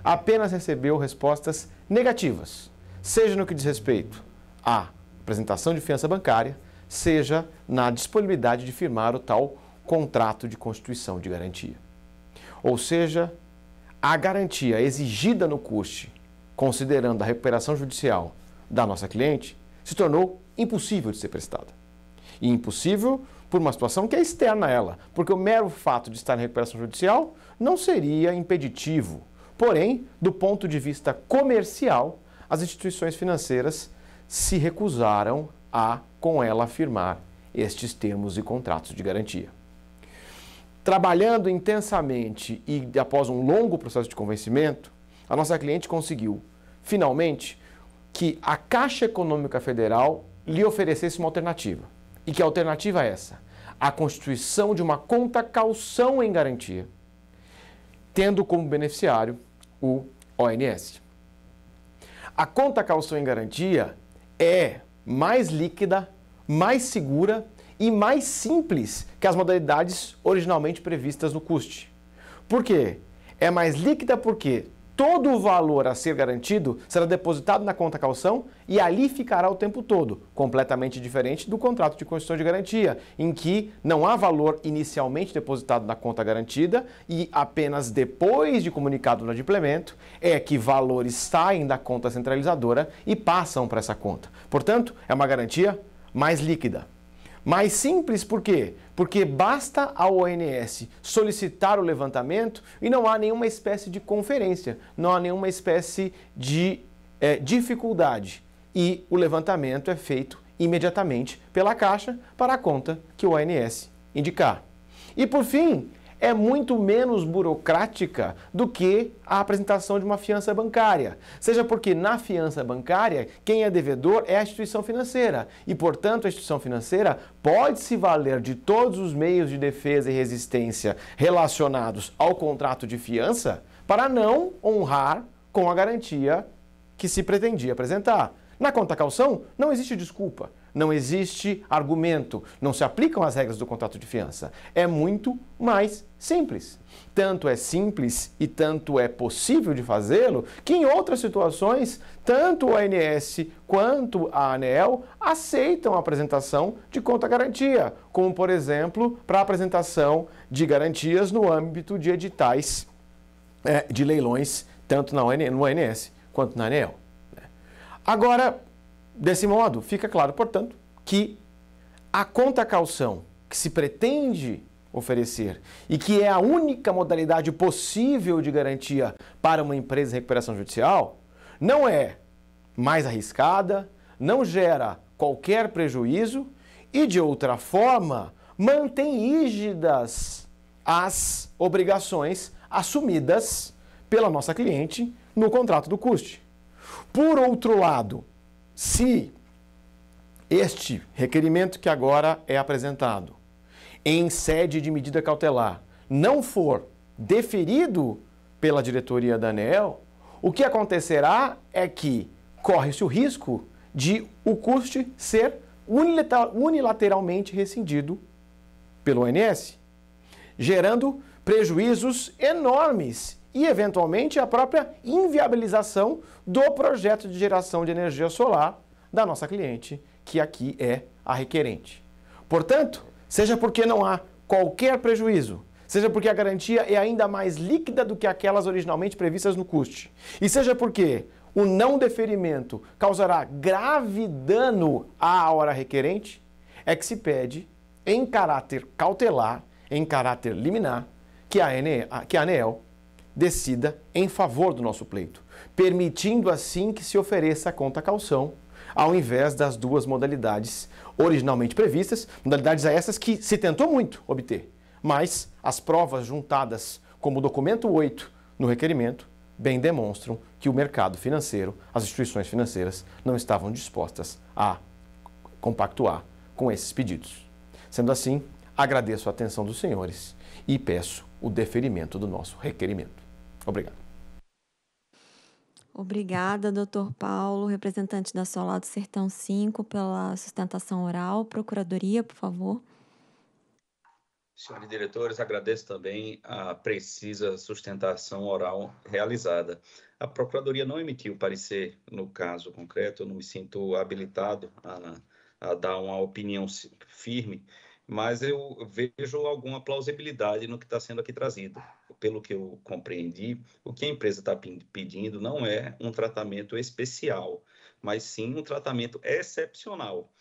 apenas recebeu respostas negativas, seja no que diz respeito à apresentação de fiança bancária, seja na disponibilidade de firmar o tal contrato de constituição de garantia. Ou seja, a garantia exigida no custe, considerando a recuperação judicial da nossa cliente, se tornou impossível de ser prestada. E impossível por uma situação que é externa a ela, porque o mero fato de estar em recuperação judicial não seria impeditivo. Porém, do ponto de vista comercial, as instituições financeiras se recusaram a com ela firmar estes termos e contratos de garantia. Trabalhando intensamente e após um longo processo de convencimento, a nossa cliente conseguiu, finalmente, que a Caixa Econômica Federal lhe oferecesse uma alternativa. E que alternativa é essa? A constituição de uma conta calção em garantia, tendo como beneficiário o ONS. A conta calção em garantia é mais líquida, mais segura e mais simples que as modalidades originalmente previstas no CUST. Por quê? É mais líquida porque Todo o valor a ser garantido será depositado na conta calção e ali ficará o tempo todo, completamente diferente do contrato de construção de garantia, em que não há valor inicialmente depositado na conta garantida e apenas depois de comunicado no adimplemento é que valores saem da conta centralizadora e passam para essa conta. Portanto, é uma garantia mais líquida. Mais simples por quê? porque basta a ONS solicitar o levantamento e não há nenhuma espécie de conferência, não há nenhuma espécie de é, dificuldade. E o levantamento é feito imediatamente pela Caixa para a conta que o ONS indicar. E por fim, é muito menos burocrática do que a apresentação de uma fiança bancária. Seja porque na fiança bancária, quem é devedor é a instituição financeira e, portanto, a instituição financeira pode se valer de todos os meios de defesa e resistência relacionados ao contrato de fiança para não honrar com a garantia que se pretendia apresentar. Na conta calção, não existe desculpa. Não existe argumento, não se aplicam as regras do contrato de fiança. É muito mais simples. Tanto é simples e tanto é possível de fazê-lo que, em outras situações, tanto o ANS quanto a ANEL aceitam a apresentação de conta-garantia, como, por exemplo, para a apresentação de garantias no âmbito de editais eh, de leilões, tanto no ANS quanto na ANEL. Né? Agora, Desse modo, fica claro, portanto, que a conta calção que se pretende oferecer e que é a única modalidade possível de garantia para uma empresa em recuperação judicial, não é mais arriscada, não gera qualquer prejuízo e, de outra forma, mantém rígidas as obrigações assumidas pela nossa cliente no contrato do custe. Por outro lado, se este requerimento que agora é apresentado em sede de medida cautelar não for deferido pela diretoria da ANEEL, o que acontecerá é que corre-se o risco de o custe ser unilateralmente rescindido pelo ONS, gerando prejuízos enormes e, eventualmente, a própria inviabilização do projeto de geração de energia solar da nossa cliente, que aqui é a requerente. Portanto, seja porque não há qualquer prejuízo, seja porque a garantia é ainda mais líquida do que aquelas originalmente previstas no custe, e seja porque o não deferimento causará grave dano à hora requerente, é que se pede, em caráter cautelar, em caráter liminar, que a, ANEL decida em favor do nosso pleito, permitindo assim que se ofereça a conta calção, ao invés das duas modalidades originalmente previstas, modalidades a essas que se tentou muito obter, mas as provas juntadas como documento 8 no requerimento bem demonstram que o mercado financeiro, as instituições financeiras não estavam dispostas a compactuar com esses pedidos. Sendo assim, agradeço a atenção dos senhores e peço o deferimento do nosso requerimento. Obrigado. Obrigada, doutor Paulo, representante da Solar do Sertão 5, pela sustentação oral. Procuradoria, por favor. Senhores diretores, agradeço também a precisa sustentação oral realizada. A Procuradoria não emitiu parecer no caso concreto, eu não me sinto habilitado a, a dar uma opinião firme, mas eu vejo alguma plausibilidade no que está sendo aqui trazido pelo que eu compreendi, o que a empresa está pedindo não é um tratamento especial, mas sim um tratamento excepcional.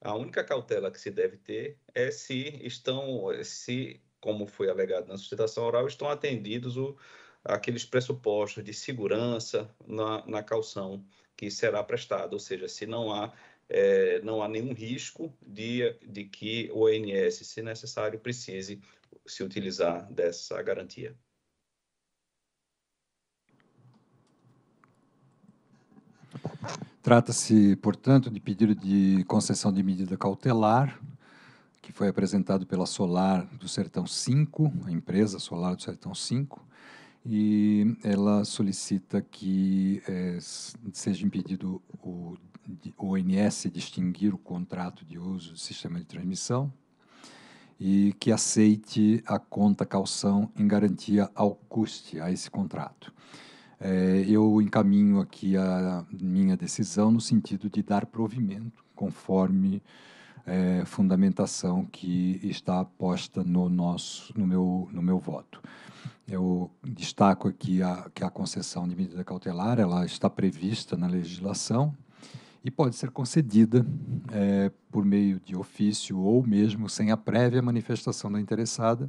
A única cautela que se deve ter é se estão, se, como foi alegado na sustentação oral, estão atendidos o, aqueles pressupostos de segurança na, na calção que será prestada, ou seja, se não há é, não há nenhum risco de, de que o ONS, se necessário, precise se utilizar dessa garantia. Trata-se, portanto, de pedido de concessão de medida cautelar, que foi apresentado pela Solar do Sertão 5, a empresa Solar do Sertão 5, e ela solicita que é, seja impedido o ONS distinguir o contrato de uso do sistema de transmissão e que aceite a conta calção em garantia ao custe a esse contrato é, eu encaminho aqui a minha decisão no sentido de dar provimento conforme é, fundamentação que está posta no nosso, no meu, no meu voto. Eu destaco aqui a, que a concessão de medida cautelar ela está prevista na legislação e pode ser concedida é, por meio de ofício ou mesmo sem a prévia manifestação da interessada,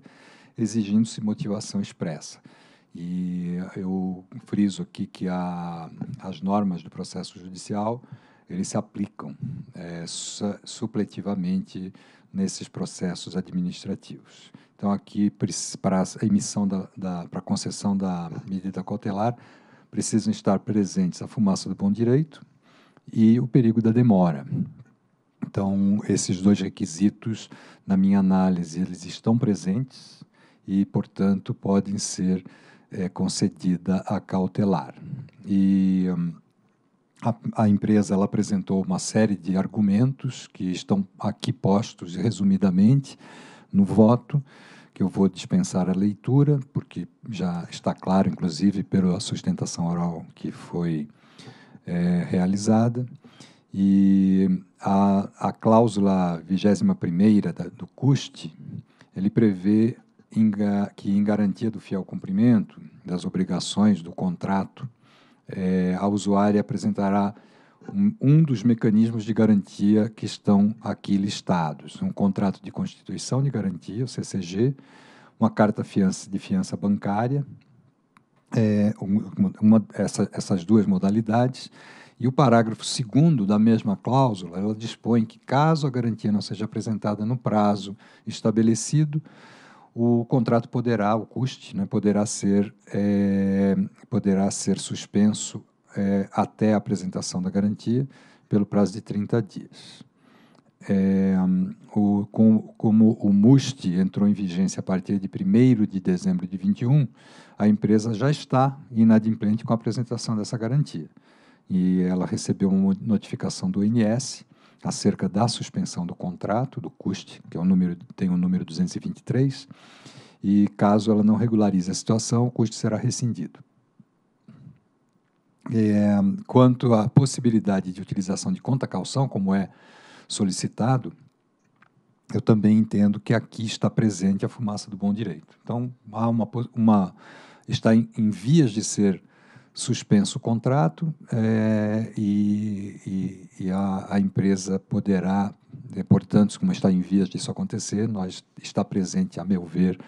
exigindo-se motivação expressa. E eu friso aqui que a, as normas do processo judicial eles se aplicam é, supletivamente nesses processos administrativos. Então, aqui, para a emissão da, da para a concessão da medida cautelar, precisam estar presentes a fumaça do bom direito e o perigo da demora. Então, esses dois requisitos, na minha análise, eles estão presentes e, portanto, podem ser é concedida a cautelar. E hum, a, a empresa ela apresentou uma série de argumentos que estão aqui postos resumidamente no voto, que eu vou dispensar a leitura, porque já está claro, inclusive, pela sustentação oral que foi é, realizada. E hum, a, a cláusula 21 do CUST, ele prevê que, em garantia do fiel cumprimento das obrigações do contrato, é, a usuária apresentará um, um, dos mecanismos de garantia que estão aqui listados: um contrato de constituição de garantia, o CCG, uma carta fiança, de fiança bancária, é, uma, uma, essa, essas duas modalidades. E o parágrafo 2 da mesma cláusula, ela dispõe que, caso a garantia não seja apresentada no prazo estabelecido, o contrato poderá, o custe, né, poderá, ser, é, poderá ser suspenso é, até a apresentação da garantia pelo prazo de 30 dias. É, o, com, como o MUST entrou em vigência a partir de 1 de dezembro de 21, a empresa já está inadimplente com a apresentação dessa garantia. E ela recebeu uma notificação do INS acerca da suspensão do contrato, do CUST, que é o número, tem o número 223, e caso ela não regularize a situação, o CUST será rescindido. É, quanto à possibilidade de utilização de conta calção, como é solicitado, eu também entendo que aqui está presente a fumaça do bom direito. Então, há uma, uma está em, em vias de ser suspenso o contrato é, e, e, e a, a, empresa poderá, né, portanto, como está em vias disso acontecer, nós está presente, a meu ver,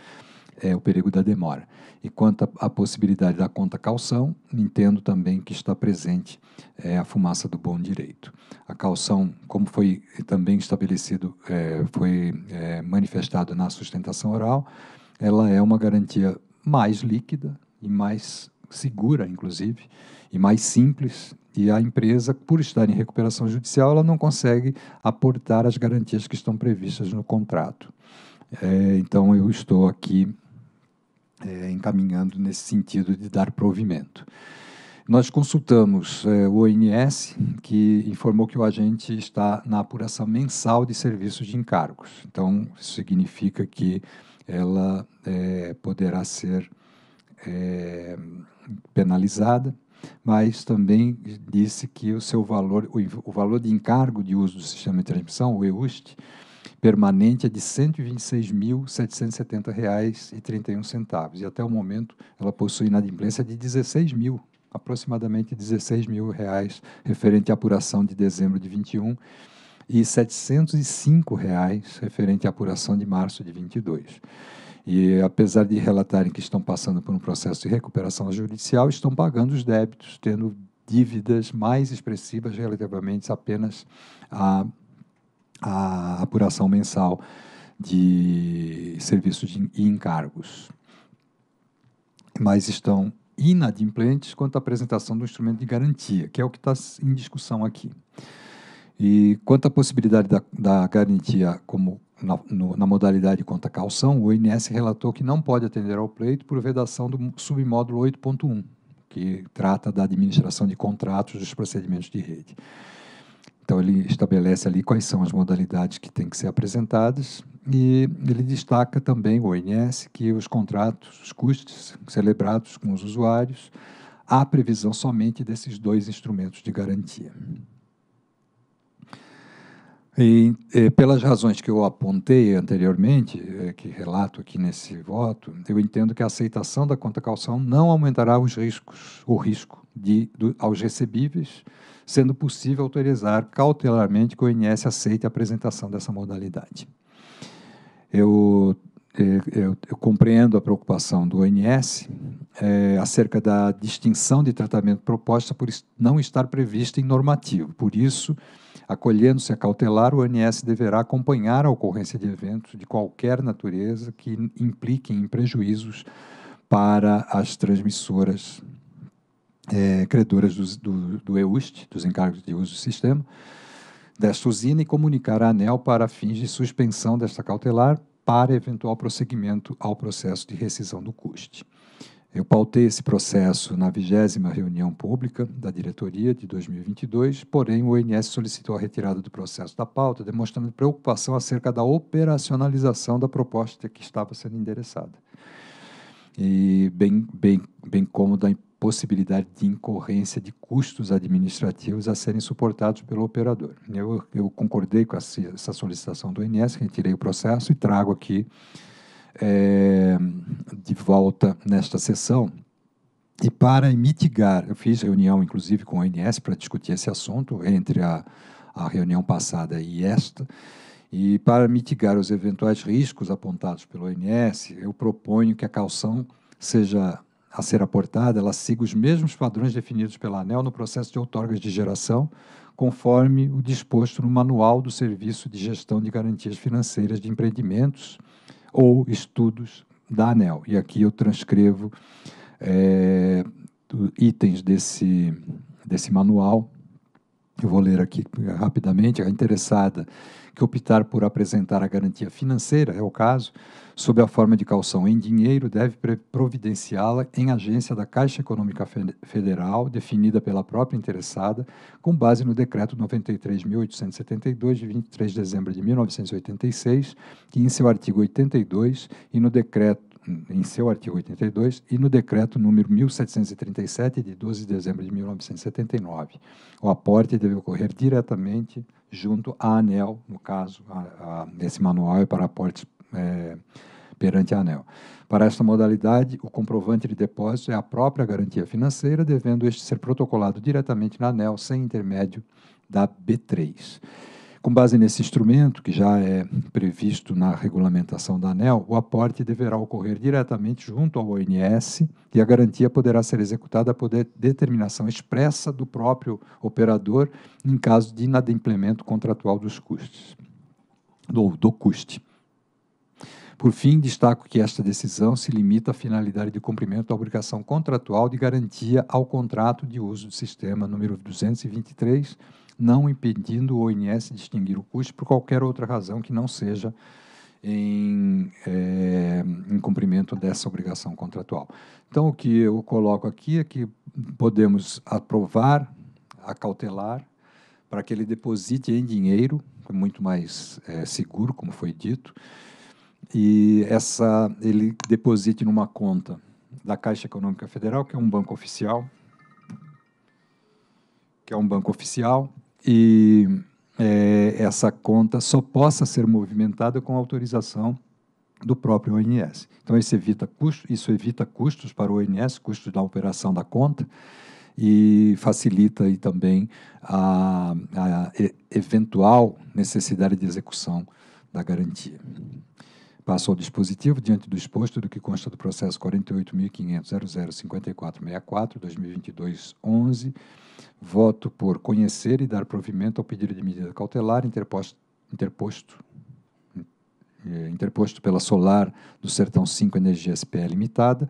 é, o perigo da demora. E quanto à possibilidade da conta calção, entendo também que está presente é, a fumaça do bom direito. A calção, como foi também estabelecido, é, foi é, manifestado na sustentação oral, ela é uma garantia mais líquida e mais segura, inclusive, e mais simples. E a empresa, por estar em recuperação judicial, ela não consegue aportar as garantias que estão previstas no contrato. É, então, eu estou aqui é, encaminhando nesse sentido de dar provimento. Nós consultamos é, o ONS, que informou que o agente está na apuração mensal de serviços de encargos. Então, isso significa que ela é, poderá ser é, penalizada, mas também disse que o seu valor, o, o, valor de encargo de uso do sistema de transmissão, o EUST, permanente é de R$ 126.770,31. E até o momento ela possui inadimplência de 16 mil, aproximadamente 16 mil reais, referente à apuração de dezembro de 21 e R$ 705, reais, referente à apuração de março de 22. E apesar de relatarem que estão passando por um processo de recuperação judicial, estão pagando os débitos, tendo dívidas mais expressivas relativamente apenas à, à apuração mensal de serviços e encargos. Mas estão inadimplentes quanto à apresentação do instrumento de garantia, que é o que está em discussão aqui. E quanto à possibilidade da, da garantia como na, no, na, modalidade conta calção, o INS relatou que não pode atender ao pleito por vedação do submódulo 8.1, que trata da administração de contratos dos procedimentos de rede. Então, ele estabelece ali quais são as modalidades que têm que ser apresentadas e ele destaca também, o INS, que os contratos, os custos celebrados com os usuários, há previsão somente desses dois instrumentos de garantia. E, e, é, pelas razões que eu apontei anteriormente, é, que relato aqui nesse voto, eu entendo que a aceitação da conta calção não aumentará os riscos, o risco de, do, aos recebíveis, sendo possível autorizar cautelarmente que o INSS aceite a apresentação dessa modalidade. Eu, é, eu, eu compreendo a preocupação do ONS é, acerca da distinção de tratamento proposta por não estar prevista em normativo. Por isso, Acolhendo-se a cautelar, o ANS deverá acompanhar a ocorrência de eventos de qualquer natureza que impliquem em prejuízos para as transmissoras é, credoras do, do, do EUST, dos encargos de uso do sistema, desta usina e comunicar a ANEL para fins de suspensão desta cautelar para eventual prosseguimento ao processo de rescisão do custe. Eu pautei esse processo na vigésima reunião pública da diretoria de 2022, porém o ONS solicitou a retirada do processo da pauta, demonstrando preocupação acerca da operacionalização da proposta que estava sendo endereçada. E bem, bem, bem como da possibilidade de incorrência de custos administrativos a serem suportados pelo operador. Eu, eu concordei com essa solicitação do ONS, retirei o processo e trago aqui é, de volta nesta sessão. E para mitigar, eu fiz reunião inclusive com a ONS para discutir esse assunto, entre a, a reunião passada e esta, e para mitigar os eventuais riscos apontados pelo ONS, eu proponho que a calção seja a ser aportada, ela siga os mesmos padrões definidos pela ANEL no processo de outorgas de geração, conforme o disposto no Manual do Serviço de Gestão de Garantias Financeiras de Empreendimentos, ou estudos da ANEL. E aqui eu transcrevo é, itens desse, desse manual eu vou ler aqui rapidamente. A interessada que optar por apresentar a garantia financeira, é o caso, sob a forma de calção em dinheiro, deve providenciá-la em agência da Caixa Econômica Federal, definida pela própria interessada, com base no Decreto 93.872, de 23 de dezembro de 1986, que, em seu artigo 82, e no Decreto em seu artigo 82 e no decreto número 1737 de 12 de dezembro de 1979. O aporte deve ocorrer diretamente junto à ANEL, no caso, a, a, esse manual é para aportes é, perante a ANEL. Para esta modalidade, o comprovante de depósito é a própria garantia financeira, devendo este ser protocolado diretamente na ANEL, sem intermédio da B3. Com base nesse instrumento, que já é previsto na regulamentação da ANEL, o aporte deverá ocorrer diretamente junto ao ONS e a garantia poderá ser executada por determinação expressa do próprio operador em caso de inadimplemento contratual dos custos, do, do custe. Por fim, destaco que esta decisão se limita à finalidade de cumprimento da obrigação contratual de garantia ao contrato de uso do sistema número 223 não impedindo o ONS de distinguir o custo por qualquer outra razão que não seja em, é, em, cumprimento dessa obrigação contratual. Então, o que eu coloco aqui é que podemos aprovar a cautelar para que ele deposite em dinheiro, é muito mais é, seguro, como foi dito, e essa ele deposite numa conta da Caixa Econômica Federal, que é um banco oficial, que é um banco oficial, e é, essa conta só possa ser movimentada com autorização do próprio ONS. Então isso evita, custo, isso evita custos para o ONS, custos da operação da conta e facilita e também a, a eventual necessidade de execução da garantia. Passo ao dispositivo, diante do exposto do que consta do processo 48.500.005464, 2022, 11, Voto por conhecer e dar provimento ao pedido de medida cautelar interposto, interposto, eh, interposto pela Solar do Sertão 5 Energia SPE Limitada,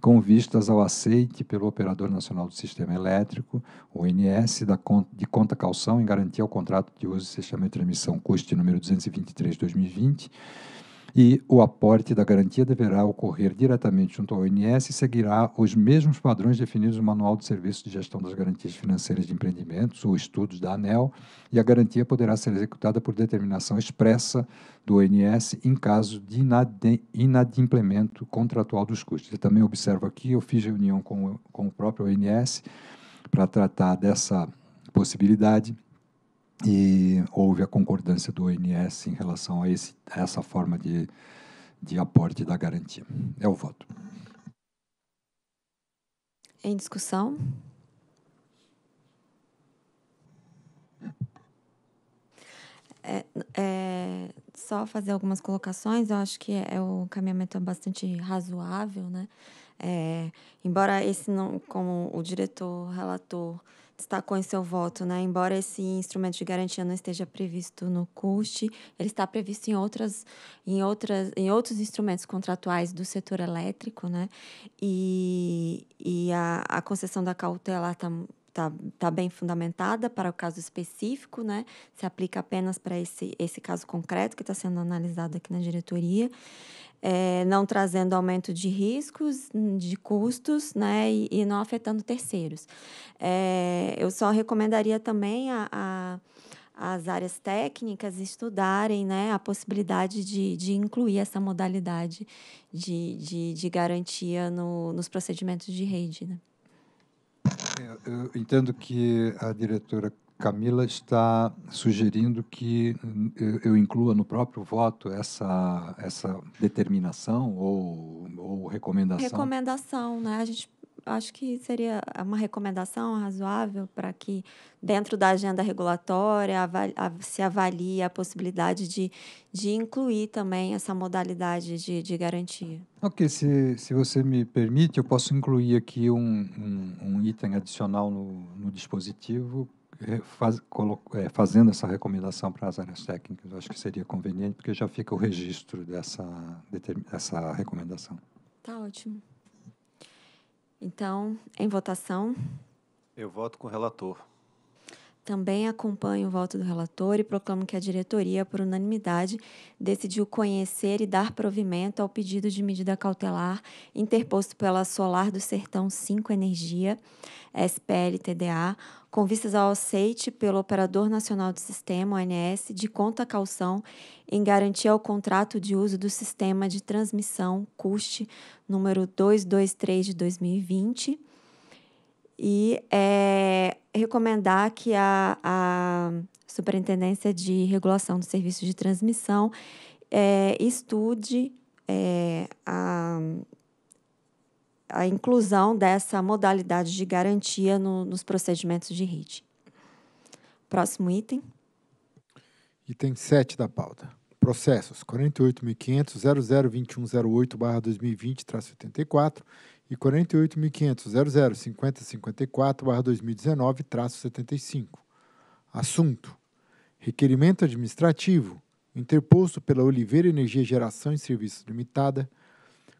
com vistas ao aceite pelo Operador Nacional do Sistema Elétrico, ONS, da de conta calção em garantia ao contrato de uso e sistema de transmissão custe número 223-2020, e o aporte da garantia deverá ocorrer diretamente junto ao ONS e seguirá os mesmos padrões definidos no Manual de Serviço de Gestão das Garantias Financeiras de Empreendimentos ou Estudos da ANEL, e a garantia poderá ser executada por determinação expressa do ONS em caso de inadimplemento contratual dos custos. Eu também observo aqui, eu fiz reunião com, com o próprio ONS para tratar dessa possibilidade e houve a concordância do ONS em relação a, esse, a essa forma de, de aporte da garantia. É o voto. Em discussão? É, é, só fazer algumas colocações, eu acho que é, é o caminhamento é bastante razoável, né? É, embora esse não, como o diretor relator destacou em seu voto, né? Embora esse instrumento de garantia não esteja previsto no CUST, ele está previsto em outras, em outras, em outros instrumentos contratuais do setor elétrico, né? E, e a, a concessão da cautela está tá, tá bem fundamentada para o caso específico, né? Se aplica apenas para esse, esse caso concreto que está sendo analisado aqui na diretoria é, não trazendo aumento de riscos, hum, de custos, né, e, e não afetando terceiros. É, eu só recomendaria também a, a as áreas técnicas estudarem né, a possibilidade de, de incluir essa modalidade de, de, de garantia no, nos procedimentos de rede. Né? É, eu, eu entendo que a diretora Camila está sugerindo que eh, eu inclua no próprio voto essa, essa determinação ou, ou recomendação? Recomendação, né? A gente acho que seria uma recomendação razoável para que, dentro da agenda regulatória, avali, se avalie a possibilidade de, de incluir também essa modalidade de, de garantia. Ok, se, se você me permite, eu posso incluir aqui um, um, um item adicional no, no dispositivo é, faz, é, fazendo essa recomendação para as áreas técnicas, acho que seria conveniente, porque já fica o registro dessa, dessa recomendação. Tá ótimo. Então, em votação. Eu voto com o relator. Também acompanho o voto do relator e proclamo que a diretoria, por unanimidade, decidiu conhecer e dar provimento ao pedido de medida cautelar interposto pela Solar do Sertão 5 Energia, SPL-TDA, com vistas ao aceite pelo Operador Nacional do Sistema, ONS, de conta calção em garantia ao contrato de uso do sistema de transmissão CUST número 223 de 2020 e é, recomendar que a, a Superintendência de Regulação dos Serviços de Transmissão é, estude é, a, a inclusão dessa modalidade de garantia no, nos procedimentos de rede. Próximo item. Item 7 da pauta. Processos 48.500.002108-2020-84 e 48.500.005054/2019-75. Assunto: Requerimento administrativo interposto pela Oliveira Energia Geração e Serviços Limitada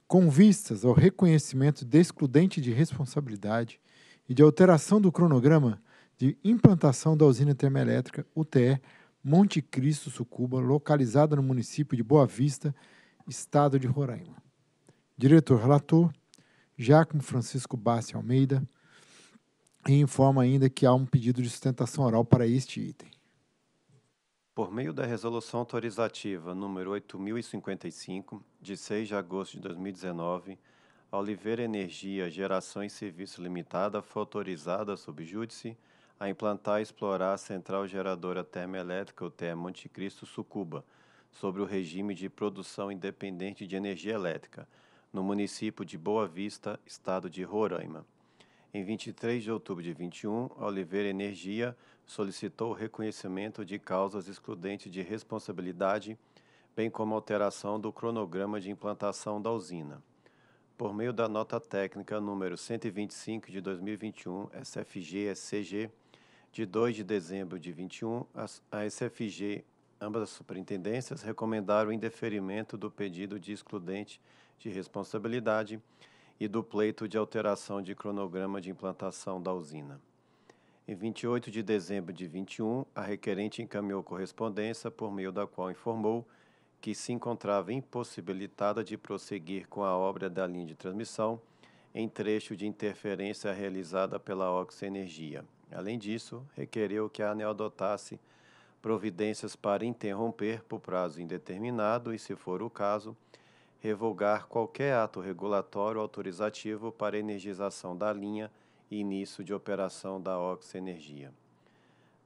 com vistas ao reconhecimento excludente de responsabilidade e de alteração do cronograma de implantação da usina termoelétrica UTE Monte Cristo Sucuba, localizada no município de Boa Vista, estado de Roraima. Diretor relator já com Francisco Bassi Almeida, e informa ainda que há um pedido de sustentação oral para este item. Por meio da Resolução Autorizativa número 8055, de 6 de agosto de 2019, a Oliveira Energia Geração e Serviço Limitada foi autorizada, sob júdice, a implantar e explorar a central geradora termoelétrica UTE Monte Cristo Sucuba, sobre o regime de produção independente de energia elétrica, no município de Boa Vista, estado de Roraima. Em 23 de outubro de 21, a Oliveira Energia solicitou o reconhecimento de causas excludentes de responsabilidade, bem como alteração do cronograma de implantação da usina. Por meio da nota técnica número 125 de 2021, SFG-SCG, de 2 de dezembro de 21, a SFG, ambas as superintendências, recomendaram o indeferimento do pedido de excludente de responsabilidade e do pleito de alteração de cronograma de implantação da usina. Em 28 de dezembro de 21, a requerente encaminhou correspondência por meio da qual informou que se encontrava impossibilitada de prosseguir com a obra da linha de transmissão em trecho de interferência realizada pela Oxenergia. Energia. Além disso, requereu que a ANEL adotasse providências para interromper por prazo indeterminado e, se for o caso, revogar qualquer ato regulatório autorizativo para energização da linha e início de operação da Ox Energia.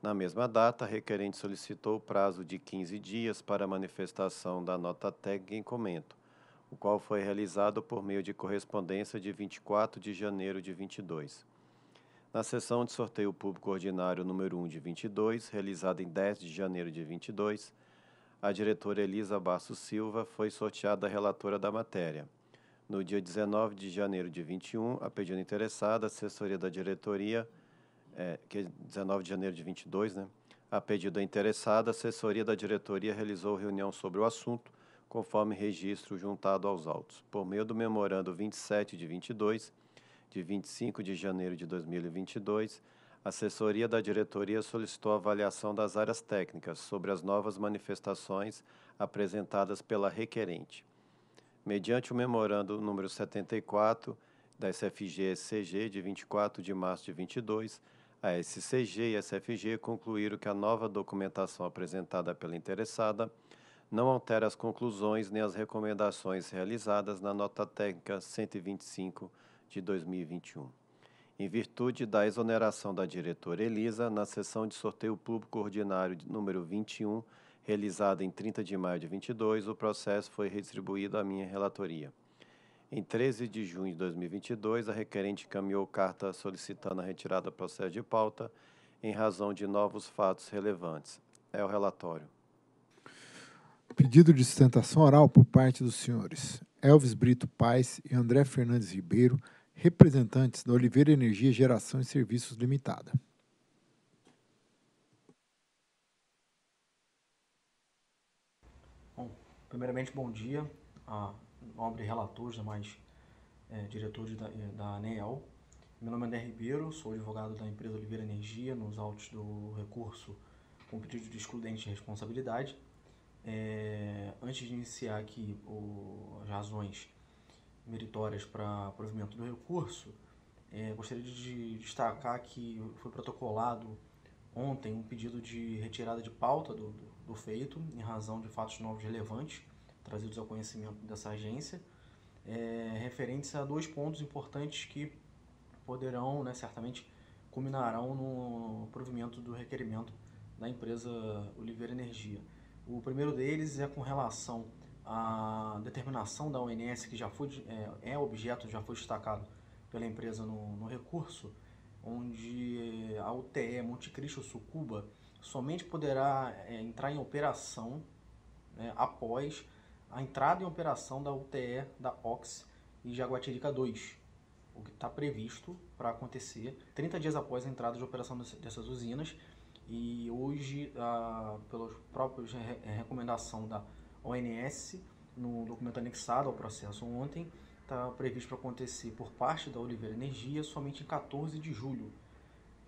Na mesma data, a requerente solicitou o prazo de 15 dias para manifestação da nota técnica em comento, o qual foi realizado por meio de correspondência de 24 de janeiro de 22. Na sessão de sorteio público ordinário número 1 de 22, realizada em 10 de janeiro de 22, a diretora Elisa Basso Silva foi sorteada relatora da matéria. No dia 19 de janeiro de 21, a pedido interessada, assessoria da diretoria, é, que 19 é de janeiro de 22, né? A pedido interessada, a assessoria da diretoria realizou reunião sobre o assunto, conforme registro juntado aos autos. Por meio do memorando 27 de 22, de 25 de janeiro de 2022, a assessoria da diretoria solicitou avaliação das áreas técnicas sobre as novas manifestações apresentadas pela requerente. Mediante o memorando número 74 da SFG-SCG de 24 de março de 22, a SCG e a SFG concluíram que a nova documentação apresentada pela interessada não altera as conclusões nem as recomendações realizadas na nota técnica 125 de 2021 em virtude da exoneração da diretora Elisa na sessão de sorteio público ordinário número 21, realizada em 30 de maio de 22, o processo foi redistribuído à minha relatoria. Em 13 de junho de 2022, a requerente caminhou carta solicitando a retirada do processo de pauta em razão de novos fatos relevantes. É o relatório. Pedido de sustentação oral por parte dos senhores Elvis Brito Paes e André Fernandes Ribeiro representantes da Oliveira Energia Geração e Serviços Limitada. Bom, primeiramente, bom dia a nobre relator, jamais é, da, é, da ANEEL. Meu nome é André Ribeiro, sou advogado da empresa Oliveira Energia, nos autos do recurso com pedido de excludente de responsabilidade. É, antes de iniciar aqui o, as razões meritórias para provimento do recurso, é, gostaria de destacar que foi protocolado ontem um pedido de retirada de pauta do, do, do feito, em razão de fatos novos relevantes trazidos ao conhecimento dessa agência, é, referentes a dois pontos importantes que poderão, né, certamente, culminarão no provimento do requerimento da empresa Oliveira Energia. O primeiro deles é com relação a determinação da ONS, que já foi, é, é, objeto, já foi destacado pela empresa no, no recurso, onde a UTE Monte Cristo Sucuba somente poderá é, entrar em operação né, após a entrada em operação da UTE da Ox e Jaguatirica 2, o que está previsto para acontecer 30 dias após a entrada de operação dessas usinas. E hoje, ah, pelos próprios re é, recomendação da ONS, no documento anexado ao processo ontem, está previsto para acontecer por parte da Oliveira Energia somente em 14 de julho.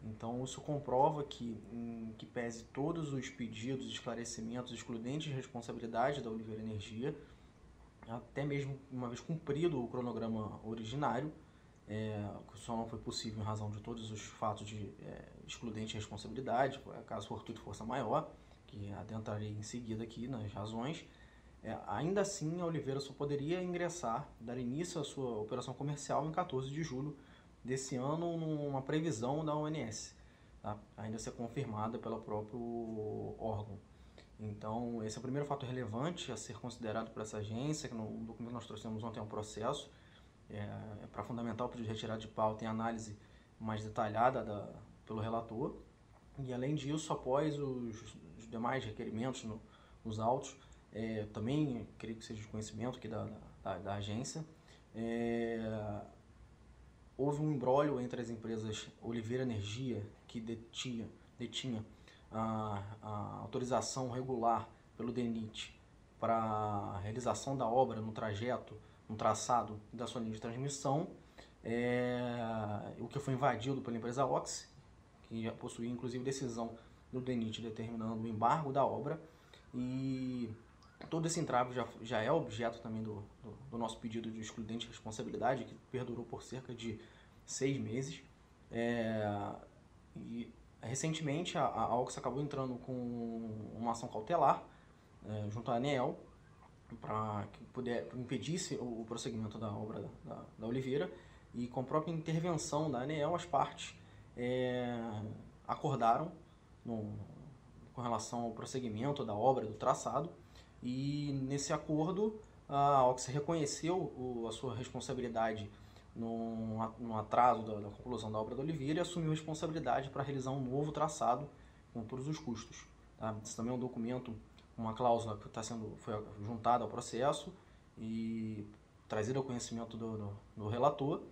Então, isso comprova que, em que pese todos os pedidos, esclarecimentos excludentes de responsabilidade da Oliveira Energia, até mesmo uma vez cumprido o cronograma originário, é, só não foi possível em razão de todos os fatos de é, excludente de responsabilidade, caso fortuito força maior, que adentrarei em seguida aqui nas razões, é, ainda assim, a Oliveira só poderia ingressar, dar início à sua operação comercial em 14 de julho desse ano, numa previsão da ONS, tá? ainda ser confirmada pelo próprio órgão. Então, esse é o primeiro fato relevante a ser considerado por essa agência, que no documento que nós trouxemos ontem é um processo, é, é para fundamentar o pedido de retirada de pauta em análise mais detalhada da, pelo relator. E, além disso, após os, os demais requerimentos no, nos autos, é, também creio que seja de conhecimento aqui da, da, da agência, é, houve um embrólio entre as empresas Oliveira Energia, que detinha, detinha a, a autorização regular pelo DENIT para a realização da obra no trajeto, no traçado da sua linha de transmissão, é, o que foi invadido pela empresa Ox que já possuía inclusive decisão do DENIT determinando o embargo da obra, e todo esse entrave já, já é objeto também do, do, do, nosso pedido de excludente de responsabilidade, que perdurou por cerca de seis meses. É, e recentemente a, a Ox acabou entrando com uma ação cautelar é, junto à ANEEL para que puder, impedisse o, o prosseguimento da obra da, da, Oliveira e com a própria intervenção da ANEEL as partes é, acordaram no, com relação ao prosseguimento da obra, do traçado, e nesse acordo, a Ox reconheceu o, a sua responsabilidade no, atraso da, da, conclusão da obra do Oliveira e assumiu responsabilidade para realizar um novo traçado com todos os custos. Tá? Isso também é um documento, uma cláusula que está sendo foi juntada ao processo e trazida ao conhecimento do, do, do relator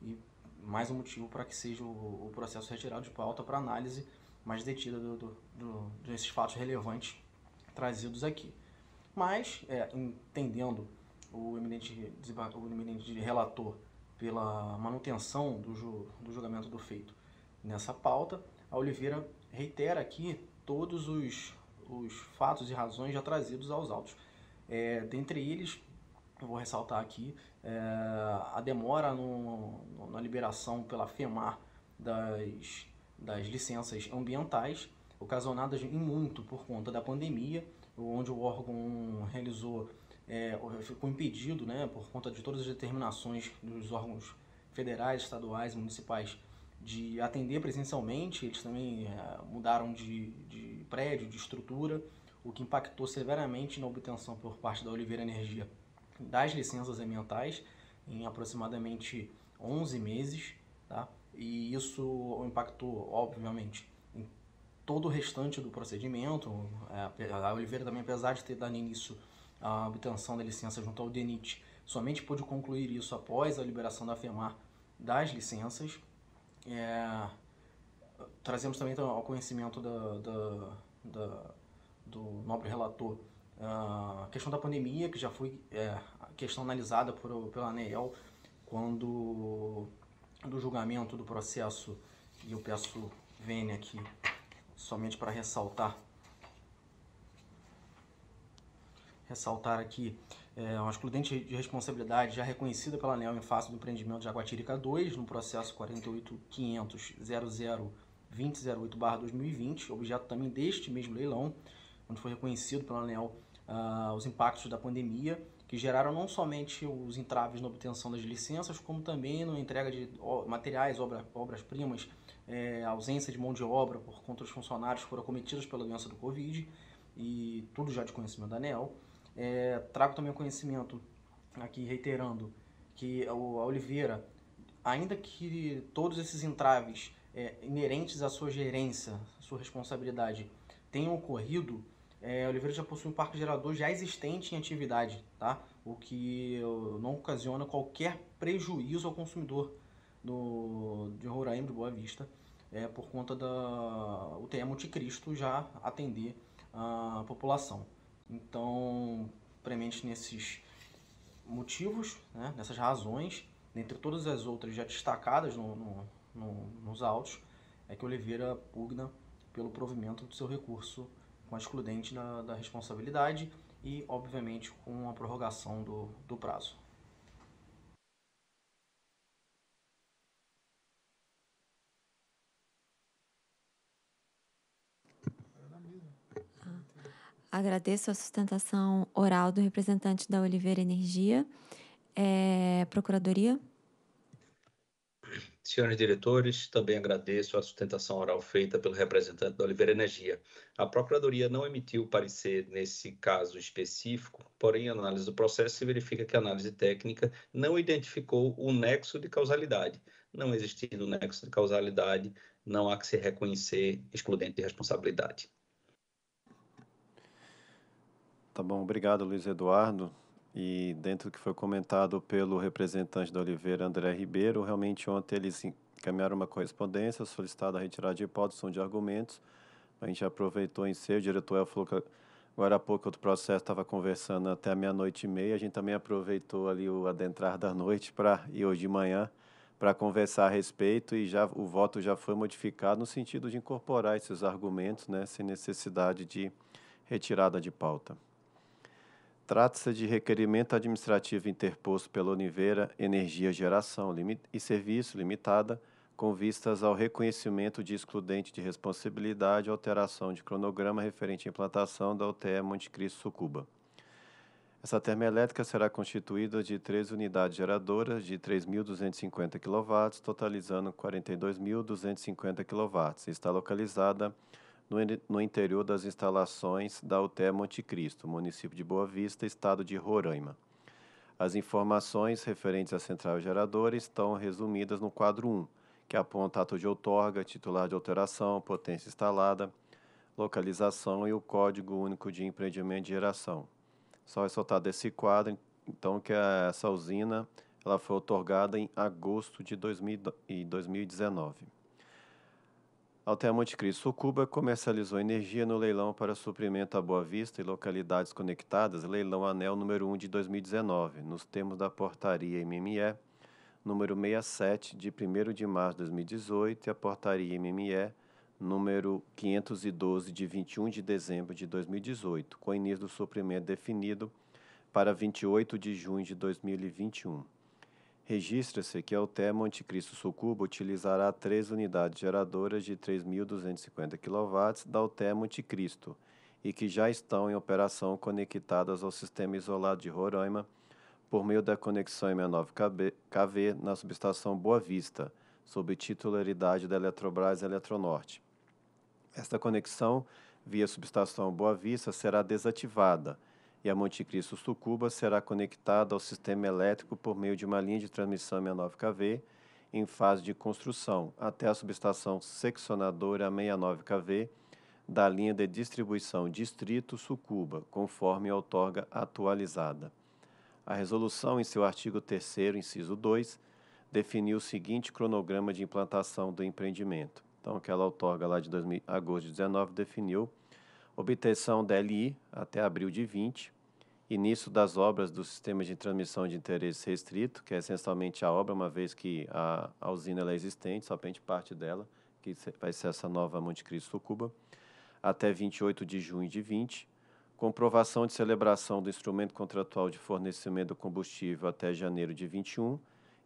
e mais um motivo para que seja o, o, processo retirado de pauta para análise mais detida do, do, do, desses fatos relevantes trazidos aqui. Mas, é, entendendo o eminente, o eminente relator pela manutenção do, ju, do julgamento do feito nessa pauta, a Oliveira reitera aqui todos os, os fatos e razões já trazidos aos autos. É, dentre eles, vou ressaltar aqui é, a demora no, no, na liberação pela FEMAR das, das licenças ambientais, ocasionadas em muito por conta da pandemia onde o órgão realizou, é, ficou impedido, né, por conta de todas as determinações dos órgãos federais, estaduais e municipais de atender presencialmente, eles também é, mudaram de, de prédio, de estrutura, o que impactou severamente na obtenção por parte da Oliveira Energia das licenças ambientais em aproximadamente 11 meses, tá? E isso impactou, obviamente, todo o restante do procedimento. É, a Oliveira também, apesar de ter dado início à obtenção da licença junto ao DENIT, somente pôde concluir isso após a liberação da FEMAR das licenças. É, trazemos também então, ao conhecimento da, da, da, do nobre relator é, a questão da pandemia, que já foi é, questão analisada por, pela ANEEL quando do julgamento do processo, e eu peço vênia aqui somente para ressaltar. Ressaltar aqui é, uma excludente de responsabilidade já reconhecida pela ANEL em face do empreendimento de Jaguatirica 2, no processo 48.500.00.2008-2020, objeto também deste mesmo leilão, onde foi reconhecido pela ANEL uh, ah, os impactos da pandemia, que geraram não somente os entraves na obtenção das licenças, como também na entrega de materiais, obra, obras-primas, é, ausência de mão de obra por conta dos funcionários que foram acometidos pela doença do Covid, e tudo já de conhecimento da ANEL. É, trago também o conhecimento, aqui reiterando, que a Oliveira, ainda que todos esses entraves é, inerentes à sua gerência, à sua responsabilidade, tenham ocorrido, é, a Oliveira já possui um parque gerador já existente em atividade, tá? o que é, não ocasiona qualquer prejuízo ao consumidor do, de Roraima de Boa Vista, é, por conta da UTE Monte Cristo já atender a população. Então, premente nesses motivos, né, nessas razões, dentre todas as outras já destacadas no, no, no, nos autos, é que Oliveira pugna pelo provimento do seu recurso com a excludente da, da responsabilidade e, obviamente, com a prorrogação do, do prazo. Agradeço a sustentação oral do representante da Oliveira Energia. É, procuradoria. Senhores diretores, também agradeço a sustentação oral feita pelo representante da Oliveira Energia. A Procuradoria não emitiu parecer nesse caso específico, porém, análise do processo se verifica que a análise técnica não identificou o nexo de causalidade. Não existindo nexo de causalidade, não há que se reconhecer excludente de responsabilidade. Tá bom, obrigado, Luiz Eduardo. E dentro do que foi comentado pelo representante da Oliveira, André Ribeiro, realmente ontem eles encaminharam uma correspondência solicitada a retirada de hipótese de argumentos. A gente aproveitou em ser, o diretor falou que agora há pouco outro processo estava conversando até a meia-noite e meia. A gente também aproveitou ali o adentrar da noite para e hoje de manhã para conversar a respeito e já o voto já foi modificado no sentido de incorporar esses argumentos, né, sem necessidade de retirada de pauta. Trata-se de requerimento administrativo interposto pela Univeira Energia Geração e Serviço Limitada, com vistas ao reconhecimento de excludente de responsabilidade e alteração de cronograma referente à implantação da UTE Monte Cristo Sucuba. Essa termoelétrica será constituída de três unidades geradoras de 3.250 kW, totalizando 42.250 kW, está localizada no, interior das instalações da UTE Monte Cristo, município de Boa Vista, estado de Roraima. As informações referentes à central geradora estão resumidas no quadro 1, que aponta ato de outorga, titular de alteração, potência instalada, localização e o código único de empreendimento de geração. Só ressaltar desse quadro, então, que essa usina ela foi otorgada em agosto de 2019. Altea Monte Cristo. o Cuba comercializou energia no leilão para suprimento à Boa Vista e localidades conectadas, leilão anel número 1 de 2019, nos termos da portaria MME número 67 de 1 de março de 2018 e a portaria MME número 512 de 21 de dezembro de 2018, com início do suprimento definido para 28 de junho de 2021. Registra-se que a UTE Monte Cristo Sucuba utilizará três unidades geradoras de 3.250 kW da UTE Monte Cristo e que já estão em operação conectadas ao sistema isolado de Roraima por meio da conexão M9KV na subestação Boa Vista, sob titularidade da Eletrobras Eletronorte. Esta conexão via subestação Boa Vista será desativada e a Monte Cristo Sucuba será conectada ao sistema elétrico por meio de uma linha de transmissão 69 kV em fase de construção até a subestação seccionadora 69 kV da linha de distribuição Distrito Sucuba, conforme a outorga atualizada. A resolução, em seu artigo 3 inciso 2, definiu o seguinte cronograma de implantação do empreendimento. Então, aquela outorga lá de 2000, agosto de 2019 definiu obtenção da LI até abril de 20, início das obras do sistema de transmissão de interesse restrito, que é essencialmente a obra, uma vez que a, a usina é existente, somente parte dela, que vai ser essa nova Monte Cristo Cuba, até 28 de junho de 20, comprovação de celebração do instrumento contratual de fornecimento do combustível até janeiro de 21,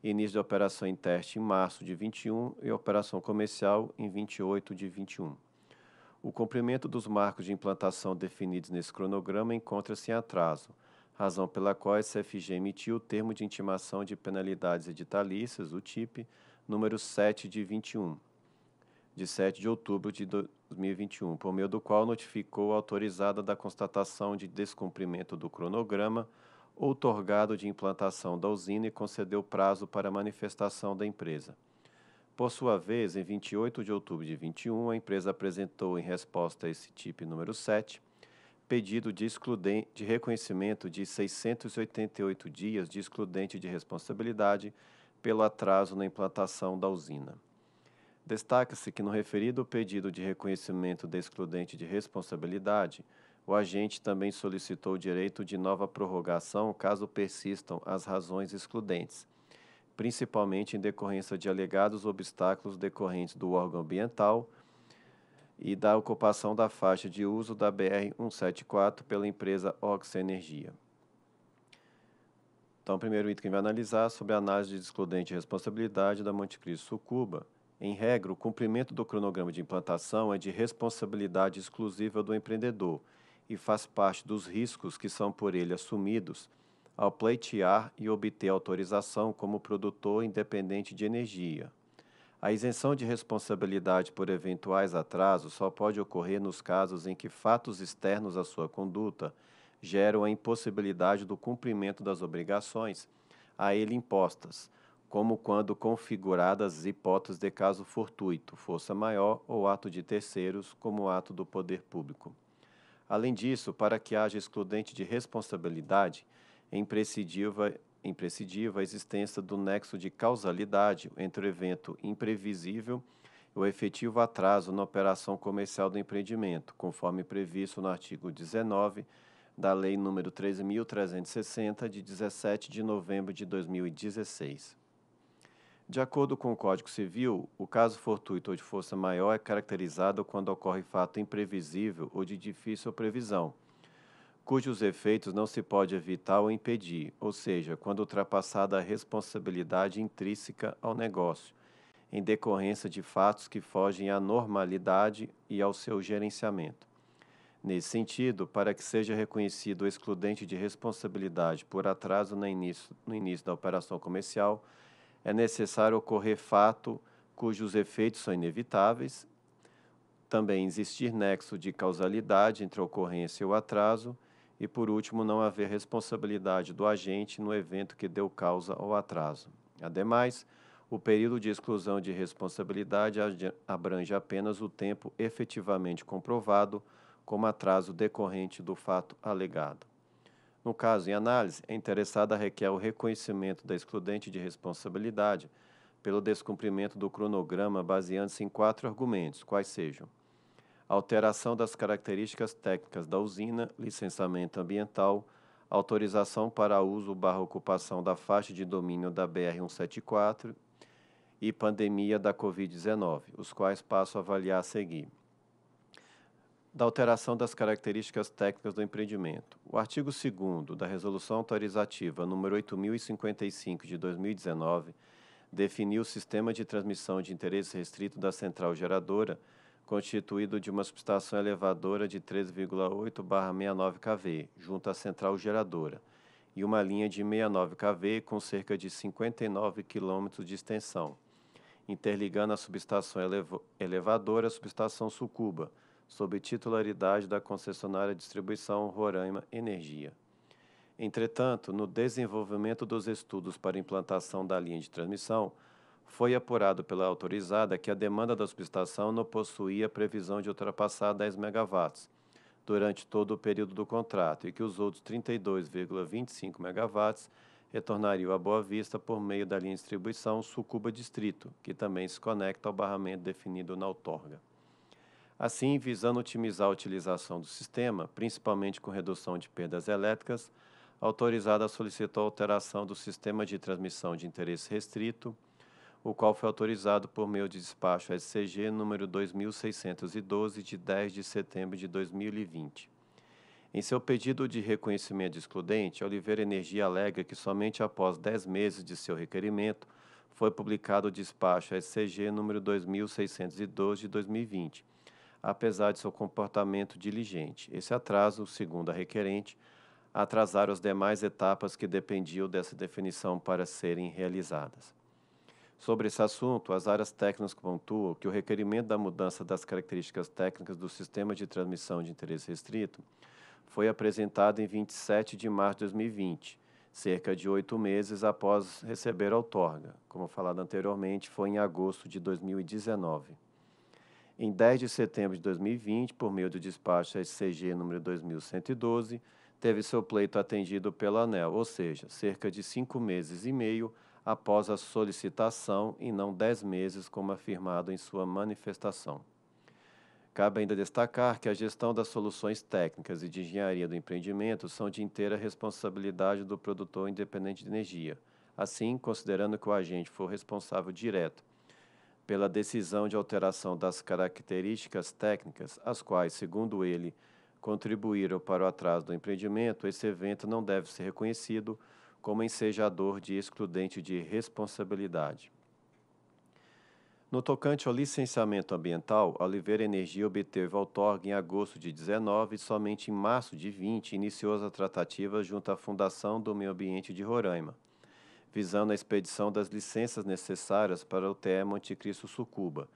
início de operação em teste em março de 21 e operação comercial em 28 de 21. O cumprimento dos marcos de implantação definidos nesse cronograma encontra-se em atraso, razão pela qual a CFG emitiu o termo de intimação de penalidades editalícias, o TIP, número 7 de 21, de 7 de outubro de 2021, por meio do qual notificou a autorizada da constatação de descumprimento do cronograma outorgado de implantação da usina e concedeu prazo para manifestação da empresa. Por sua vez, em 28 de outubro de 21, a empresa apresentou, em resposta a esse TIP número 7, pedido de, de reconhecimento de 688 dias de excludente de responsabilidade pelo atraso na implantação da usina. Destaca-se que, no referido pedido de reconhecimento de excludente de responsabilidade, o agente também solicitou o direito de nova prorrogação caso persistam as razões excludentes principalmente em decorrência de alegados obstáculos decorrentes do órgão ambiental e da ocupação da faixa de uso da BR-174 pela empresa Oxa Energia. Então, o primeiro item que vai analisar sobre a análise de excludente de responsabilidade da Monte Cristo Sucuba. Em regra, o cumprimento do cronograma de implantação é de responsabilidade exclusiva do empreendedor e faz parte dos riscos que são por ele assumidos – ao pleitear e obter autorização como produtor independente de energia. A isenção de responsabilidade por eventuais atrasos só pode ocorrer nos casos em que fatos externos à sua conduta geram a impossibilidade do cumprimento das obrigações a ele impostas, como quando configuradas hipóteses de caso fortuito, força maior ou ato de terceiros, como ato do poder público. Além disso, para que haja excludente de responsabilidade, é imprescindível a existência do nexo de causalidade entre o evento imprevisível e o efetivo atraso na operação comercial do empreendimento, conforme previsto no artigo 19 da Lei nº 13.360, de 17 de novembro de 2016. De acordo com o Código Civil, o caso fortuito ou de força maior é caracterizado quando ocorre fato imprevisível ou de difícil previsão, cujos efeitos não se pode evitar ou impedir, ou seja, quando ultrapassada a responsabilidade intrínseca ao negócio, em decorrência de fatos que fogem à normalidade e ao seu gerenciamento. Nesse sentido, para que seja reconhecido o excludente de responsabilidade por atraso no início, no início da operação comercial, é necessário ocorrer fato cujos efeitos são inevitáveis, também existir nexo de causalidade entre a ocorrência e o atraso, e, por último, não haver responsabilidade do agente no evento que deu causa ao atraso. Ademais, o período de exclusão de responsabilidade abrange apenas o tempo efetivamente comprovado como atraso decorrente do fato alegado. No caso em análise, é a interessada requer o reconhecimento da excludente de responsabilidade pelo descumprimento do cronograma baseando-se em quatro argumentos, quais sejam: alteração das características técnicas da usina, licenciamento ambiental, autorização para uso barra ocupação da faixa de domínio da BR-174 e pandemia da Covid-19, os quais passo a avaliar a seguir. Da alteração das características técnicas do empreendimento. O artigo 2 da Resolução Autorizativa nº 8055 de 2019 definiu o sistema de transmissão de interesse restrito da central geradora constituído de uma subestação elevadora de 13,8/69 kV, junto à central geradora, e uma linha de 69 kV com cerca de 59 km de extensão, interligando a subestação elevadora à subestação Sucuba, sob titularidade da concessionária Distribuição Roraima Energia. Entretanto, no desenvolvimento dos estudos para implantação da linha de transmissão, foi apurado pela autorizada que a demanda da subestação não possuía previsão de ultrapassar 10 MW durante todo o período do contrato e que os outros 32,25 MW retornariam à Boa Vista por meio da linha de distribuição Sucuba Distrito, que também se conecta ao barramento definido na outorga. Assim, visando otimizar a utilização do sistema, principalmente com redução de perdas elétricas, a autorizada solicitou alteração do sistema de transmissão de interesse restrito, o qual foi autorizado por meio de despacho SCG número 2612 de 10 de setembro de 2020. Em seu pedido de reconhecimento excludente, Oliveira Energia alega que somente após 10 meses de seu requerimento foi publicado o despacho SCG número 2612 de 2020, apesar de seu comportamento diligente. Esse atraso, segundo a requerente, atrasar as demais etapas que dependiam dessa definição para serem realizadas. Sobre esse assunto, as áreas técnicas pontuam que o requerimento da mudança das características técnicas do sistema de transmissão de interesse restrito foi apresentado em 27 de março de 2020, cerca de oito meses após receber a outorga. Como falado anteriormente, foi em agosto de 2019. Em 10 de setembro de 2020, por meio do despacho SCG número 2112, teve seu pleito atendido pela ANEL, ou seja, cerca de cinco meses e meio após a solicitação e não dez meses, como afirmado em sua manifestação. Cabe ainda destacar que a gestão das soluções técnicas e de engenharia do empreendimento são de inteira responsabilidade do produtor independente de energia. Assim, considerando que o agente for responsável direto pela decisão de alteração das características técnicas, as quais, segundo ele, contribuíram para o atraso do empreendimento, esse evento não deve ser reconhecido como ensejador de excludente de responsabilidade. No tocante ao licenciamento ambiental, Oliveira Energia obteve outorga em agosto de 19 e somente em março de 20 iniciou as tratativas junto à Fundação do Meio Ambiente de Roraima, visando a expedição das licenças necessárias para o TE Monte Cristo Sucuba.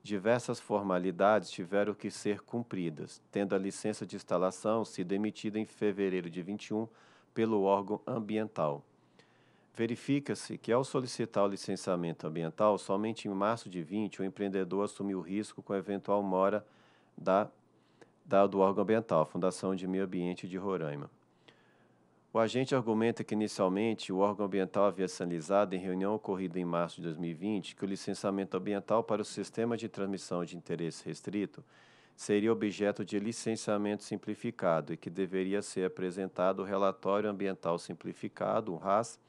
Diversas formalidades tiveram que ser cumpridas, tendo a licença de instalação sido emitida em fevereiro de 21 pelo órgão ambiental. Verifica-se que, ao solicitar o licenciamento ambiental, somente em março de 20 o empreendedor assumiu o risco com a eventual mora da, da, do órgão ambiental, Fundação de Meio Ambiente de Roraima. O agente argumenta que, inicialmente, o órgão ambiental havia sinalizado, em reunião ocorrida em março de 2020, que o licenciamento ambiental para o sistema de transmissão de interesse restrito seria objeto de licenciamento simplificado e que deveria ser apresentado o relatório ambiental simplificado, o RAS,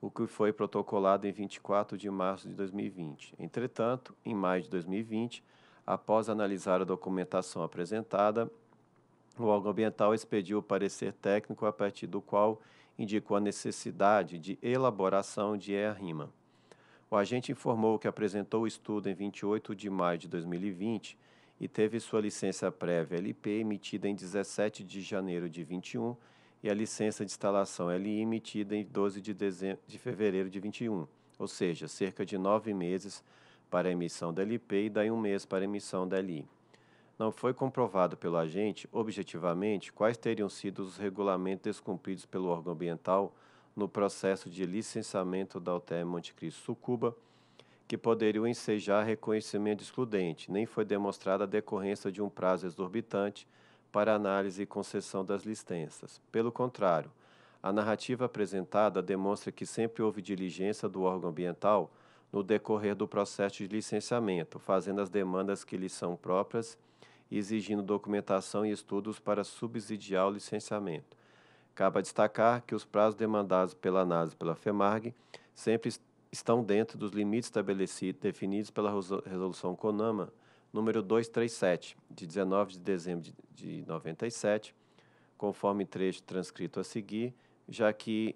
o que foi protocolado em 24 de março de 2020. Entretanto, em maio de 2020, após analisar a documentação apresentada, o órgão ambiental expediu o parecer técnico a partir do qual indicou a necessidade de elaboração de RIMA. O agente informou que apresentou o estudo em 28 de maio de 2020 e teve sua licença prévia LP emitida em 17 de janeiro de 21 e a licença de instalação LI emitida em 12 de, de fevereiro de 21, ou seja, cerca de nove meses para a emissão da LP e daí um mês para a emissão da LI. Não foi comprovado pelo agente, objetivamente, quais teriam sido os regulamentos descumpridos pelo órgão ambiental no processo de licenciamento da UTE Monte Cristo Sucuba, que poderiam ensejar reconhecimento excludente, nem foi demonstrada a decorrência de um prazo exorbitante para análise e concessão das licenças. Pelo contrário, a narrativa apresentada demonstra que sempre houve diligência do órgão ambiental no decorrer do processo de licenciamento, fazendo as demandas que lhe são próprias e exigindo documentação e estudos para subsidiar o licenciamento. Cabe destacar que os prazos demandados pela análise pela FEMARG sempre estão dentro dos limites estabelecidos definidos pela Resolução CONAMA número 237, de 19 de dezembro de 97, conforme trecho transcrito a seguir, já que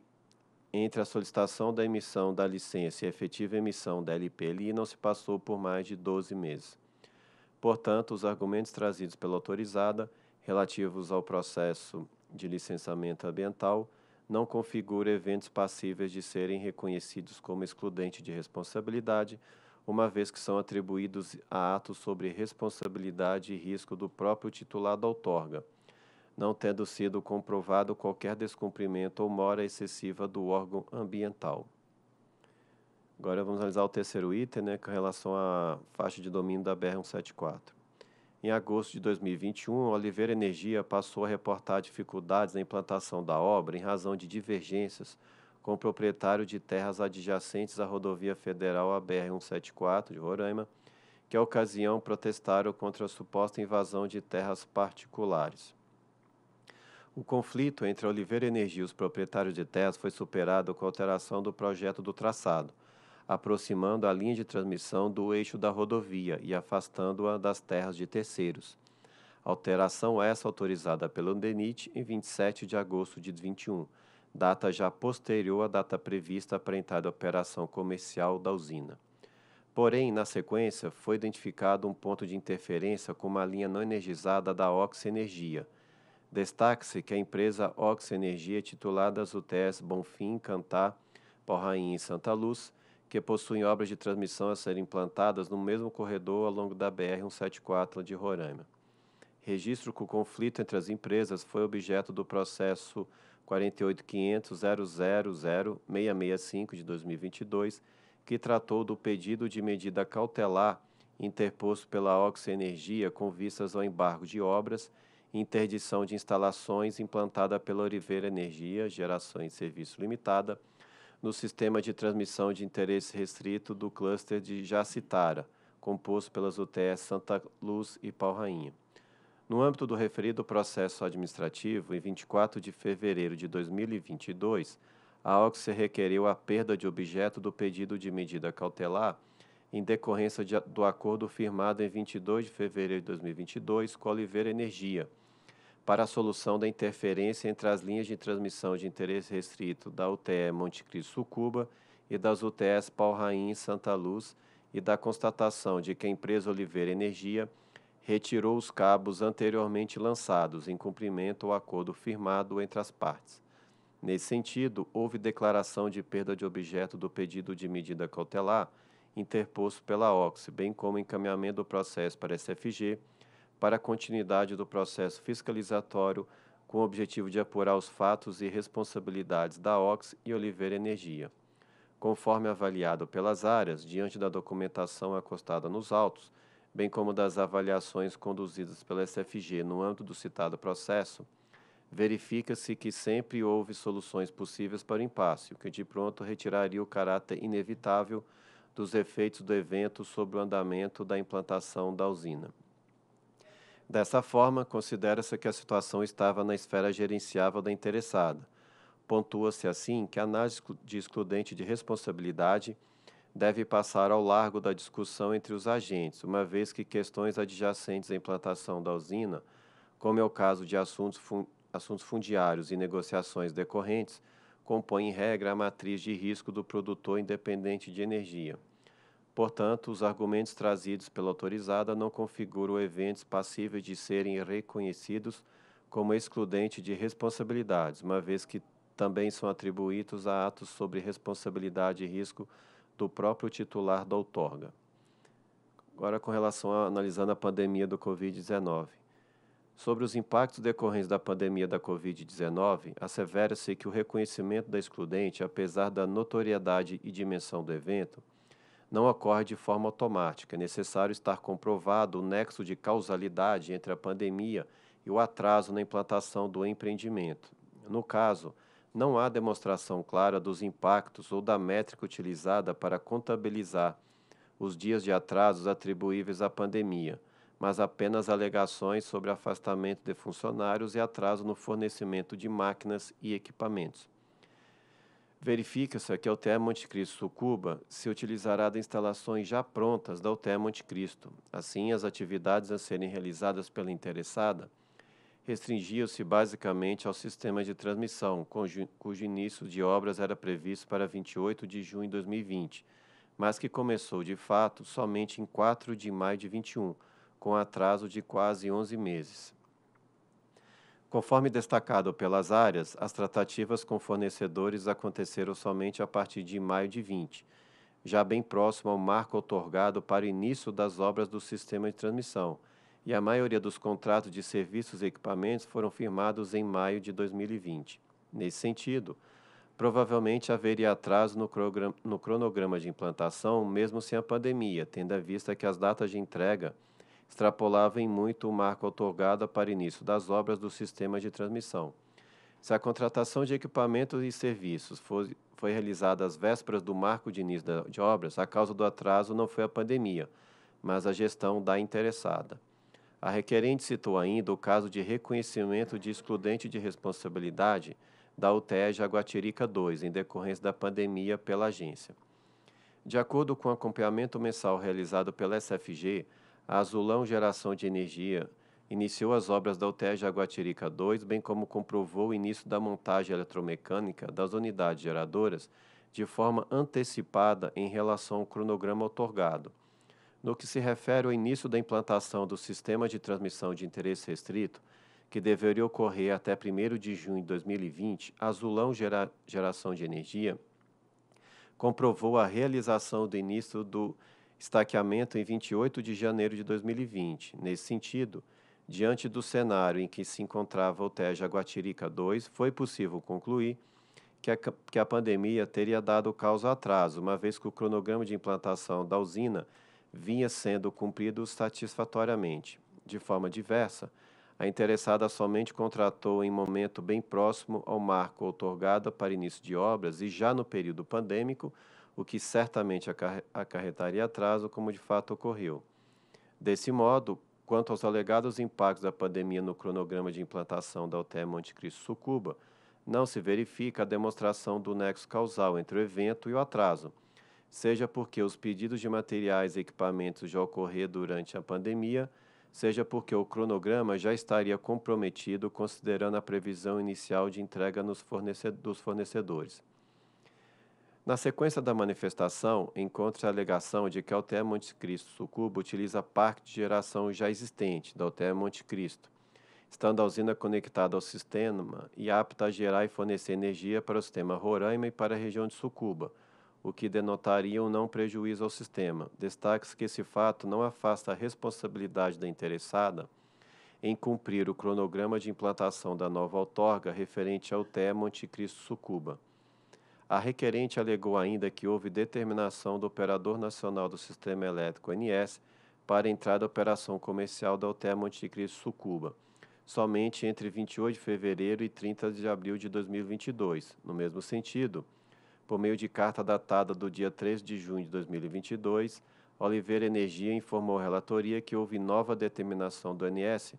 entre a solicitação da emissão da licença e a efetiva emissão da LPLI não se passou por mais de 12 meses. Portanto, os argumentos trazidos pela autorizada relativos ao processo de licenciamento ambiental não configura eventos passíveis de serem reconhecidos como excludente de responsabilidade, uma vez que são atribuídos a atos sobre responsabilidade e risco do próprio titular da outorga, não tendo sido comprovado qualquer descumprimento ou mora excessiva do órgão ambiental. Agora vamos analisar o terceiro item, né, com relação à faixa de domínio da BR-174. Em agosto de 2021, Oliveira Energia passou a reportar dificuldades na implantação da obra em razão de divergências com o proprietário de terras adjacentes à rodovia federal ABR-174 de Roraima, que, à é ocasião, protestaram contra a suposta invasão de terras particulares. O conflito entre a Oliveira Energia e os proprietários de terras foi superado com a alteração do projeto do traçado – aproximando a linha de transmissão do eixo da rodovia e afastando-a das terras de terceiros. Alteração essa autorizada pelo DENIT em 27 de agosto de 21, data já posterior à data prevista para a entrada operação comercial da usina. Porém, na sequência, foi identificado um ponto de interferência com uma linha não energizada da Ox Energia. Destaque-se que a empresa Ox Energia, titular das UTS Bonfim, Cantá, Porraim e Santa Luz, que possuem obras de transmissão a serem implantadas no mesmo corredor ao longo da BR-174 de Roraima. Registro que o conflito entre as empresas foi objeto do processo 48.500.000.665 de 2022, que tratou do pedido de medida cautelar interposto pela Ox Energia com vistas ao embargo de obras e interdição de instalações implantada pela Oliveira Energia, Geração e Serviço Limitada, no sistema de transmissão de interesse restrito do cluster de Jacitara, composto pelas UTS Santa Luz e Pau Rainha. No âmbito do referido processo administrativo, em 24 de fevereiro de 2022, a Oxe requereu a perda de objeto do pedido de medida cautelar em decorrência de, do acordo firmado em 22 de fevereiro de 2022 com a Oliveira Energia, para a solução da interferência entre as linhas de transmissão de interesse restrito da UTE Monte Cristo Sucuba e das UTEs e Santa Luz e da constatação de que a empresa Oliveira Energia retirou os cabos anteriormente lançados em cumprimento ao acordo firmado entre as partes. Nesse sentido, houve declaração de perda de objeto do pedido de medida cautelar interposto pela Ox, bem como encaminhamento do processo para a SFG para a continuidade do processo fiscalizatório com o objetivo de apurar os fatos e responsabilidades da Ox e Oliveira Energia. Conforme avaliado pelas áreas, diante da documentação acostada nos autos, bem como das avaliações conduzidas pela SFG no âmbito do citado processo, verifica-se que sempre houve soluções possíveis para o impasse, o que de pronto retiraria o caráter inevitável dos efeitos do evento sobre o andamento da implantação da usina. Dessa forma, considera-se que a situação estava na esfera gerenciável da interessada. Pontua-se assim que a análise de excludente de responsabilidade deve passar ao largo da discussão entre os agentes, uma vez que questões adjacentes à implantação da usina, como é o caso de assuntos, fun assuntos fundiários e negociações decorrentes, compõem em regra a matriz de risco do produtor independente de energia. Portanto, os argumentos trazidos pela autorizada não configuram eventos passíveis de serem reconhecidos como excludente de responsabilidades, uma vez que também são atribuídos a atos sobre responsabilidade e risco do próprio titular da outorga. Agora, com relação a analisando a pandemia do Covid-19. Sobre os impactos decorrentes da pandemia da Covid-19, assevera-se que o reconhecimento da excludente, apesar da notoriedade e dimensão do evento, não ocorre de forma automática. É necessário estar comprovado o nexo de causalidade entre a pandemia e o atraso na implantação do empreendimento. No caso, não há demonstração clara dos impactos ou da métrica utilizada para contabilizar os dias de atrasos atribuíveis à pandemia, mas apenas alegações sobre afastamento de funcionários e atraso no fornecimento de máquinas e equipamentos. Verifica-se que a é UTE Monte Cristo Cuba se utilizará de instalações já prontas da UTE Monte Cristo. Assim, as atividades a serem realizadas pela interessada restringiam-se basicamente ao sistema de transmissão, cujo, cujo início de obras era previsto para 28 de junho de 2020, mas que começou de fato somente em 4 de maio de 21, com atraso de quase 11 meses. Conforme destacado pelas áreas, as tratativas com fornecedores aconteceram somente a partir de maio de 20, já bem próximo ao marco otorgado para o início das obras do sistema de transmissão, e a maioria dos contratos de serviços e equipamentos foram firmados em maio de 2020. Nesse sentido, provavelmente haveria atraso no cronograma de implantação, mesmo sem a pandemia, tendo à vista que as datas de entrega extrapolava em muito o marco otorgado para início das obras do sistema de transmissão. Se a contratação de equipamentos e serviços foi, foi realizada às vésperas do marco de início de obras, a causa do atraso não foi a pandemia, mas a gestão da interessada. A requerente citou ainda o caso de reconhecimento de excludente de responsabilidade da UTE Jaguatirica II em decorrência da pandemia pela agência. De acordo com o acompanhamento mensal realizado pela SFG, a Azulão Geração de Energia iniciou as obras da UTE Jaguatirica 2, bem como comprovou o início da montagem eletromecânica das unidades geradoras de forma antecipada em relação ao cronograma otorgado. No que se refere ao início da implantação do sistema de transmissão de interesse restrito, que deveria ocorrer até 1 de junho de 2020, a Azulão Gera Geração de Energia comprovou a realização do início do estaqueamento em 28 de janeiro de 2020. Nesse sentido, diante do cenário em que se encontrava o TEA Aguatirica 2, foi possível concluir que a, que a pandemia teria dado causa a atraso, uma vez que o cronograma de implantação da usina vinha sendo cumprido satisfatoriamente. De forma diversa, a interessada somente contratou em momento bem próximo ao marco outorgado para início de obras e já no período pandêmico, o que certamente acarretaria atraso, como de fato ocorreu. Desse modo, quanto aos alegados impactos da pandemia no cronograma de implantação da UTE Monte Cristo Sucuba, não se verifica a demonstração do nexo causal entre o evento e o atraso, seja porque os pedidos de materiais e equipamentos já ocorreram durante a pandemia, seja porque o cronograma já estaria comprometido considerando a previsão inicial de entrega dos fornecedores. Na sequência da manifestação, encontra a alegação de que a Altea Monte Cristo Sucuba utiliza parque de geração já existente da Altea Monte Cristo, estando a usina conectada ao sistema e apta a gerar e fornecer energia para o sistema Roraima e para a região de Sucuba, o que denotaria um não prejuízo ao sistema. Destaque-se que esse fato não afasta a responsabilidade da interessada em cumprir o cronograma de implantação da nova outorga referente ao TE Monte Cristo Sucuba. A requerente alegou ainda que houve determinação do Operador Nacional do Sistema Elétrico NS para entrar da operação comercial da Alter Monte Cristo Sucuba, somente entre 28 de fevereiro e 30 de abril de 2022. No mesmo sentido, por meio de carta datada do dia 3 de junho de 2022, Oliveira Energia informou à relatoria que houve nova determinação do NS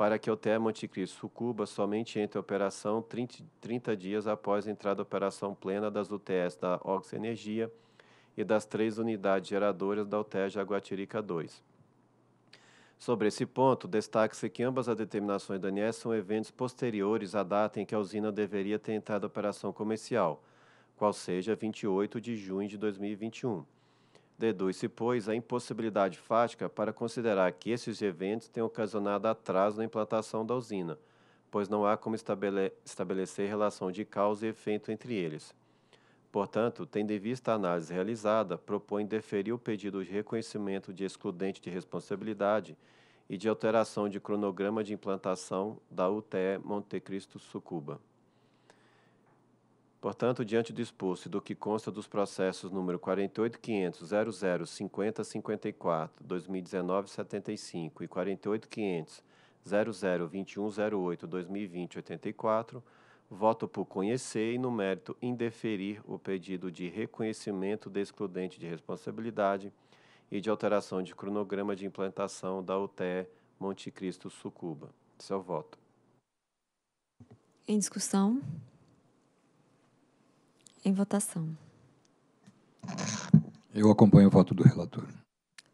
para que o TE anticristo sucuba somente entre a operação 30, 30 dias após a entrada da operação plena das UTS da Ox Energia e das três unidades geradoras da UTE Jaguatirica 2. Sobre esse ponto, destaque-se que ambas as determinações do ANS são eventos posteriores à data em que a usina deveria ter entrado em operação comercial, qual seja 28 de junho de 2021 Deduz-se, pois, a impossibilidade fática para considerar que esses eventos tenham ocasionado atraso na implantação da usina, pois não há como estabele estabelecer relação de causa e efeito entre eles. Portanto, tendo em vista a análise realizada, propõe deferir o pedido de reconhecimento de excludente de responsabilidade e de alteração de cronograma de implantação da UTE Montecristo Sucuba. Portanto, diante do exposto e do que consta dos processos número 48.500.00.50.54.2019.75 e 48.500.00.21.08.2020.84, voto por conhecer e, no mérito, indeferir o pedido de reconhecimento de excludente de responsabilidade e de alteração de cronograma de implantação da UTE Monte Cristo Sucuba. Seu voto. Em discussão. Em votação. Eu acompanho o voto do relator.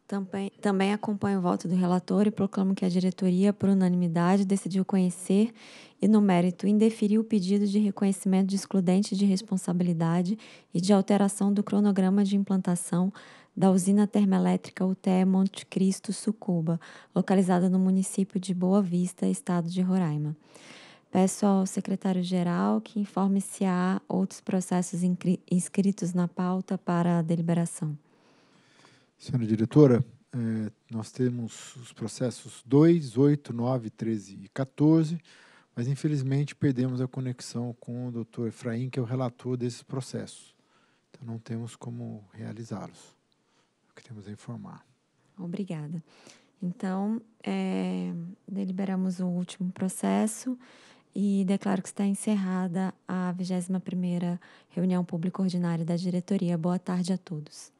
Também, também acompanho o voto do relator e proclamo que a diretoria, por unanimidade, decidiu conhecer e, no mérito, indeferir o pedido de reconhecimento de excludente de responsabilidade e de alteração do cronograma de implantação da usina termoelétrica UTE Monte Cristo Sucuba, localizada no município de Boa Vista, estado de Roraima. Peço ao secretário-geral que informe se há outros processos inscritos na pauta para a deliberação. Senhora diretora, é, nós temos os processos 2, 8, 9, 13 e 14, mas infelizmente perdemos a conexão com o doutor Efraim, que é o relator desses processos. Então não temos como realizá-los. É Queremos informar. Obrigada. Então, é, deliberamos o último processo e declaro que está encerrada a 21ª reunião pública ordinária da diretoria. Boa tarde a todos.